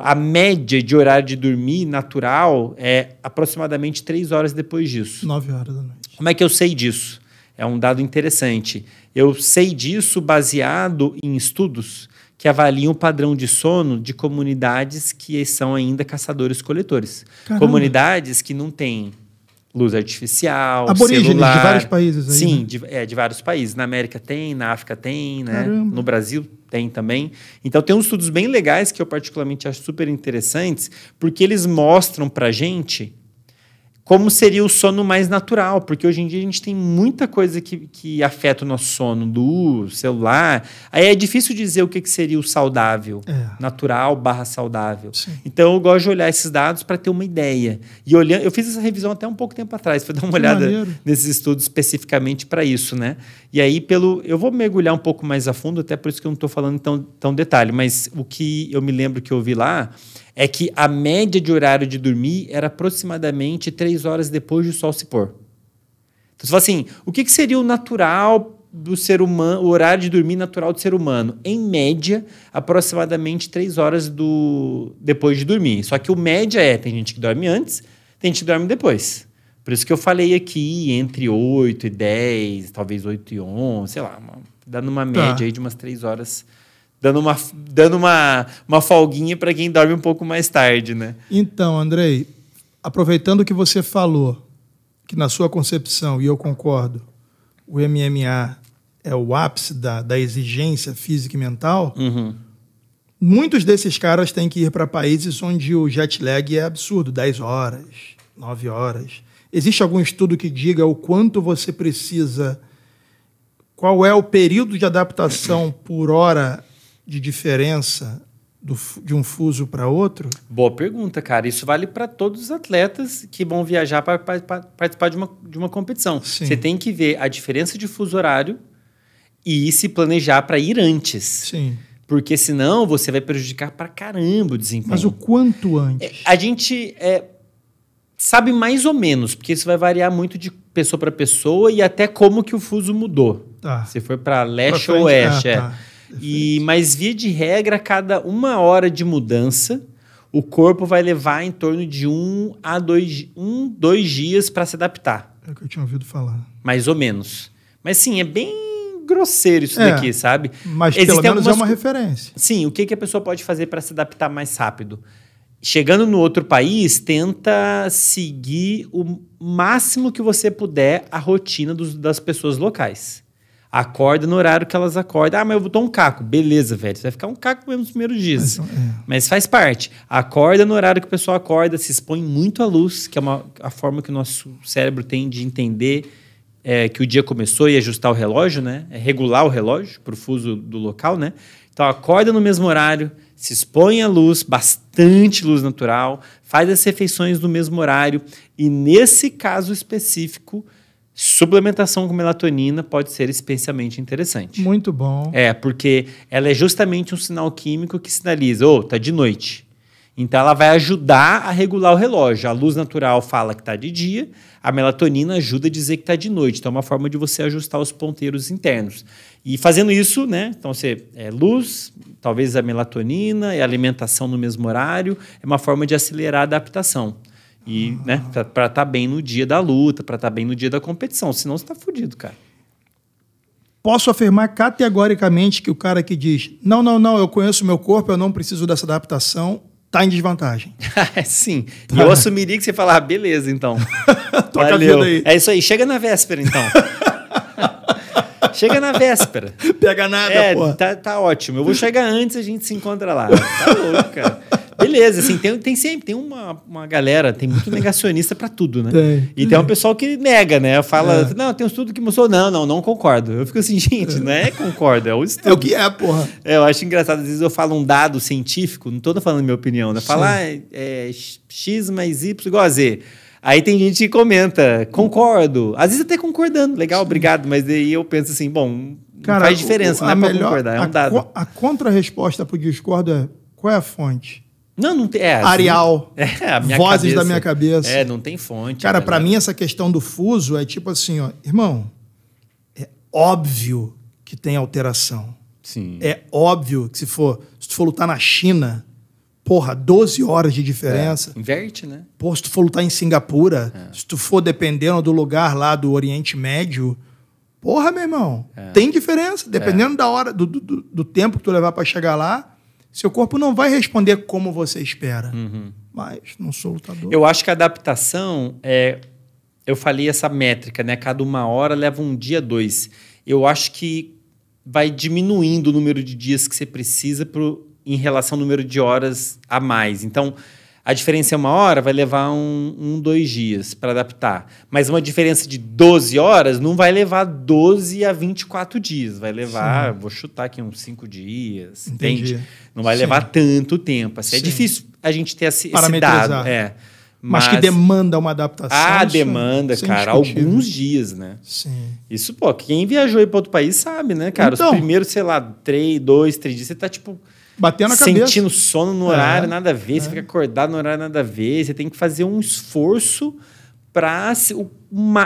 a média de horário de dormir natural é aproximadamente três horas depois disso. Nove horas da noite. Como é que eu sei disso? É um dado interessante. Eu sei disso baseado em estudos que avaliam o padrão de sono de comunidades que são ainda caçadores-coletores. Comunidades que não têm luz artificial, Aborígenes celular. de vários países aí, Sim, né? de, é, de vários países. Na América tem, na África tem, né? No Brasil tem também. Então tem uns estudos bem legais que eu particularmente acho super interessantes, porque eles mostram pra gente como seria o sono mais natural, porque hoje em dia a gente tem muita coisa que, que afeta o nosso sono, luz, celular. Aí é difícil dizer o que, que seria o saudável, é. natural barra saudável. Sim. Então eu gosto de olhar esses dados para ter uma ideia. E olhando, eu fiz essa revisão até um pouco tempo atrás, para [laughs] dar uma que olhada maneiro. nesses estudos especificamente para isso, né? E aí pelo, eu vou mergulhar um pouco mais a fundo, até por isso que eu não estou falando tão, tão detalhe, mas o que eu me lembro que eu vi lá é que a média de horário de dormir era aproximadamente três horas depois do sol se pôr. Então, você fala assim, o que, que seria o natural do ser humano, o horário de dormir natural do ser humano? Em média, aproximadamente três horas do depois de dormir. Só que o média é, tem gente que dorme antes, tem gente que dorme depois. Por isso que eu falei aqui entre 8 e 10, talvez 8 e 11, sei lá, uma, dá numa tá. média tá. aí de umas três horas dando uma, dando uma, uma folguinha para quem dorme um pouco mais tarde, né? Então, Andrei, aproveitando o que você falou, que na sua concepção, e eu concordo, o MMA é o ápice da, da exigência física e mental, uhum. muitos desses caras têm que ir para países onde o jet lag é absurdo 10 horas, 9 horas. Existe algum estudo que diga o quanto você precisa, qual é o período de adaptação por hora de diferença do, de um fuso para outro? Boa pergunta, cara. Isso vale para todos os atletas que vão viajar para participar de uma, de uma competição. Sim. Você tem que ver a diferença de fuso horário e se planejar para ir antes. Sim. Porque senão você vai prejudicar para caramba o desempenho. Mas o quanto antes? É, a gente é, sabe mais ou menos, porque isso vai variar muito de pessoa para pessoa e até como que o fuso mudou. Tá. Se foi para leste pra ou oeste. Ah, é. Tá. E, mas via de regra, cada uma hora de mudança, o corpo vai levar em torno de um a dois, um, dois dias para se adaptar. É o que eu tinha ouvido falar. Mais ou menos. Mas sim, é bem grosseiro isso é, daqui, sabe? Mas Existem pelo menos é algumas... é uma referência. Sim, o que, que a pessoa pode fazer para se adaptar mais rápido? Chegando no outro país, tenta seguir o máximo que você puder a rotina dos, das pessoas locais. Acorda no horário que elas acordam. Ah, mas eu vou um caco. Beleza, velho. Você vai ficar um caco mesmo nos primeiros dias. Mas, é. mas faz parte. Acorda no horário que o pessoal acorda, se expõe muito à luz, que é uma, a forma que o nosso cérebro tem de entender é, que o dia começou e ajustar o relógio, né? É regular o relógio profuso fuso do local, né? Então acorda no mesmo horário, se expõe à luz, bastante luz natural, faz as refeições no mesmo horário. E nesse caso específico, Suplementação com melatonina pode ser especialmente interessante. Muito bom. É, porque ela é justamente um sinal químico que sinaliza, ô, oh, tá de noite. Então ela vai ajudar a regular o relógio. A luz natural fala que está de dia, a melatonina ajuda a dizer que está de noite. Então é uma forma de você ajustar os ponteiros internos. E fazendo isso, né? Então você é, luz, talvez a melatonina e é alimentação no mesmo horário, é uma forma de acelerar a adaptação. E, né, pra estar tá bem no dia da luta, pra estar tá bem no dia da competição. Senão você tá fudido, cara. Posso afirmar categoricamente que o cara que diz: não, não, não, eu conheço o meu corpo, eu não preciso dessa adaptação, tá em desvantagem. [laughs] É, sim. Tá. E eu assumiria que você falar, ah, beleza, então. [laughs] Tô Valeu. Aí. É isso aí, chega na véspera, então. [laughs] chega na véspera. Pega nada, é, pô. Tá, tá ótimo. Eu vou chegar antes, a gente se encontra lá. Tá louco, cara. Beleza, assim, tem, tem sempre, tem uma, uma galera, tem muito [laughs] negacionista para tudo, né? Tem. E tem um pessoal que nega, né? Fala, é. não, tem um estudo que mostrou, não, não, não concordo. Eu fico assim, [laughs] gente, não é concordo, é o estudo. É o que é, porra. É, eu acho engraçado, às vezes eu falo um dado científico, não tô falando minha opinião, né? Falar ah, é, é X mais Y igual a Z. Aí tem gente que comenta, concordo. Às vezes até concordando, legal, obrigado, mas aí eu penso assim, bom, Cara, faz diferença, o, não é melhor, pra concordar, é um dado. A, co a contra-resposta pro discordo é qual é a fonte? Não, não tem. É, assim, Arial. É, vozes cabeça. da minha cabeça. É, não tem fonte. Cara, para né? mim, essa questão do fuso é tipo assim, ó, irmão, é óbvio que tem alteração. Sim. É óbvio que se for, se tu for lutar na China, porra, 12 horas de diferença. É, inverte, né? Pô, se tu for lutar em Singapura, é. se tu for dependendo do lugar lá do Oriente Médio, porra, meu irmão, é. tem diferença. Dependendo é. da hora, do, do, do tempo que tu levar para chegar lá, seu corpo não vai responder como você espera. Uhum. Mas não sou lutador. Eu acho que a adaptação é. Eu falei essa métrica, né? Cada uma hora leva um dia, dois. Eu acho que vai diminuindo o número de dias que você precisa pro, em relação ao número de horas a mais. Então, a diferença é uma hora, vai levar um, um dois dias para adaptar. Mas uma diferença de 12 horas não vai levar 12 a 24 dias. Vai levar, Sim. vou chutar aqui, uns 5 dias. Entendi. Entende? Não vai Sim. levar tanto tempo. Assim, é difícil a gente ter esse, esse dado. É. Mas, Mas, que demanda uma adaptação. Ah, é demanda, é cara. Alguns dias, né? Sim. Isso, pô, quem viajou para outro país sabe, né, cara? Então, Os primeiros, sei lá, três, dois, três dias, você tá tipo batendo a cabeça. Sentindo sono no horário, é, nada a ver. É. Você fica acordado no horário, nada a ver. Você tem que fazer um esforço para se,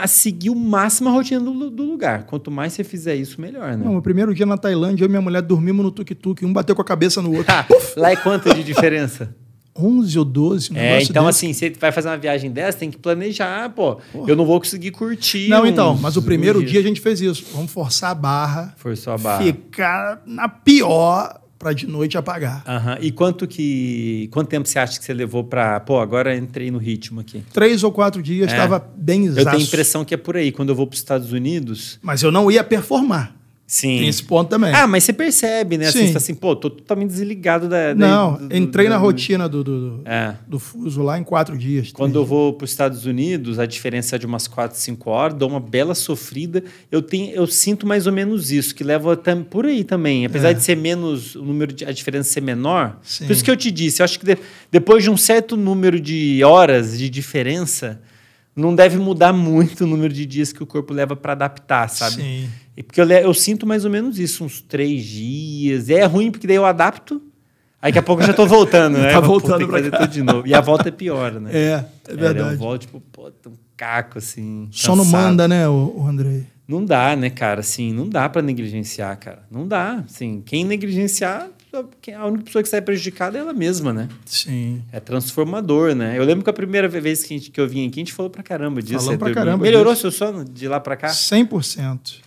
seguir o máximo a rotina do, do, lugar. Quanto mais você fizer isso, melhor, né? Não, o primeiro dia na Tailândia, eu e minha mulher dormimos no tuk-tuk. Um bateu com a cabeça no outro. [laughs] Lá é quanto de diferença? 11 [laughs] ou 12. Um é, então desse. assim, você vai fazer uma viagem dessa, tem que planejar, pô. Porra. Eu não vou conseguir curtir. Não, então, mas o primeiro dia a gente fez isso. Vamos forçar a barra. Forçou a barra. Ficar na pior para de noite apagar. Uhum. E quanto que quanto tempo você acha que você levou para pô agora entrei no ritmo aqui? Três ou quatro dias estava é. bem exausto. Eu tenho a impressão que é por aí quando eu vou para os Estados Unidos. Mas eu não ia performar. Sim. Tem esse ponto também. Ah, mas você percebe, né? Sim. Assim, você tá assim, pô, tô totalmente desligado da. da não, do, entrei do, na rotina do, do, é. do fuso lá em quatro dias. Quando eu vou para os Estados Unidos, a diferença é de umas quatro, cinco horas, dou uma bela sofrida. Eu, tenho, eu sinto mais ou menos isso, que leva por aí também. Apesar é. de ser menos, o número de, a diferença ser menor. Sim. Por isso que eu te disse, eu acho que de, depois de um certo número de horas de diferença, não deve mudar muito o número de dias que o corpo leva para adaptar, sabe? Sim. E porque eu, eu, sinto mais ou menos isso, uns três dias. E é ruim, porque daí eu adapto. Aí daqui a pouco eu já tô voltando, [laughs] tá né? tá voltando pra fazer cá. tudo de novo. E a volta é pior, né? É, é verdade. É, eu volto, tipo, pô, tô um caco, assim. Só não manda, né, o, o Andrei? Não dá, né, cara? Assim, não dá para negligenciar, cara. Não dá. Assim, quem negligenciar, a única pessoa que sai prejudicada é ela mesma, né? Sim. É transformador, né? Eu lembro que a primeira vez que, gente, que eu vim aqui, a gente falou pra caramba disso. Falou pra caramba. Melhorou disso. seu sono de lá pra cá? 100%.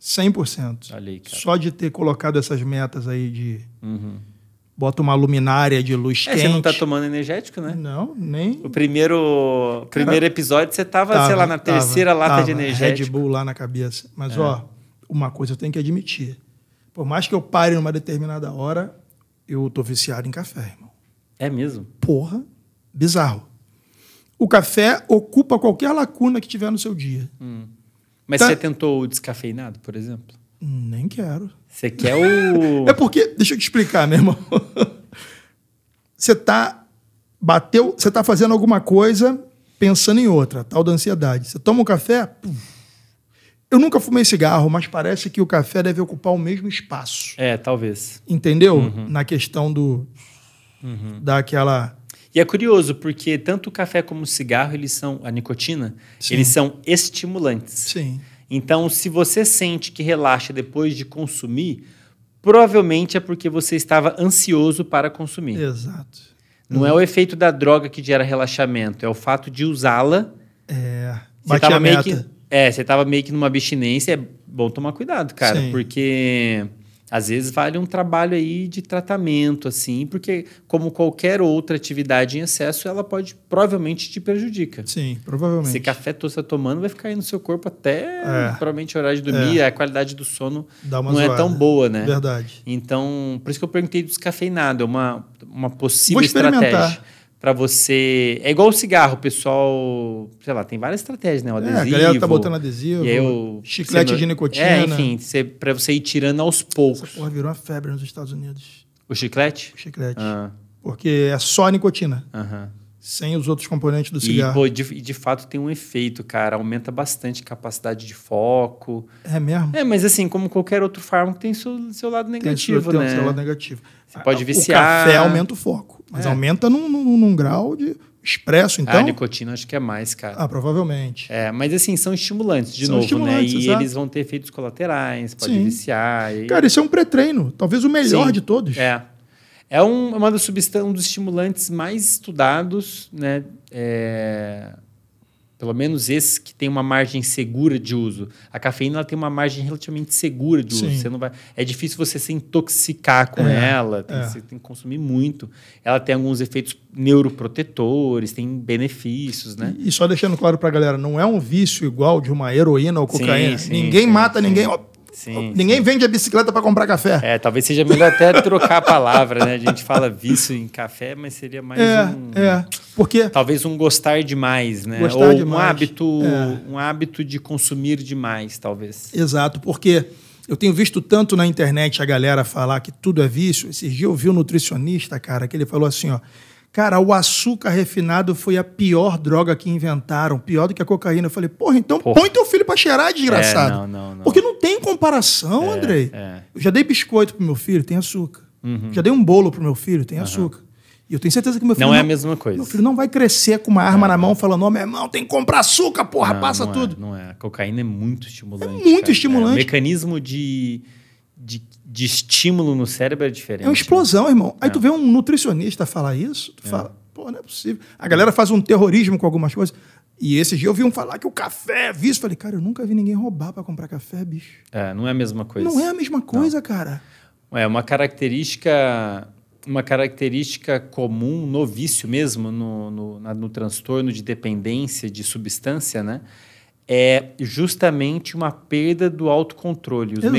100%. Ali, cara. Só de ter colocado essas metas aí de. Uhum. Bota uma luminária de luz é, quente. Você não tá tomando energético, né? Não, nem. O primeiro, cara, primeiro episódio você tava, tava sei lá, na tava, terceira tava, lata tava, de energético. Red Bull lá na cabeça. Mas, é. ó, uma coisa eu tenho que admitir. Por mais que eu pare numa determinada hora, eu tô viciado em café, irmão. É mesmo? Porra, bizarro. O café ocupa qualquer lacuna que tiver no seu dia. Hum. Mas tá... você tentou o descafeinado, por exemplo? Nem quero. Você quer o. [laughs] é porque, deixa eu te explicar, meu irmão. [laughs] você tá. Bateu. Você tá fazendo alguma coisa pensando em outra, tal da ansiedade. Você toma um café. Puf. Eu nunca fumei cigarro, mas parece que o café deve ocupar o mesmo espaço. É, talvez. Entendeu? Uhum. Na questão do. Uhum. Daquela e é curioso, porque tanto o café como o cigarro, eles são a nicotina, Sim. eles são estimulantes. Sim. Então, se você sente que relaxa depois de consumir, provavelmente é porque você estava ansioso para consumir. Exato. Não hum. é o efeito da droga que gera relaxamento, é o fato de usá-la. É. Você tava meio que, é, você estava meio que numa abstinência, é bom tomar cuidado, cara, Sim. porque às vezes vale um trabalho aí de tratamento, assim, porque como qualquer outra atividade em excesso, ela pode provavelmente te prejudica. Sim, provavelmente. Esse café que você está tomando vai ficar aí no seu corpo até é. provavelmente o horário de dormir, é. a qualidade do sono não zoada. é tão boa, né? Verdade. Então, por isso que eu perguntei descafeinado, é uma, uma possível estratégia para você. É igual o cigarro, o pessoal, sei lá, tem várias estratégias, né? O adesivo. É, a galera tá botando adesivo, e chiclete de nicotina. É, enfim, você, pra você ir tirando aos poucos. Essa porra virou uma febre nos Estados Unidos. O chiclete? O chiclete. Ah. Porque é só a nicotina. Aham. Sem os outros componentes do cigarro. E, pô, de, de, fato tem um efeito, cara. Aumenta bastante a capacidade de foco. É mesmo? É, mas assim, como qualquer outro fármaco, tem seu, seu lado negativo, tem seu, né? Tem seu lado negativo. Você pode viciar. O café aumenta o foco. Mas é. aumenta num, num, num, grau de expresso, ah, então. A nicotina acho que é mais, cara. Ah, provavelmente. É, mas assim, são estimulantes, de são novo, né? estimulantes, né? E exato. eles vão ter efeitos colaterais, pode Sim. viciar. E... Cara, isso é um pré-treino, talvez o melhor Sim. de todos. É. É um, é uma das substâncias, um dos estimulantes mais estudados, né? É pelo menos esses que tem uma margem segura de uso. A cafeína ela tem uma margem relativamente segura de uso. Você não vai, é difícil você se intoxicar com é, ela. Tem, é. Você tem que consumir muito. Ela tem alguns efeitos neuroprotetores, tem benefícios, né? E, e só deixando claro para a galera, não é um vício igual de uma heroína ou cocaína. Sim, sim, ninguém mata ninguém. Ó, Sim, Ninguém sim. vende a bicicleta para comprar café. É, talvez seja melhor até trocar a palavra, né? A gente fala vício em café, mas seria mais é, um. É. Porque talvez um gostar demais, né? Gostar Ou demais. um hábito, é. um hábito de consumir demais, talvez. Exato, porque eu tenho visto tanto na internet a galera falar que tudo é vício. esse dia eu vi um nutricionista, cara, que ele falou assim, ó, Cara, o açúcar refinado foi a pior droga que inventaram, pior do que a cocaína. Eu falei, porra, então porra. põe teu filho pra cheirar, desgraçado. É, não, não, não. Porque não tem comparação, é, Andrei. É. Eu já dei biscoito pro meu filho, tem açúcar. Uhum. Já dei um bolo pro meu filho, tem uhum. açúcar. E eu tenho certeza que meu filho. Não, não, é a mesma coisa. Meu filho não vai crescer com uma arma é, na mão falando: Ó, oh, meu irmão, tem que comprar açúcar, porra, não, passa não é, tudo. É, não é. A cocaína é muito estimulante. É muito cara. É estimulante. É, mecanismo de, de de estímulo no cérebro é diferente. É uma explosão, né? irmão. Aí é. tu vê um nutricionista falar isso, tu é. fala, pô, não é possível. A galera faz um terrorismo com algumas coisas. E esse dia eu vi um falar que o café é visto. Falei, cara, eu nunca vi ninguém roubar para comprar café, bicho. É, não é a mesma coisa. Não é a mesma coisa, não. cara. É uma característica uma característica comum no vício mesmo, no, no, no transtorno de dependência de substância, né? é justamente uma perda do autocontrole. Os Exato.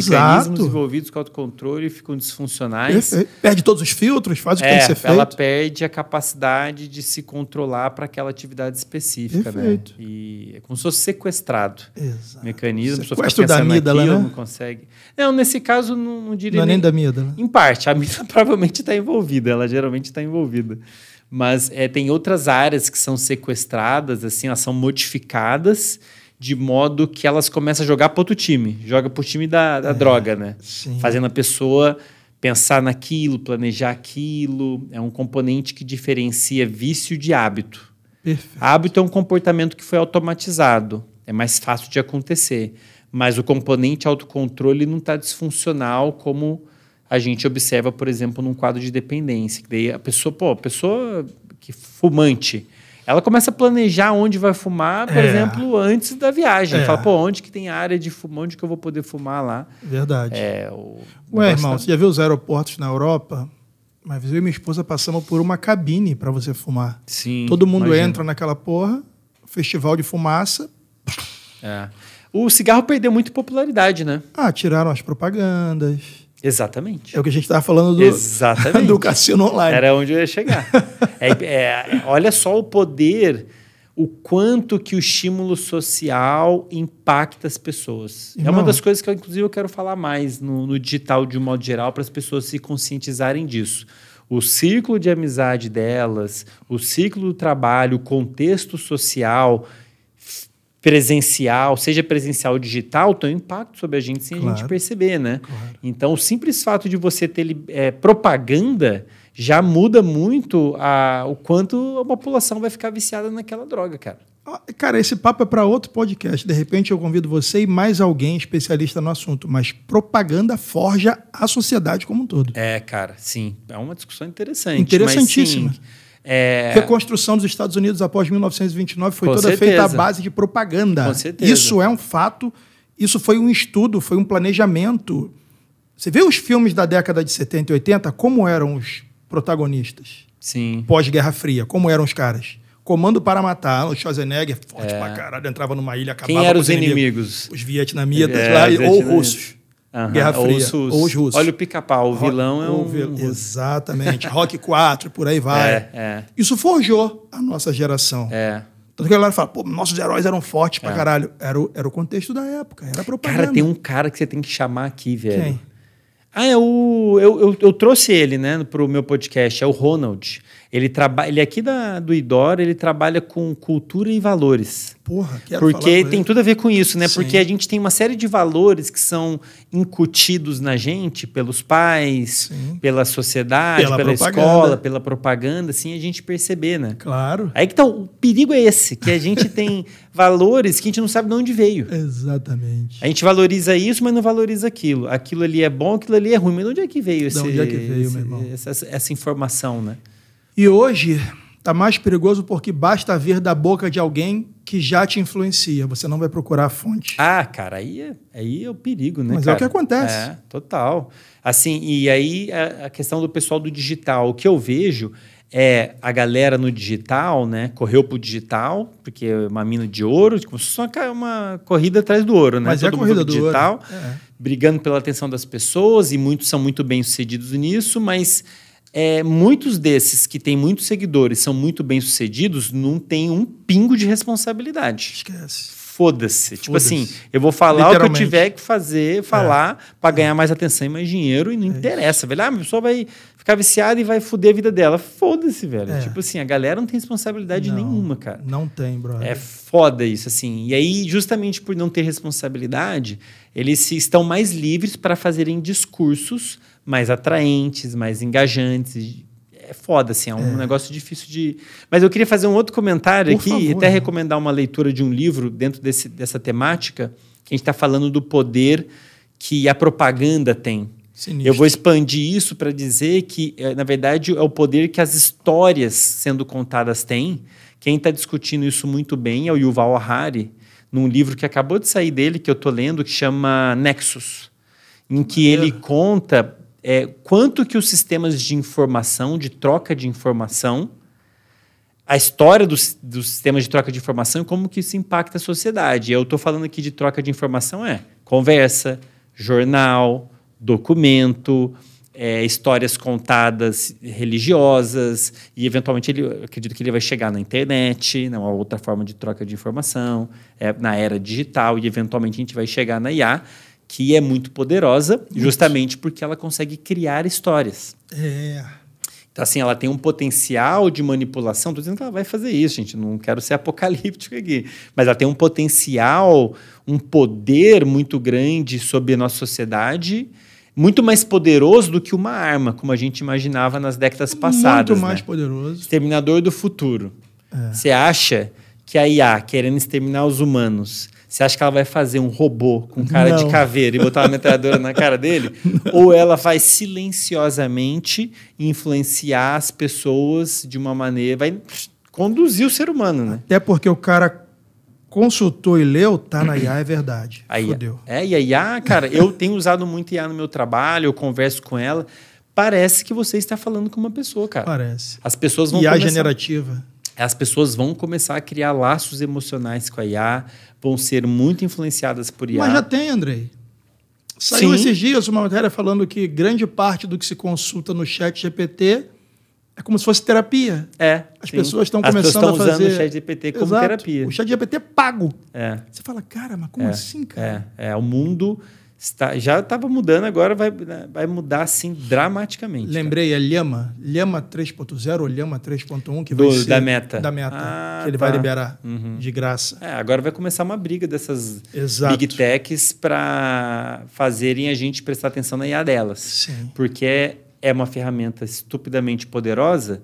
mecanismos envolvidos com o autocontrole ficam disfuncionais. perde todos os filtros, faz o que é, tem que ser feito. Ela perde a capacidade de se controlar para aquela atividade específica. Né? Perfeito. Né? E é como se fosse sequestrado. Exato. Mecanismo, Sequestro da amígdala, naquilo, né? não consegue. Não, nesse caso, não, não diria. Não é nem, é nem da amígdala. Em parte, a amígdala [laughs] provavelmente está envolvida, ela geralmente está envolvida. Mas é, tem outras áreas que são sequestradas, assim, elas são modificadas de modo que elas começam a jogar para outro time. Joga para o time da, da é, droga, né? Sim. Fazendo a pessoa pensar naquilo, planejar aquilo. É um componente que diferencia vício de hábito. Perfeito. Hábito é um comportamento que foi automatizado. É mais fácil de acontecer. Mas o componente autocontrole não está disfuncional como a gente observa, por exemplo, num quadro de dependência. Que daí a pessoa, pô, a pessoa que fumante ela começa a planejar onde vai fumar, por é. exemplo, antes da viagem. É. Fala, pô, onde que tem área de fumar, onde que eu vou poder fumar lá. Verdade. É, o... Ué, irmão, da... Tá você já viu os aeroportos na Europa? Mas eu e minha esposa passamos por uma cabine para você fumar. Sim. Todo mundo imagina. entra naquela porra, festival de fumaça. É. O cigarro perdeu muito popularidade, né? Ah, tiraram as propagandas. Exatamente. É o que a gente estava falando do, Exatamente. [laughs] do cassino online. Era onde eu ia chegar. [laughs] é, é, olha só o poder, o quanto que o estímulo social impacta as pessoas. Irmão. É uma das coisas que, eu, inclusive, eu quero falar mais no, no digital de um modo geral, para as pessoas se conscientizarem disso. O círculo de amizade delas, o ciclo do trabalho, o contexto social presencial, seja presencial ou digital, tem um impacto sobre a gente sem claro. a gente perceber, né? Claro. Então, o simples fato de você ter é, propaganda já muda muito a, o quanto a população vai ficar viciada naquela droga, cara. Ah, cara, esse papo é para outro podcast. De repente eu convido você e mais alguém especialista no assunto. Mas propaganda forja a sociedade como um todo. É, cara, sim. É uma discussão interessante. Interessantíssima. Mas, sim, é... Reconstrução dos Estados Unidos após 1929 foi Com toda certeza. feita à base de propaganda. Com certeza. Isso é um fato, isso foi um estudo, foi um planejamento. Você vê os filmes da década de 70 e 80, como eram os protagonistas? Sim. Pós-Guerra Fria, como eram os caras? Comando para Matar, o Schwarzenegger, forte é. pra caralho, entrava numa ilha, acabava Quem eram os inimigos? inimigos? Os vietnamitas é, lá, os ou russos. Uhum. Guerra Fria. Ou os, ou os russos. Olha o pica-pau, o Rock, vilão é um. Vil... Exatamente. Rock 4, por aí vai. É, é. Isso forjou a nossa geração. É. Tanto que a galera fala, pô, nossos heróis eram fortes pra é. caralho. Era o, era o contexto da época, era propaganda. Cara, tem um cara que você tem que chamar aqui, velho. Quem? Ah, é o. Eu, eu, eu trouxe ele, né, pro meu podcast, é o Ronald. Ele trabalha, ele é aqui da, do Idora, ele trabalha com cultura e valores. Porra, quero Porque tem ele. tudo a ver com isso, né? Sim. Porque a gente tem uma série de valores que são incutidos na gente pelos pais, Sim. pela sociedade, pela, pela escola, pela propaganda, assim a gente perceber, né? Claro. Aí que tá o perigo é esse, que a gente [laughs] tem valores que a gente não sabe de onde veio. Exatamente. A gente valoriza isso, mas não valoriza aquilo. Aquilo ali é bom, aquilo ali é ruim, mas de onde é que veio esse, de onde é que veio, esse, meu irmão? Essa, essa informação, né? E hoje está mais perigoso porque basta vir da boca de alguém que já te influencia. Você não vai procurar a fonte. Ah, cara, aí é, aí é o perigo, né? Mas cara? é o que acontece. É, total. Assim, e aí a, a questão do pessoal do digital. O que eu vejo é a galera no digital, né? Correu pro digital, porque é uma mina de ouro, tipo, só é uma corrida atrás do ouro, né? Mas é Todo é a corrida do digital, ouro. É. brigando pela atenção das pessoas, e muitos são muito bem sucedidos nisso, mas é, muitos desses que têm muitos seguidores, são muito bem sucedidos, não tem um pingo de responsabilidade. Esquece. Foda-se. Foda tipo assim, eu vou falar o que eu tiver que fazer, é. falar é. para ganhar mais atenção e mais dinheiro e não é interessa, isso. velho. Ah, a pessoa vai ficar viciada e vai foder a vida dela. Foda-se, velho. É. Tipo assim, a galera não tem responsabilidade não, nenhuma, cara. Não tem, brother. É foda isso, assim. E aí, justamente por não ter responsabilidade, eles estão mais livres para fazerem discursos mais atraentes, mais engajantes. É foda, assim, é um é. negócio difícil de. Mas eu queria fazer um outro comentário Por aqui favor, e até né? recomendar uma leitura de um livro dentro desse, dessa temática, que a gente está falando do poder que a propaganda tem. Sinistro. Eu vou expandir isso para dizer que, é, na verdade, é o poder que as histórias sendo contadas têm. Quem está discutindo isso muito bem é o Yuval Harari, num livro que acabou de sair dele, que eu estou lendo, que chama Nexus, em que ele conta é, quanto que os sistemas de informação, de troca de informação, a história dos, dos sistemas de troca de informação e como que isso impacta a sociedade. Eu estou falando aqui de troca de informação, é conversa, jornal, documento, é, histórias contadas religiosas, e eventualmente ele, acredito que ele vai chegar na internet, não né, outra forma de troca de informação, é, na era digital, e eventualmente a gente vai chegar na IA que é muito poderosa, justamente porque ela consegue criar histórias. É. Então, assim, ela tem um potencial de manipulação. Estou dizendo que ela vai fazer isso, gente. Não quero ser [laughs] apocalíptico aqui. Mas ela tem um potencial, um poder muito grande sobre a nossa sociedade muito mais poderoso do que uma arma, como a gente imaginava nas décadas passadas. Muito mais né? poderoso. Exterminador do futuro. É. Você é. acha que a IA, querendo exterminar os humanos, você acha que ela vai fazer um robô com cara Não. de caveira e botar uma metralhadora na cara dele? [laughs] Ou ela vai silenciosamente influenciar as pessoas de uma maneira. Vai conduzir o ser humano, né? Até porque o cara consultou e leu, tá na IA, é verdade. aí Fudeu. É, e a IA, cara, eu tenho usado muito IA no meu trabalho, eu converso com ela. Parece que você está falando com uma pessoa, cara. Parece. As pessoas vão IA começar... generativa as pessoas vão começar a criar laços emocionais com a IA, vão ser muito influenciadas por IA. Mas já tem, Andrei. Saiu Sim. esses dias uma matéria falando que grande parte do que se consulta no chat GPT é como se fosse terapia. É. As sim. pessoas estão começando pessoas a fazer. usando o chat GPT como Exato. terapia. O chat GPT é pago. É. Você fala, cara, mas como é. assim, cara? É. é. O mundo Está, já estava mudando, agora vai, né, vai mudar assim dramaticamente. Lembrei, cara. é Lhama. Lhama 3.0 ou Lhama 3.1 que Do, vai ser. Da meta. Da meta. Ah, que ele tá. vai liberar uhum. de graça. É, agora vai começar uma briga dessas Exato. big techs para fazerem a gente prestar atenção na IA delas. Sim. Porque é, é uma ferramenta estupidamente poderosa,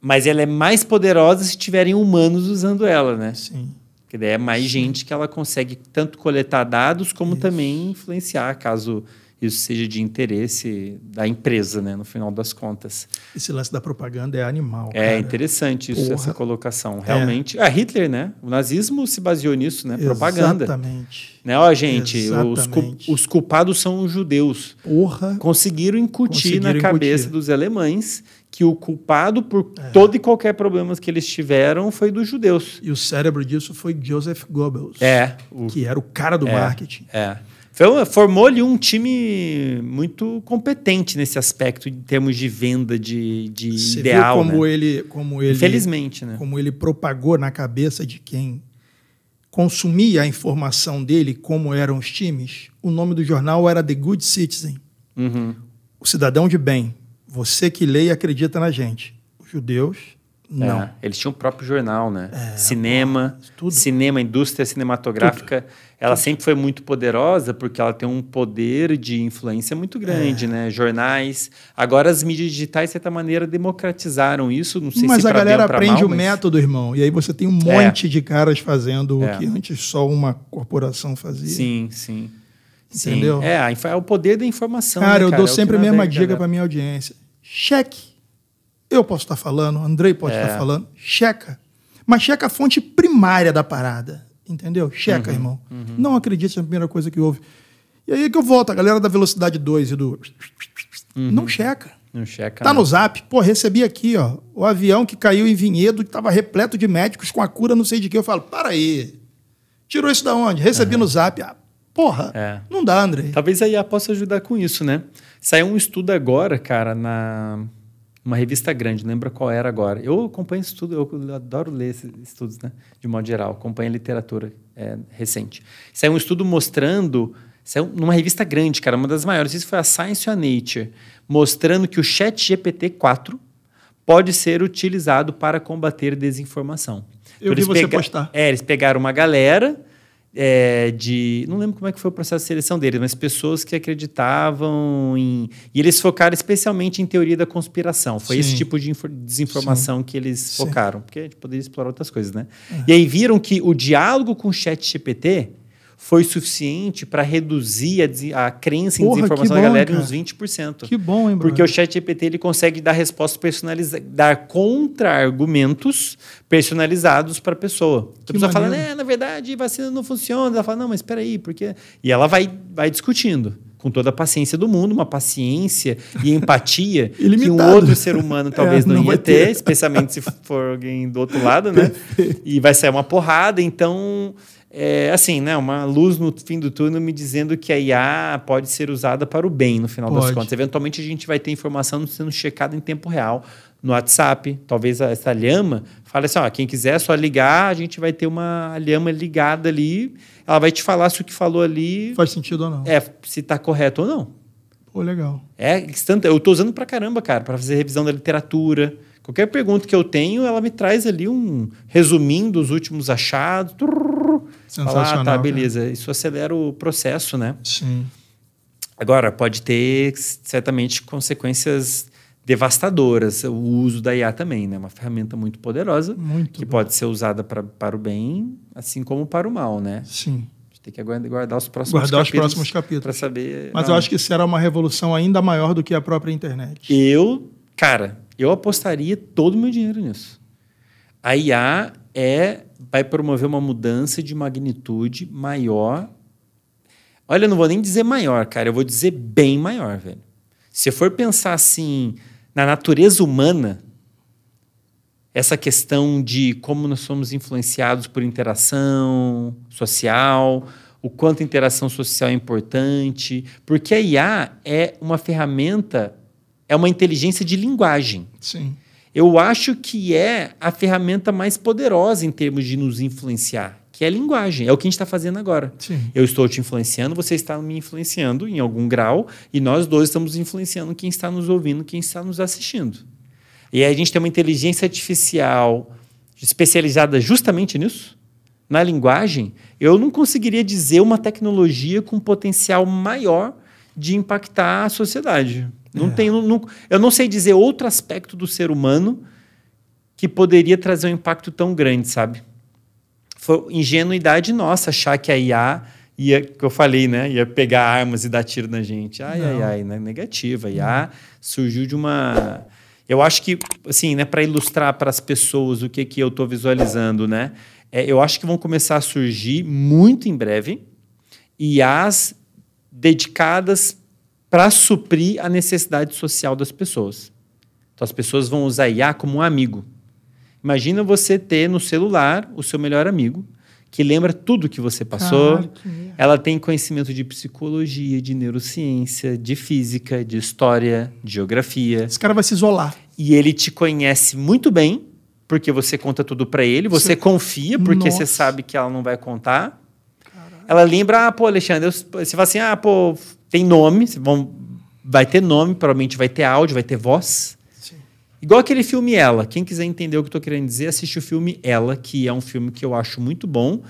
mas ela é mais poderosa se tiverem humanos usando ela, né? Sim. Porque daí é mais gente que ela consegue tanto coletar dados como isso. também influenciar, caso isso seja de interesse da empresa, né? No final das contas. Esse lance da propaganda é animal. É cara. interessante isso, Porra. essa colocação. É. Realmente. É. Ah, Hitler, né? O nazismo se baseou nisso, né? Propaganda. Exatamente. Né? Ó, gente, Os, os culpados são os judeus. Porra. Conseguiram incutir Conseguiram na cabeça incutir. dos alemães que o culpado por é. todo e qualquer problema que eles tiveram foi dos judeus. E o cérebro disso foi Joseph Goebbels, é, o... que era o cara do é, marketing. É. Formou-lhe um time muito competente nesse aspecto, em termos de venda de, de Você ideal. como né? ele, como ele, infelizmente, né? Como ele propagou na cabeça de quem consumia a informação dele, como eram os times. O nome do jornal era The Good Citizen, uhum. o cidadão de bem. Você que lê e acredita na gente. Os judeus, é, não. É, eles tinham o próprio jornal, né? É, cinema, tudo. cinema, indústria cinematográfica. Tudo. Ela tudo. sempre foi muito poderosa porque ela tem um poder de influência muito grande, é. né? Jornais. Agora as mídias digitais, de certa maneira, democratizaram isso. Não sei mas se a galera aprende mal, mas... o método, irmão. E aí você tem um é. monte de caras fazendo o é. que antes só uma corporação fazia. Sim, sim. Sim. Entendeu? É, é o poder da informação. Cara, né, eu dou é sempre a mesma né? dica né? para minha audiência. Cheque. Eu posso estar tá falando, Andrei pode é. estar é. tá falando. Checa. Mas checa a fonte primária da parada. Entendeu? Checa, uhum, irmão. Uhum. Não acredite na é primeira coisa que houve. E aí é que eu volto, a galera da velocidade 2 e do. Uhum. Não checa. Não checa. Tá não. no né? zap. Pô, recebi aqui, ó. O avião que caiu em Vinhedo estava repleto de médicos com a cura não sei de quê Eu falo, para aí. Tirou isso da onde? Recebi uhum. no zap. Ah, Porra, é. não dá, André. Talvez a IA possa ajudar com isso, né? Saiu um estudo agora, cara, na uma revista grande, lembra qual era agora. Eu acompanho estudo, eu adoro ler esses estudos, né? De modo geral, acompanho a literatura é, recente. Saiu um estudo mostrando, saiu numa revista grande, cara, uma das maiores, isso foi a Science or Nature, mostrando que o chat GPT-4 pode ser utilizado para combater desinformação. Eu então, vi você postar. É, eles pegaram uma galera é, de. Não lembro como é que foi o processo de seleção deles, mas pessoas que acreditavam em. E eles focaram especialmente em teoria da conspiração. Foi Sim. esse tipo de desinformação Sim. que eles Sim. focaram, porque a gente poderia explorar outras coisas, né? É. E aí viram que o diálogo com o Chat GPT foi suficiente para reduzir a, a, crença em Porra, desinformação bom, da galera cara. uns 20%. Que bom, hein, Porque o chat GPT ele consegue dar respostas personalizadas, dar contra-argumentos personalizados para então, a pessoa. A pessoa fala, né na verdade, vacina não funciona. Ela fala, não, mas espera aí, porque... E ela vai, vai discutindo com toda a paciência do mundo, uma paciência e empatia [laughs] que um outro ser humano [laughs] é, talvez é, não, não, ia ter, ter, especialmente se for alguém do outro lado, né? [laughs] e vai sair uma porrada, então é, assim, né, uma luz no fim do túnel me dizendo que a IA pode ser usada para o bem, no final pode. das contas. Eventualmente a gente vai ter informação sendo checada em tempo real no WhatsApp. Talvez essa lhama fale assim: ó, quem quiser é só ligar, a gente vai ter uma lhama ligada ali. Ela vai te falar se o que falou ali. Faz sentido ou não. É, se está correto ou não. Pô, legal. É, eu estou usando para caramba, cara, para fazer revisão da literatura. Qualquer pergunta que eu tenho, ela me traz ali um resumindo os últimos achados. Trrr, Tá, Sensacional. Falar, ah, tá, beleza. Cara. Isso acelera o processo, né? Sim. Agora, pode ter certamente consequências devastadoras o uso da IA também, né? Uma ferramenta muito poderosa muito que bom. pode ser usada pra, para o bem, assim como para o mal, né? Sim. A gente tem que guardar os próximos guardar capítulos. os próximos capítulos. Para saber. Mas não. eu acho que isso uma revolução ainda maior do que a própria internet. Eu, cara, eu apostaria todo o meu dinheiro nisso. A IA é vai promover uma mudança de magnitude maior. Olha, eu não vou nem dizer maior, cara, eu vou dizer bem maior, velho. Se for pensar assim na natureza humana, essa questão de como nós somos influenciados por interação social, o quanto a interação social é importante, porque a IA é uma ferramenta, é uma inteligência de linguagem. Sim eu acho que é a ferramenta mais poderosa em termos de nos influenciar, que é a linguagem. É o que a gente está fazendo agora. Sim. Eu estou te influenciando, você está me influenciando em algum grau, e nós dois estamos influenciando quem está nos ouvindo, quem está nos assistindo. E aí a gente tem uma inteligência artificial especializada justamente nisso, na linguagem. Eu não conseguiria dizer uma tecnologia com potencial maior de impactar a sociedade. Não é. tem, não, eu não sei dizer outro aspecto do ser humano que poderia trazer um impacto tão grande, sabe? Foi ingenuidade nossa achar que a IA ia, que eu falei, né? Ia pegar armas e dar tiro na gente. Ai, não. ai, ai, né? negativa. A IA surgiu de uma. Eu acho que, assim, né, para ilustrar para as pessoas o que, que eu estou visualizando, né? É, eu acho que vão começar a surgir muito em breve IAs dedicadas para suprir a necessidade social das pessoas. Então as pessoas vão usar IA como um amigo. Imagina você ter no celular o seu melhor amigo, que lembra tudo que você passou. Claro que é. Ela tem conhecimento de psicologia, de neurociência, de física, de história, de geografia. Esse cara vai se isolar. E ele te conhece muito bem, porque você conta tudo para ele, você confia, porque Nossa. você sabe que ela não vai contar. Caralho. Ela lembra, ah, pô, Alexandre, eu, você fala assim, ah, pô, tem nome, vão, vai ter nome, provavelmente vai ter áudio, vai ter voz. Igual aquele filme Ela. Quem quiser entender o que eu tô querendo dizer, assiste o filme Ela, que é um filme que eu acho muito bom.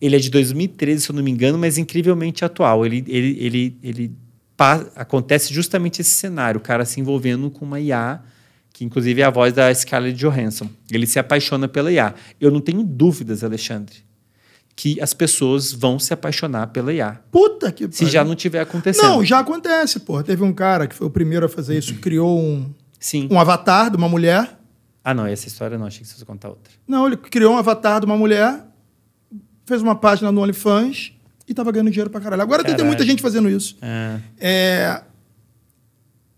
Ele é de 2013, se eu não me engano, mas incrivelmente atual. Ele, ele, ele, ele acontece justamente esse cenário, o cara se envolvendo com uma IA, que inclusive é a voz da Scarlett Johansson. Ele se apaixona pela IA. Eu não tenho dúvidas, Alexandre, que as pessoas vão se apaixonar pela IA. Puta que Se já não tiver acontecendo. Não, já acontece, pô. Teve um cara que foi o primeiro a fazer isso, criou um, Sim. um avatar de uma mulher. Ah, não, essa história não, achei que você ia contar outra. Não, ele criou um avatar de uma mulher, fez uma página no OnlyFans e tava ganhando dinheiro pra caralho. Agora caralho. tem muita gente fazendo isso. É. É...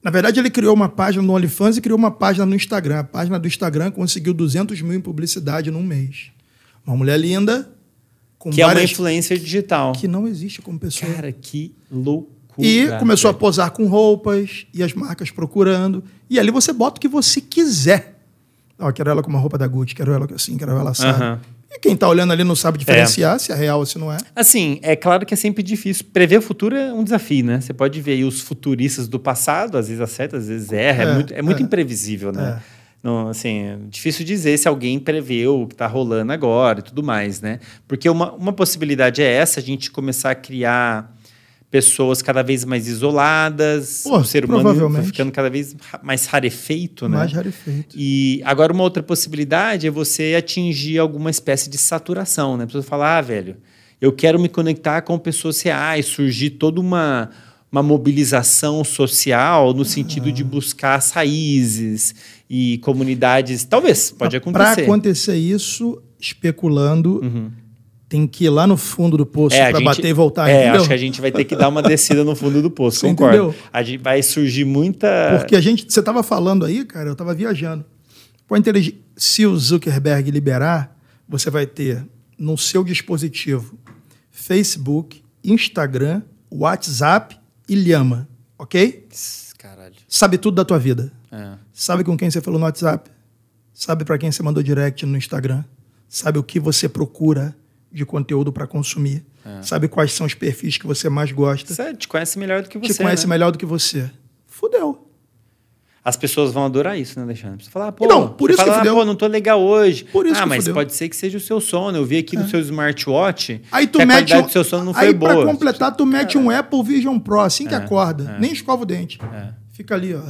Na verdade, ele criou uma página no OnlyFans e criou uma página no Instagram. A página do Instagram conseguiu 200 mil em publicidade num mês. Uma mulher linda, que é uma influencer digital. Que não existe como pessoa. Cara, que loucura. E começou a posar com roupas e as marcas procurando. E ali você bota o que você quiser. Ó, quero ela com uma roupa da Gucci, quero ela assim, quero ela assim. Uhum. E quem está olhando ali não sabe diferenciar é. se é real ou se não é. Assim, é claro que é sempre difícil. Prever o futuro é um desafio, né? Você pode ver os futuristas do passado, às vezes acerta, às vezes erra. É, é muito, é muito é. imprevisível, né? É. Não, assim, é difícil dizer se alguém preveu o que está rolando agora e tudo mais, né? Porque uma, uma possibilidade é essa, a gente começar a criar pessoas cada vez mais isoladas, Pô, o ser humano tá ficando cada vez mais rarefeito, né? Mais rarefeito. E agora uma outra possibilidade é você atingir alguma espécie de saturação, né? A pessoa falar, ah, velho, eu quero me conectar com pessoas reais, surgir toda uma uma mobilização social no sentido de buscar raízes e comunidades. Talvez, pode acontecer. Para acontecer isso, especulando. Uhum tem que ir lá no fundo do poço é, para bater e voltar. É, entendeu? acho que a gente vai ter que dar uma descida no fundo do poço, [laughs] Você concordo. Entendeu? A gente vai surgir muita. Porque a gente. Você estava falando aí, cara, eu estava viajando. se o Zuckerberg liberar, você vai ter no seu dispositivo Facebook, Instagram, WhatsApp ama, ok? Caralho. Sabe tudo da tua vida. É. Sabe com quem você falou no WhatsApp. Sabe para quem você mandou direct no Instagram. Sabe o que você procura de conteúdo para consumir. É. Sabe quais são os perfis que você mais gosta. Você te conhece melhor do que você. Te conhece né? melhor do que você. Fudeu. As pessoas vão adorar isso, né, Alexandre? Você falar, ah, pô, não, por isso fala, que ah, pô, não tô legal hoje. Por isso ah, mas fudeu. pode ser que seja o seu sono. Eu vi aqui é. no seu smartwatch. Aí tu que mete a qualidade um... do seu sono não aí, foi aí, boa. Aí pra completar, tu mete é. um Apple Vision Pro assim é. que acorda, é. nem escova o dente. É. Fica ali, ó.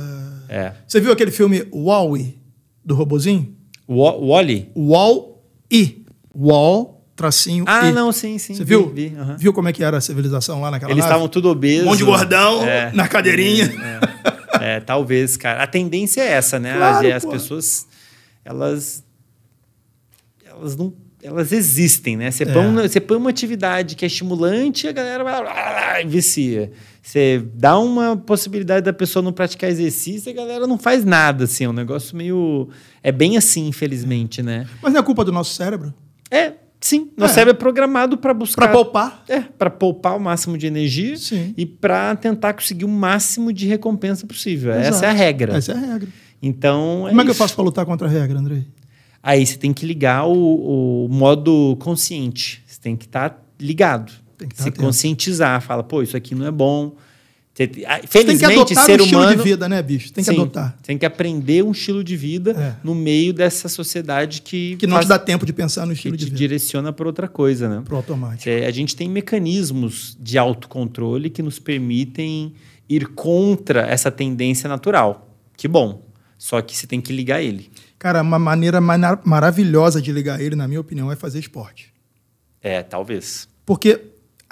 É. Você viu aquele filme Wall-E do robozinho? Wall-E. Wall-E. Wall tracinho. Ah, não, sim, sim. Você viu? Vi, vi, uhum. Viu como é que era a civilização lá naquela Eles estavam tudo obesos. Um monte de gordão é, na cadeirinha. É, é. É, talvez, cara. A tendência é essa, né? Claro, as, as pessoas, elas, elas não elas existem, né? Você, é. põe, você põe uma atividade que é estimulante, a galera vai, vicia. Você dá uma possibilidade da pessoa não praticar exercício, a galera não faz nada, assim. É um negócio meio... É bem assim, infelizmente, né? Mas não é culpa do nosso cérebro? É, Sim. Nosso é. cérebro é programado para buscar. Para poupar. É, para poupar o máximo de energia Sim. e para tentar conseguir o máximo de recompensa possível. Exato. Essa é a regra. Essa é a regra. Então. É Como é que eu faço para lutar contra a regra, Andrei? Aí você tem que ligar o, o modo consciente. Você tem que estar tá ligado. Tem que tá se atento. conscientizar. Fala, pô, isso aqui não é bom. Você, ah, felizmente, ser humano. Tem que adotar um estilo de vida, né, bicho? Tem que sim, adotar. Tem que aprender um estilo de vida é. no meio dessa sociedade que. Que não faz, te dá tempo de pensar no estilo de vida. Que direciona para outra coisa, né? Para o automático. É, a gente tem mecanismos de autocontrole que nos permitem ir contra essa tendência natural. Que bom. Só que você tem que ligar ele. Cara, uma maneira maravilhosa de ligar ele, na minha opinião, é fazer esporte. É, talvez. Porque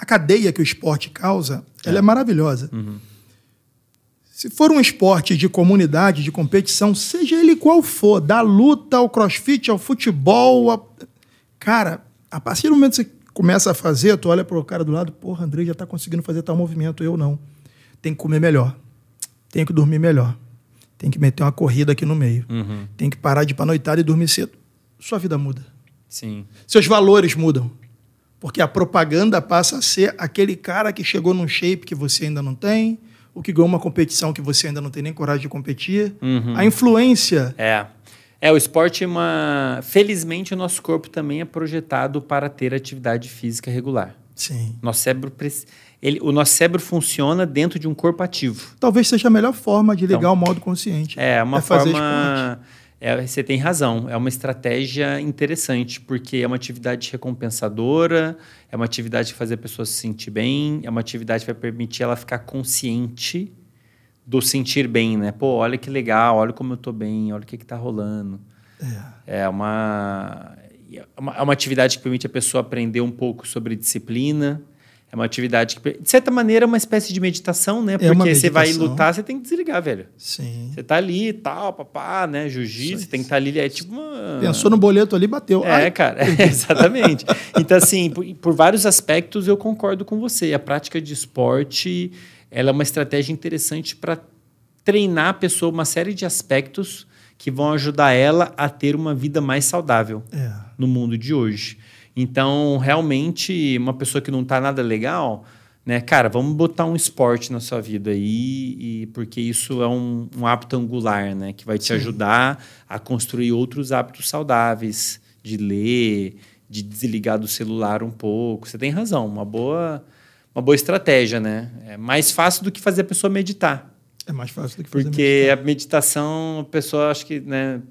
a cadeia que o esporte causa, é. ela é maravilhosa. Uhum. Se for um esporte de comunidade, de competição, seja ele qual for, da luta ao crossfit, ao futebol, a... cara, a partir do momento que você começa a fazer, tu olha pro cara do lado, porra, André já tá conseguindo fazer tal movimento, eu não. Tem que comer melhor, tem que dormir melhor, tem que meter uma corrida aqui no meio, uhum. tem que parar de ir pra noitada e dormir cedo. Sua vida muda. Sim. Seus valores mudam. Porque a propaganda passa a ser aquele cara que chegou num shape que você ainda não tem, o que ganhou uma competição que você ainda não tem nem coragem de competir. Uhum. A influência. É. É, o esporte é uma. Felizmente, o nosso corpo também é projetado para ter atividade física regular. Sim. Nosso cérebro precisa. Ele, o nosso cérebro funciona dentro de um corpo ativo. Talvez seja a melhor forma de então, ligar então, o modo consciente. É, uma é forma é, você tem razão, é uma estratégia interessante, porque é uma atividade recompensadora, é uma atividade que faz a pessoa se sentir bem, é uma atividade que vai permitir ela ficar consciente do sentir bem, né? Pô, olha que legal, olha como eu tô bem, olha o que que tá rolando. É, é uma, é uma, é uma atividade que permite a pessoa aprender um pouco sobre disciplina, é uma atividade que, de certa maneira, é uma espécie de meditação, né? É Porque você vai lutar, você tem que desligar, velho. Sim. Você tá ali e tal, papá, né? Jiu-jitsu, você tem que estar tá ali. É tipo uma. Pensou no boleto ali, bateu. É, Ai. cara, é, [laughs] exatamente. então, assim, por, por, vários aspectos eu concordo com você. A prática de esporte ela é uma estratégia interessante para treinar a pessoa uma série de aspectos que vão ajudar ela a ter uma vida mais saudável é. no mundo de hoje. Então, realmente, uma pessoa que não tá nada legal, né, cara, vamos botar um esporte na sua vida aí, e, porque isso é um, um hábito angular, né, que vai te Sim. ajudar a construir outros hábitos saudáveis, de ler, de desligar do celular um pouco. Você tem razão, uma boa, uma boa estratégia, né? É mais fácil do que fazer a pessoa meditar. É mais fácil do que fazer Porque meditar. a meditação, a pessoa acho que, né,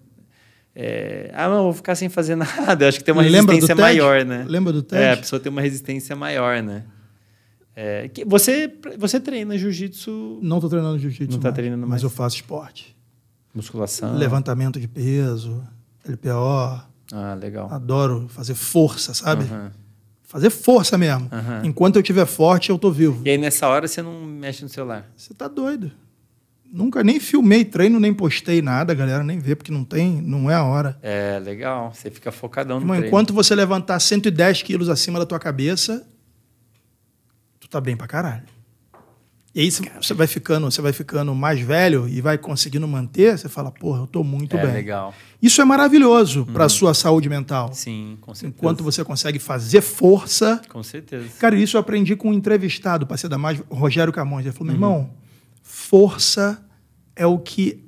é, ah, não, vou ficar sem fazer [laughs] nada. Eu acho que tem uma Lembra resistência maior, né? Lembra do TED? É, a pessoa tem uma resistência maior, né? É, que você, você treina jiu-jitsu. Não estou treinando jiu-jitsu. Não tá treinando mais. Mas eu faço esporte. Musculação. Levantamento de peso, LPO. Ah, legal. Adoro fazer força, sabe? Uhum. Fazer força mesmo. Uhum. Enquanto eu estiver forte, eu tô vivo. E aí, nessa hora, você não mexe no celular? Você tá doido. Nunca nem filmei treino, nem postei nada, galera. Nem vê, porque não tem, não é a hora. É, legal. Você fica focadão no Mas, treino. Enquanto você levantar 110 quilos acima da tua cabeça, tu tá bem pra caralho. E aí você vai ficando, você vai ficando mais velho e vai conseguindo manter, você fala, porra, eu tô muito é, bem. Legal. Isso é maravilhoso uhum. para sua saúde mental. Sim, com certeza. Enquanto você consegue fazer força. Com certeza. Cara, isso eu aprendi com um entrevistado, parceiro da mais, Rogério Camões. Ele falou: meu uhum. irmão, força é o que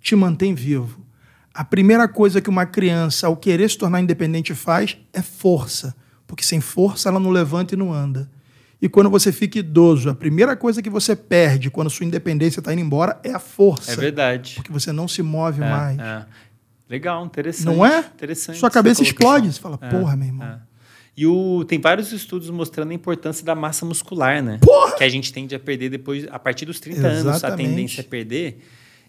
te mantém vivo. A primeira coisa que uma criança, ao querer se tornar independente, faz é força, porque sem força ela não levanta e não anda. E quando você fica idoso, a primeira coisa que você perde quando sua independência está indo embora é a força. É verdade. Porque você não se move é, mais. É. Legal, interessante. Não é? Interessante. Sua cabeça explode. Você fala, é, porra, meu é. irmão. E o, tem vários estudos mostrando a importância da massa muscular, né? Porra! Que a gente tende a perder depois, a partir dos 30 Exatamente. anos, a tendência a é perder.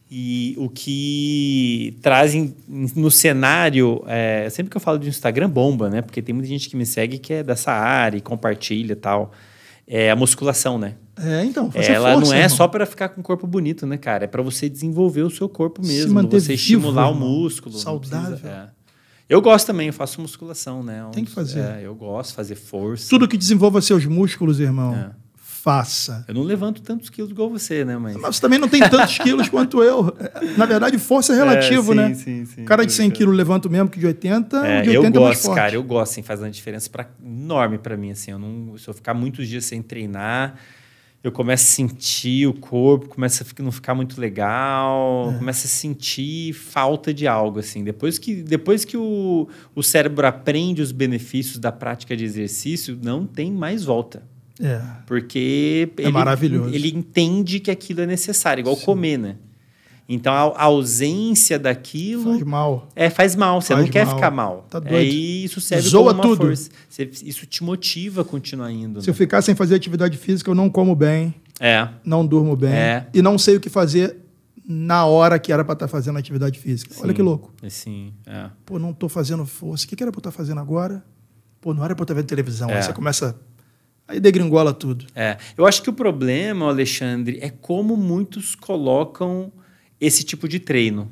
E o que trazem no cenário. É, sempre que eu falo de Instagram, bomba, né? Porque tem muita gente que me segue que é dessa área e compartilha tal. É a musculação, né? É, então. É, ela força, não é irmão. só para ficar com o corpo bonito, né, cara? É para você desenvolver o seu corpo mesmo. você vivo, estimular irmão. o músculo. Saudável. Precisa, é. Eu gosto também, eu faço musculação, né? Tem que fazer. É, eu gosto, fazer força. Tudo que desenvolva seus músculos, irmão. É. Faça. Eu não levanto tantos quilos igual você, né, mãe? Mas você também não tem tantos quilos quanto eu. É, na verdade, força é, é relativo, é, sim, né? Sim, sim. cara de 100 quilos levanta o mesmo que de 80, é, de 80 eu é gosto, é cara, eu gosto, assim, faz uma diferença pra, enorme para mim, assim. Eu não, se eu ficar muitos dias sem treinar, eu começo a sentir o corpo, começa a não ficar muito legal, é. começa a sentir falta de algo, assim. Depois que, depois que o, o cérebro aprende os benefícios da prática de exercício, não tem mais volta. É. Porque é ele, maravilhoso. ele entende que aquilo é necessário, igual Sim. comer, né? Então a, ausência daquilo. Faz mal. É, faz mal. Você faz não quer mal. ficar mal. Tá doido. Aí é, isso serve Zoa como uma tudo. força. Você, isso te motiva a continuar indo. Se né? eu ficar sem fazer atividade física, eu não como bem. É. Não durmo bem. É. E não sei o que fazer na hora que era para estar tá fazendo atividade física. Sim. Olha que louco. É, sim, é. Pô, não tô fazendo força. O que, que era para estar tá fazendo agora? Pô, não era para estar tá vendo televisão. É. Aí você começa Aí degringola tudo. É. Eu acho que o problema, Alexandre, é como muitos colocam esse tipo de treino.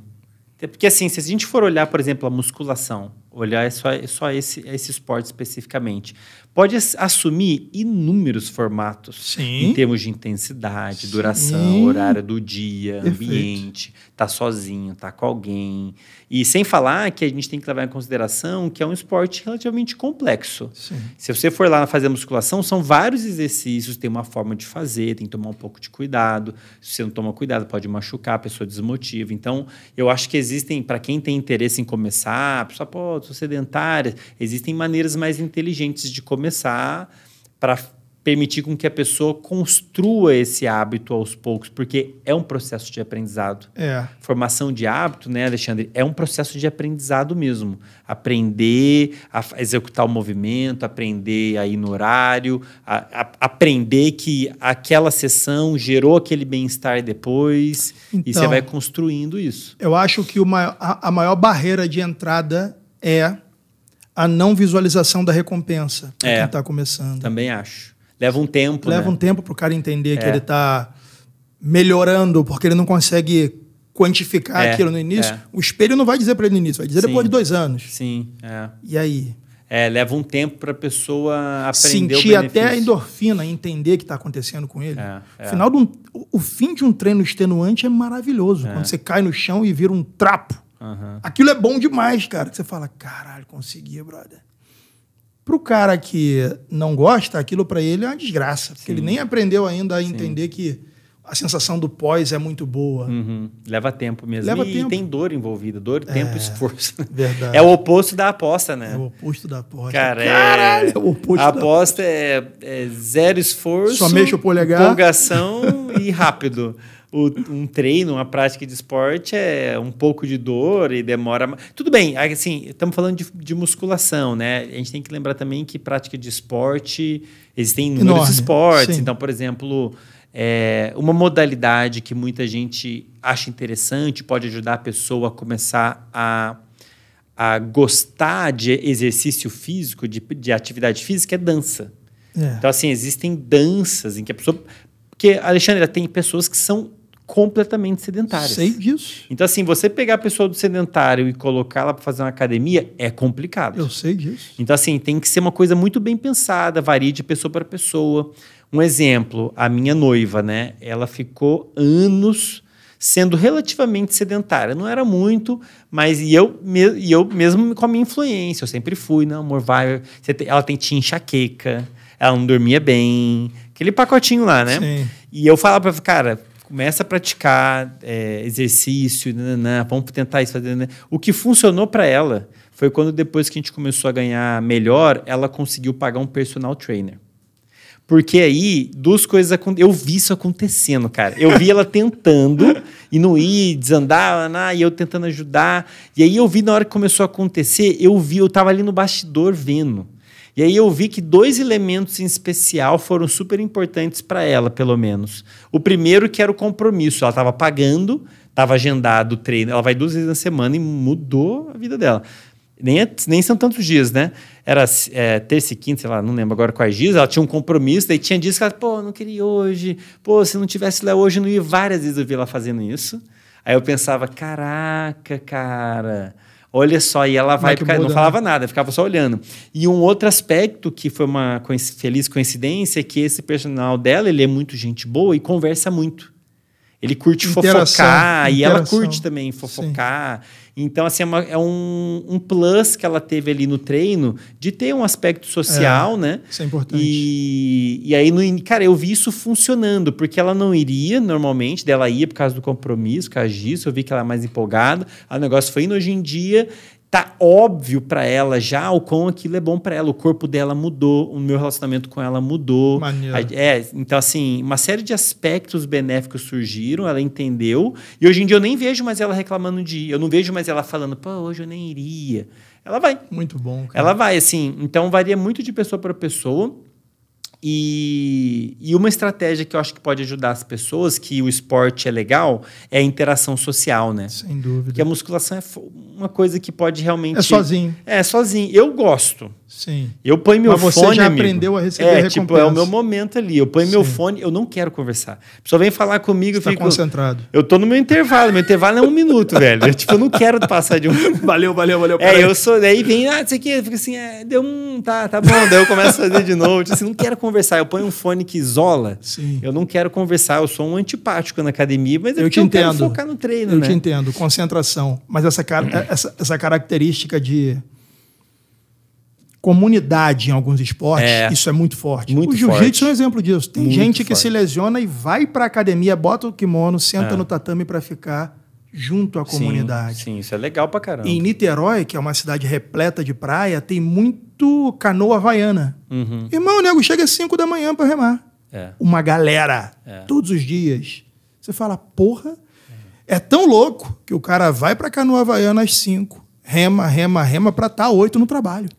Porque assim, se a gente for olhar, por exemplo, a musculação, olhar é só, é só esse, esse esporte especificamente, pode assumir inúmeros formatos Sim. em termos de intensidade, Sim. duração, horário do dia, Perfeito. ambiente, tá sozinho, tá com alguém. E sem falar que a gente tem que levar em consideração que é um esporte relativamente complexo. Sim. Se você for lá fazer musculação, são vários exercícios, tem uma forma de fazer, tem que tomar um pouco de cuidado. Se você não toma cuidado, pode machucar, a pessoa desmotiva. Então, eu acho que existem, para quem tem interesse em começar, a pessoa, pô, sou sedentária, existem maneiras mais inteligentes de começar começar para permitir com que a pessoa construa esse hábito aos poucos, porque é um processo de aprendizado. É. Formação de hábito, né, Alexandre, é um processo de aprendizado mesmo. Aprender a executar o movimento, aprender a ir no horário, a, a, aprender que aquela sessão gerou aquele bem-estar depois, então, e você então, vai construindo isso. Eu acho que uma, a, a maior barreira de entrada é a não visualização da recompensa para é, quem está começando. Também acho. Leva um tempo. Leva né? um tempo para o cara entender é. que ele está melhorando, porque ele não consegue quantificar é, aquilo no início. É. O espelho não vai dizer para ele no início, vai dizer Sim. depois de dois anos. Sim. É. E aí? É, leva um tempo para a pessoa aprender Sentir até a endorfina, entender o que está acontecendo com ele. É, é. Final de um, o fim de um treino extenuante é maravilhoso. É. Quando você cai no chão e vira um trapo. Uhum. Aquilo é bom demais, cara. Você fala, caralho, consegui, brother. Pro cara que não gosta, aquilo para ele é uma desgraça. Sim. ele nem aprendeu ainda a Sim. entender que a sensação do pós é muito boa. Uhum. Leva tempo mesmo. Leva e tempo. tem dor envolvida. Dor, é, tempo e esforço. Verdade. É o oposto da aposta, né? É o oposto da aposta. Cara, é Caralho, é, é o oposto a aposta. É, é, zero esforço. Só mexe o polegar. Empolgação e rápido. [laughs] o, um treino, uma prática de esporte é um pouco de dor e demora. Tudo bem, assim, estamos falando de, de musculação, né? A gente tem que lembrar também que prática de esporte, existem inúmeros esportes. Sim. Então, por exemplo, é, uma modalidade que muita gente acha interessante, pode ajudar a pessoa a começar a, a gostar de exercício físico, de, de atividade física, é dança. É. Então, assim, existem danças em que a pessoa. Porque, Alexandre, tem pessoas que são completamente sedentárias. Sei disso. Então, assim, você pegar a pessoa do sedentário e colocá-la para fazer uma academia é complicado. Eu sei disso. Então, assim, tem que ser uma coisa muito bem pensada, varia de pessoa para pessoa. Um exemplo, a minha noiva, né? Ela ficou anos sendo relativamente sedentária. Não era muito, mas e eu, me, e eu mesmo com a minha influência, eu sempre fui, não, amor, vai. ela tem, tinha enxaqueca, ela não dormia bem, aquele pacotinho lá, né? Sim. E eu falava, cara, começa a praticar é, exercício, nananã, vamos tentar isso, fazer. Nananã. O que funcionou para ela foi quando depois que a gente começou a ganhar melhor, ela conseguiu pagar um personal trainer. Porque aí, duas coisas Eu vi isso acontecendo, cara. Eu vi ela tentando e não ir, desandar, e eu tentando ajudar. E aí eu vi na hora que começou a acontecer, eu vi, eu tava ali no bastidor vendo. E aí eu vi que dois elementos em especial foram super importantes para ela, pelo menos. O primeiro que era o compromisso, ela estava pagando, estava agendado o treino, ela vai duas vezes na semana e mudou a vida dela. Nem, é, nem são tantos dias, né? Era é, terça e quinta, sei lá, não lembro agora quais dias, ela tinha um compromisso, daí tinha dias que ela, pô, não queria ir hoje, pô, se não tivesse lá hoje, não ia. Várias vezes eu vi ela fazendo isso. Aí eu pensava, caraca, cara, olha só, e ela vai, vai não né? falava nada, ficava só olhando. E um outro aspecto que foi uma feliz coincidência é que esse personal dela, ele é muito gente boa e conversa muito. Ele curte interação, fofocar interação. e ela curte também fofocar. Sim. Então, assim, é, uma, é um, um, plus que ela teve ali no treino de ter um aspecto social, é, né? Isso é importante. E, e aí, no, cara, eu vi isso funcionando, porque ela não iria normalmente, dela ia por causa do compromisso com a Giz, eu vi que ela é mais empolgada. O negócio foi indo hoje em dia tá óbvio para ela já o quão aquilo é bom para ela. O corpo dela mudou, o meu relacionamento com ela mudou. Maneiro. É, então assim, uma série de aspectos benéficos surgiram, ela entendeu. E hoje em dia eu nem vejo mais ela reclamando de ir. Eu não vejo mais ela falando, pô, hoje eu nem iria. Ela vai. Muito bom, cara. Ela vai assim, então varia muito de pessoa para pessoa. E, e, uma estratégia que eu acho que pode ajudar as pessoas, que o esporte é legal, é a interação social, né? Sem dúvida. Porque a musculação é uma coisa que pode realmente. É sozinho. É, sozinho. Eu gosto. Sim. Eu ponho meu Mas você fone. Você já aprendeu a receber é, recompensa. Tipo, é o meu momento ali. Eu ponho Sim. meu fone, eu não quero conversar. A pessoa vem falar comigo, você tá fico. concentrado. Eu tô no meu intervalo. Meu intervalo é um minuto, velho. Eu, tipo, eu não quero passar de um. [laughs] Valeu, valeu, valeu. É, eu sou. Daí vem, ah, isso aqui. Fica assim, é, deu um. Tá, tá bom. daí eu começo a fazer de novo. Eu, tipo assim, não quero conversar. Eu ponho um fone que isola. Sim. Eu não quero conversar. Eu sou um antipático na academia, mas é eu, eu te eu entendo. quero focar no treino. Eu né? te entendo. Concentração. Mas essa, essa, essa característica de comunidade em alguns esportes, é. isso é muito forte. Muito o jiu-jitsu é um exemplo disso. Tem muito gente que forte. se lesiona e vai para academia, bota o kimono, senta é. no tatame para ficar junto à comunidade. Sim, sim, isso é legal pra caramba. Em Niterói, que é uma cidade repleta de praia, tem muito canoa havaiana. Uhum. Irmão, o nego chega às 5 da manhã para remar. É. Uma galera, é. todos os dias. Você fala, porra, é tão louco que o cara vai pra canoa havaiana às 5, rema, rema, rema pra estar tá 8 no trabalho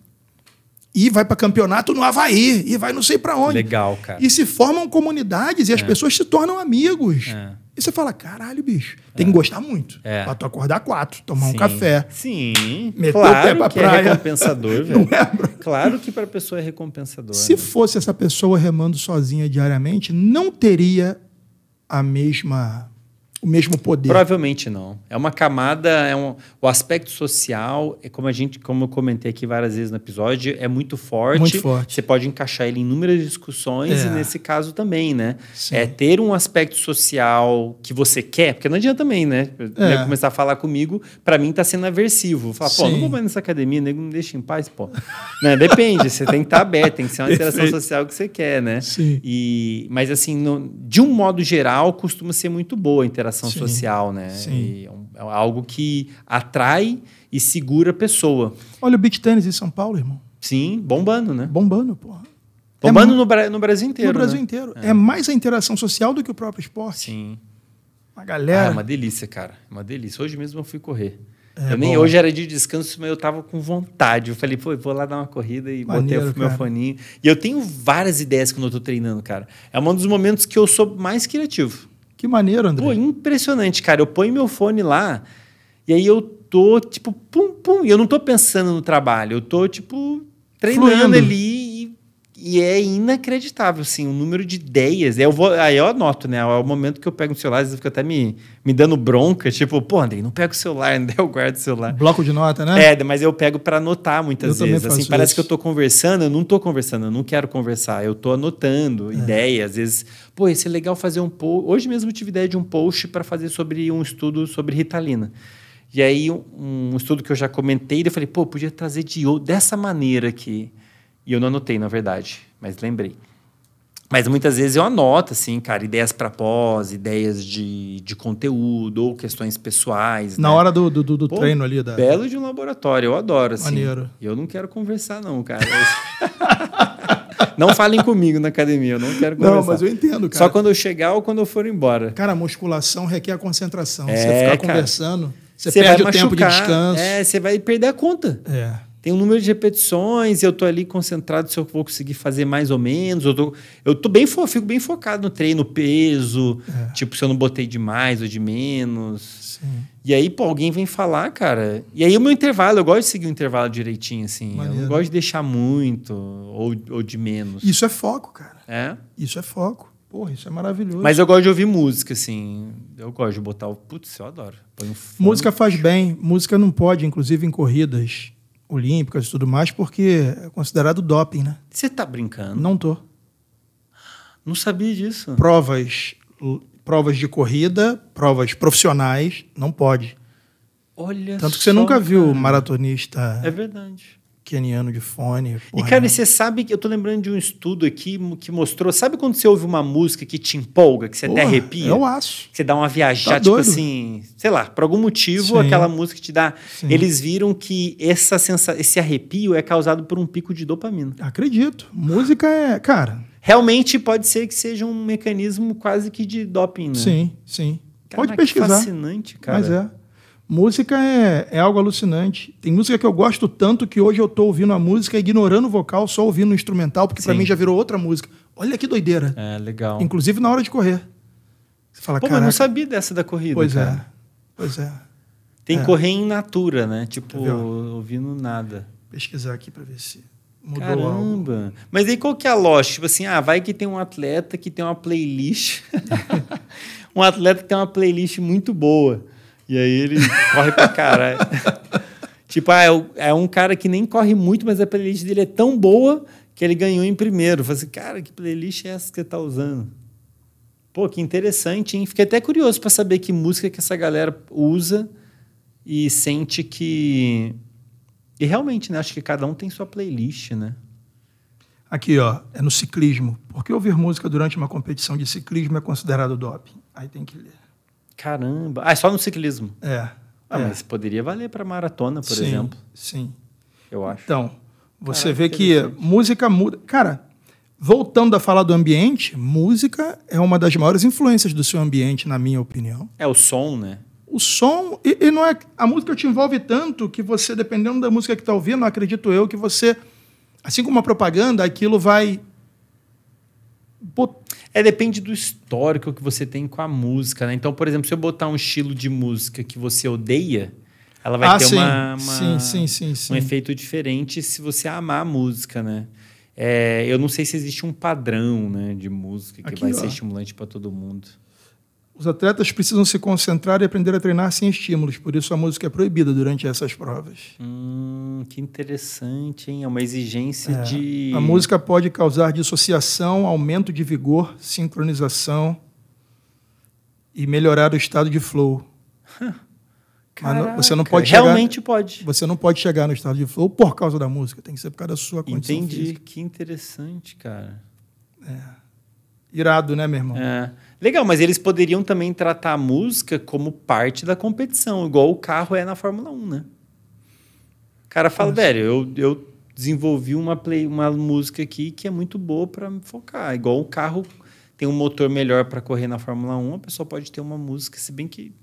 e vai para campeonato no Havaí, e vai não sei para onde. Legal, cara. E se formam comunidades e as é. pessoas se tornam amigos. É. E você fala, caralho, bicho, tem é. que gostar muito. É. Pra tu acordar quatro, tomar Sim. um café. Sim. Meter claro o pé pra que é praia. [laughs] é recompensador, velho. É, claro que pra pessoa é recompensador. Se né? fosse essa pessoa remando sozinha diariamente, não teria a mesma o mesmo poder? Provavelmente não. É uma camada, é um, o aspecto social, é como a gente, como eu comentei aqui várias vezes no episódio, é muito forte. Muito forte. Você pode encaixar ele em inúmeras discussões é. e nesse caso também, né? Sim. É ter um aspecto social que você quer, porque não adianta também, né? É. Começar a falar comigo, para mim tá sendo aversivo. Falar, pô, não vou mais nessa academia, nego me deixa em paz, pô. né? Depende, você tem que estar tá aberto, tem que ser uma interação social que você quer, né? Sim. E, mas assim, no, de um modo geral, costuma ser muito boa a interação comunicação Sim. social, né? Sim. É, é algo que atrai e segura a pessoa. Olha o Big Tennis em São Paulo, irmão. Sim, bombando, né? Bombando, porra. É bombando é, no, no, Brasil inteiro. No Brasil né? inteiro. É. é. mais a interação social do que o próprio esporte. Sim. a galera. Ah, é uma delícia, cara. É uma delícia. Hoje mesmo eu fui correr. É, eu nem bom. hoje era de descanso, mas eu tava com vontade. Eu falei, pô, vou lá dar uma corrida e Maneiro, botei o meu foninho. E eu tenho várias ideias quando eu tô treinando, cara. É um dos momentos que eu sou mais criativo. Que maneiro, André. Pô, impressionante, cara. Eu ponho meu fone lá e aí eu tô, tipo, pum, pum. E eu não tô pensando no trabalho, eu tô, tipo, treinando Fluindo. ali e é inacreditável, assim, o número de ideias. Eu vou, aí eu anoto, né? É o momento que eu pego o celular, às vezes fica até me, me dando bronca, tipo, pô, Andrei, não pega o celular, ainda [laughs] né? eu guardo o celular. Bloco de nota, né? É, mas eu pego para anotar muitas eu vezes. Assim, parece que eu tô conversando, eu não tô conversando, eu não quero conversar. Eu tô anotando é. ideias, às vezes, pô, ia ser é legal fazer um post. Hoje mesmo eu tive ideia de um post para fazer sobre um estudo sobre ritalina. E aí, um, um estudo que eu já comentei, eu falei, pô, podia trazer de, dessa maneira aqui. E eu não anotei, na verdade, mas lembrei. Mas muitas vezes eu anoto, assim, cara, ideias para pós, ideias de, de conteúdo ou questões pessoais. Na né? hora do, do, do Pô, treino ali. Da... Belo de um laboratório, eu adoro, assim. Maneiro. Eu não quero conversar, não, cara. [laughs] não falem comigo na academia, eu não quero conversar. Não, mas eu entendo, cara. Só quando eu chegar ou quando eu for embora. Cara, a musculação requer a concentração. É, você ficar cara, conversando, você, perde o machucar, tempo de descanso. É, você vai perder a conta. É tem um número de repetições, eu estou ali concentrado se eu vou conseguir fazer mais ou menos. Eu tô, eu tô bem, fico bem focado no treino, peso, é. tipo, se eu não botei de mais ou de menos. Sim. E aí, pô, alguém vem falar, cara. E aí é o meu intervalo, eu gosto de seguir o intervalo direitinho, assim. Maneiro. Eu não gosto de deixar muito ou, ou de menos. Isso é foco, cara. É? Isso é foco. Porra, isso é maravilhoso. Mas eu gosto de ouvir música, assim. Eu gosto de botar o. Putz, eu adoro. Um música faz bem. Música não pode, inclusive em corridas olímpicas e tudo mais, porque é considerado doping, né? Você tá brincando? Não tô. Não sabia disso. Provas, provas de corrida, provas profissionais, não pode. Olha Tanto que você nunca viu cara. maratonista. É verdade keniano de fone. e, cara, né? você sabe que eu tô lembrando de um estudo aqui que mostrou. Sabe quando você ouve uma música que te empolga, que você porra, até arrepia? Eu acho. Que você dá uma viajada, tá tipo doido. assim, sei lá, por algum motivo, Sim. aquela música te dá. Sim. Eles viram que essa sensa... esse arrepio é causado por um pico de dopamina. Acredito. Música é. Cara. Realmente pode ser que seja um mecanismo quase que de doping, né? Sim, sim. pode pesquisar. Que fascinante, cara. Mas é. Música é, é algo alucinante. Tem música que eu gosto tanto que hoje eu tô ouvindo a música, ignorando o vocal, só ouvindo o instrumental, porque para mim já virou outra música. Olha que doideira. É, legal. Inclusive na hora de correr. Você fala, Pô, mas eu não sabia dessa da corrida. Pois é, cara. é. Pois é. Tem é. correr em natura, né? Tipo, tá ouvindo nada. Pesquisar aqui para ver se mudou Caramba. Algo. Mas aí qual que é a lógica? Tipo assim, ah, vai que tem um atleta que tem uma playlist. [laughs] [laughs] um atleta que tem uma playlist muito boa. E aí ele corre pra caralho. [laughs] tipo, ah, é, é um cara que nem corre muito, mas a playlist dele é tão boa que ele ganhou em primeiro. Eu falei assim, cara, que playlist é essa que você tá usando? Pô, que interessante, hein? Fiquei até curioso para saber que música que essa galera usa e sente que. E realmente, né? Acho que cada um tem sua playlist, né? Aqui, ó, é no ciclismo. Por que ouvir música durante uma competição de ciclismo é considerado doping? Aí tem que ler. Caramba. Ah, é só no ciclismo? É. Ah, é. mas poderia valer para maratona, por sim, exemplo. Sim. Eu acho. Então, você Caraca, vê que música muda. Cara, voltando a falar do ambiente, música é uma das maiores influências do seu ambiente, na minha opinião. É o som, né? O som, e, e não é. A música te envolve tanto que você, dependendo da música que está ouvindo, acredito eu, que você. Assim como uma propaganda, aquilo vai é, depende do histórico que você tem com a música, né? Então, por exemplo, se eu botar um estilo de música que você odeia, ela vai ah, ter sim. Uma, uma sim, sim, um efeito diferente se você amar a música, né? É, eu não sei se existe um padrão né, de música que Aqui, vai ó. ser estimulante para todo mundo. Os atletas precisam se concentrar e aprender a treinar sem estímulos, por isso a música é proibida durante essas provas. Hum, que interessante, hein? É uma exigência é. de. A música pode causar dissociação, aumento de vigor, sincronização e melhorar o estado de flow. Caraca, [laughs] você não pode chegar, realmente pode. Você não pode chegar no estado de flow por causa da música, tem que ser por causa da sua condição. Entendi, física. que interessante, cara. É. Irado, né, meu irmão? É. Legal, mas eles poderiam também tratar a música como parte da competição, igual o carro é na Fórmula 1, né? O cara fala, velho, eu, eu desenvolvi uma, play, uma música aqui que é muito boa para me focar. Igual o carro tem um motor melhor para correr na Fórmula 1, a pessoa pode ter uma música, se bem que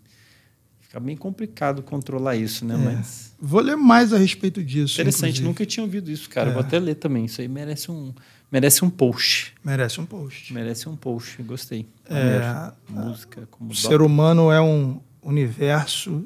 fica bem complicado controlar isso, né? É. Mas... Vou ler mais a respeito disso. Interessante, inclusive. nunca tinha ouvido isso, cara. É. Vou até ler também. Isso aí merece um, Merece um post. Merece um post. Merece um post, gostei. É, música como O ser humano é um universo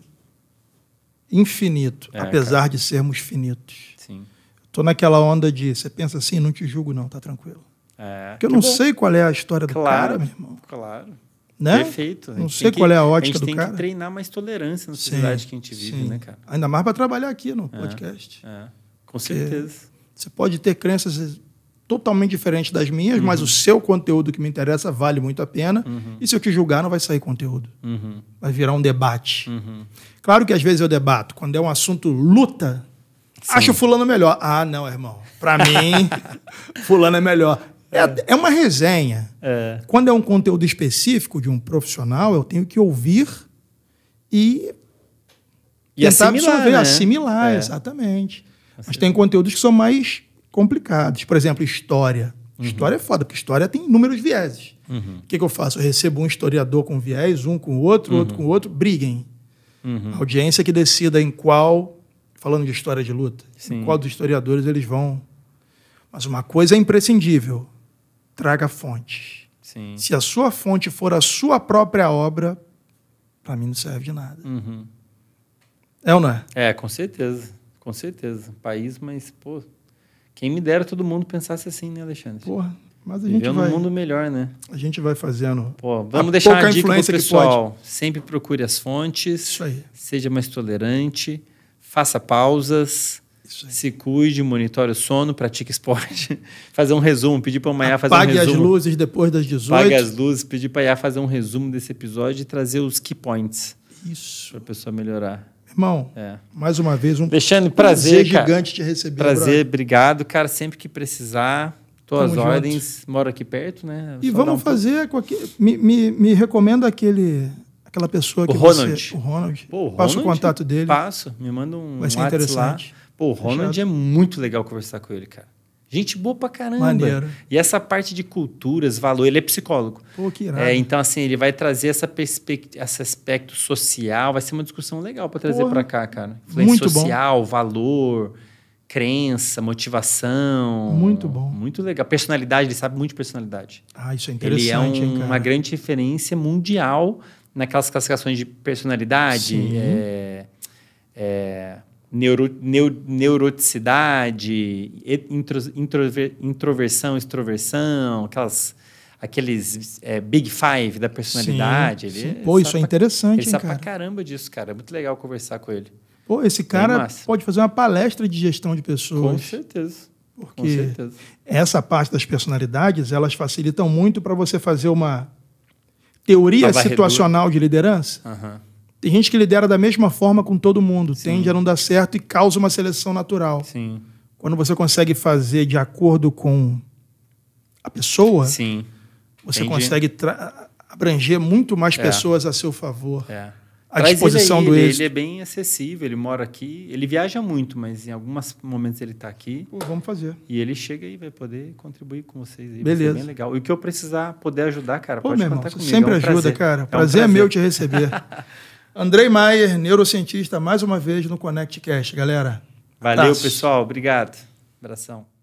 infinito, é, apesar cara. de sermos finitos. Sim. Tô naquela onda de você pensa assim, não te julgo não, tá tranquilo. É, Porque eu não bom. sei qual é a história claro, do cara, meu irmão. Claro. Né? Perfeito. Não sei qual que, é a ótica do cara. A gente tem que treinar mais tolerância na sociedade sim, que a gente vive, sim. né, cara? Ainda mais para trabalhar aqui no é, podcast. É. com certeza. Você pode ter crenças totalmente diferente das minhas, uhum. mas o seu conteúdo que me interessa vale muito a pena. Uhum. E se eu te julgar, não vai sair conteúdo. Uhum. Vai virar um debate. Uhum. Claro que às vezes eu debato. Quando é um assunto luta, Sim. acho fulano melhor. Ah, não, irmão. Para [laughs] mim, fulano é melhor. É, é, é uma resenha. É. Quando é um conteúdo específico de um profissional, eu tenho que ouvir e, e tentar assimilar, absorver, né? assimilar, é. exatamente. Assimilar. Mas assim. tem conteúdos que são mais complicados. Por exemplo, história. Uhum. História é foda, porque história tem inúmeros vieses. Uhum. O que, que, eu faço? Eu recebo um historiador com viés, um com o outro, uhum. outro com o outro, briguem. A uhum. audiência que decida em qual, falando de história de luta, Sim. em qual dos historiadores eles vão. Mas uma coisa é imprescindível: traga fontes. Sim. Se a sua fonte for a sua própria obra, para mim não serve de nada. Uhum. É ou não é? É, com certeza. Com certeza. País, mas, pô, quem me dera todo mundo pensasse assim, né, Alexandre? Porra, mas a gente Vivendo vai... um mundo melhor, né? A gente vai fazendo. Pô, vamos a deixar pouca uma dica pro pessoal. Sempre procure as fontes. Isso aí. Seja mais tolerante. Faça pausas. Se cuide, monitore o sono, pratique esporte. [laughs] fazer um resumo, pedir para o Mayá fazer um resumo. Pague as luzes depois das 18. Pague as luzes, pedir para o Mayá fazer um resumo desse episódio e trazer os key points. Isso. Para a pessoa melhorar. Irmão, é. mais uma vez, um Alexandre, prazer, prazer gigante te receber. Prazer, obrigado, cara. Sempre que precisar, tuas ordens, moro aqui perto, né? E Só vamos um fazer com aqui, me, me, me, recomenda aquele, aquela pessoa o que Ronald. você... O Ronald. Pô, o Ronald. Passa o contato dele. Passo, me manda um Vai ser interessante. Lá. Pô, o Ronald Fechado. é muito legal conversar com ele, cara. Gente boa pra caramba. Maneiro. E essa parte de culturas, valor, ele é psicólogo. Pô, que irado. É, então, assim, ele vai trazer essa perspectiva, esse aspecto social, vai ser uma discussão legal para trazer para cá, cara. Influência Muito social, bom. valor crença, motivação. Muito bom. Muito legal. Personalidade, ele sabe muito de personalidade. Ah, isso é interessante. Ele é um, hein, uma grande referência mundial naquelas classificações de personalidade. Sim. É, é, neuro, neu, neuroticidade, intro, introver, introversão, extroversão, aquelas aqueles é, Big Five da personalidade. Sim, ele sim. É Pô, isso é interessante, pra, Ele hein, sabe pra caramba disso, cara. É muito legal conversar com ele. Pô, esse cara é pode fazer uma palestra de gestão de pessoas. Com certeza. Porque com certeza. essa parte das personalidades, elas facilitam muito para você fazer uma teoria situacional de liderança. Uhum. Tem gente que lidera da mesma forma com todo mundo, Sim. tende a não dar certo e causa uma seleção natural. Sim. Quando você consegue fazer de acordo com a pessoa, Sim. você Entendi. consegue abranger muito mais é. pessoas a seu favor. É. A disposição ele aí, do ele, ele é bem acessível, ele mora aqui, ele viaja muito, mas em alguns momentos ele está aqui. Pô, vamos fazer. E ele chega e vai poder contribuir com vocês aí. Beleza. Vai bem legal. E o que eu precisar poder ajudar, cara, Pô, pode contar irmão, comigo. Sempre é um ajuda, prazer. cara. Prazer é, um prazer. é meu te receber. [laughs] Andrei Maier, neurocientista, mais uma vez no Connectcast, galera. Valeu, pessoal. Obrigado. Abração.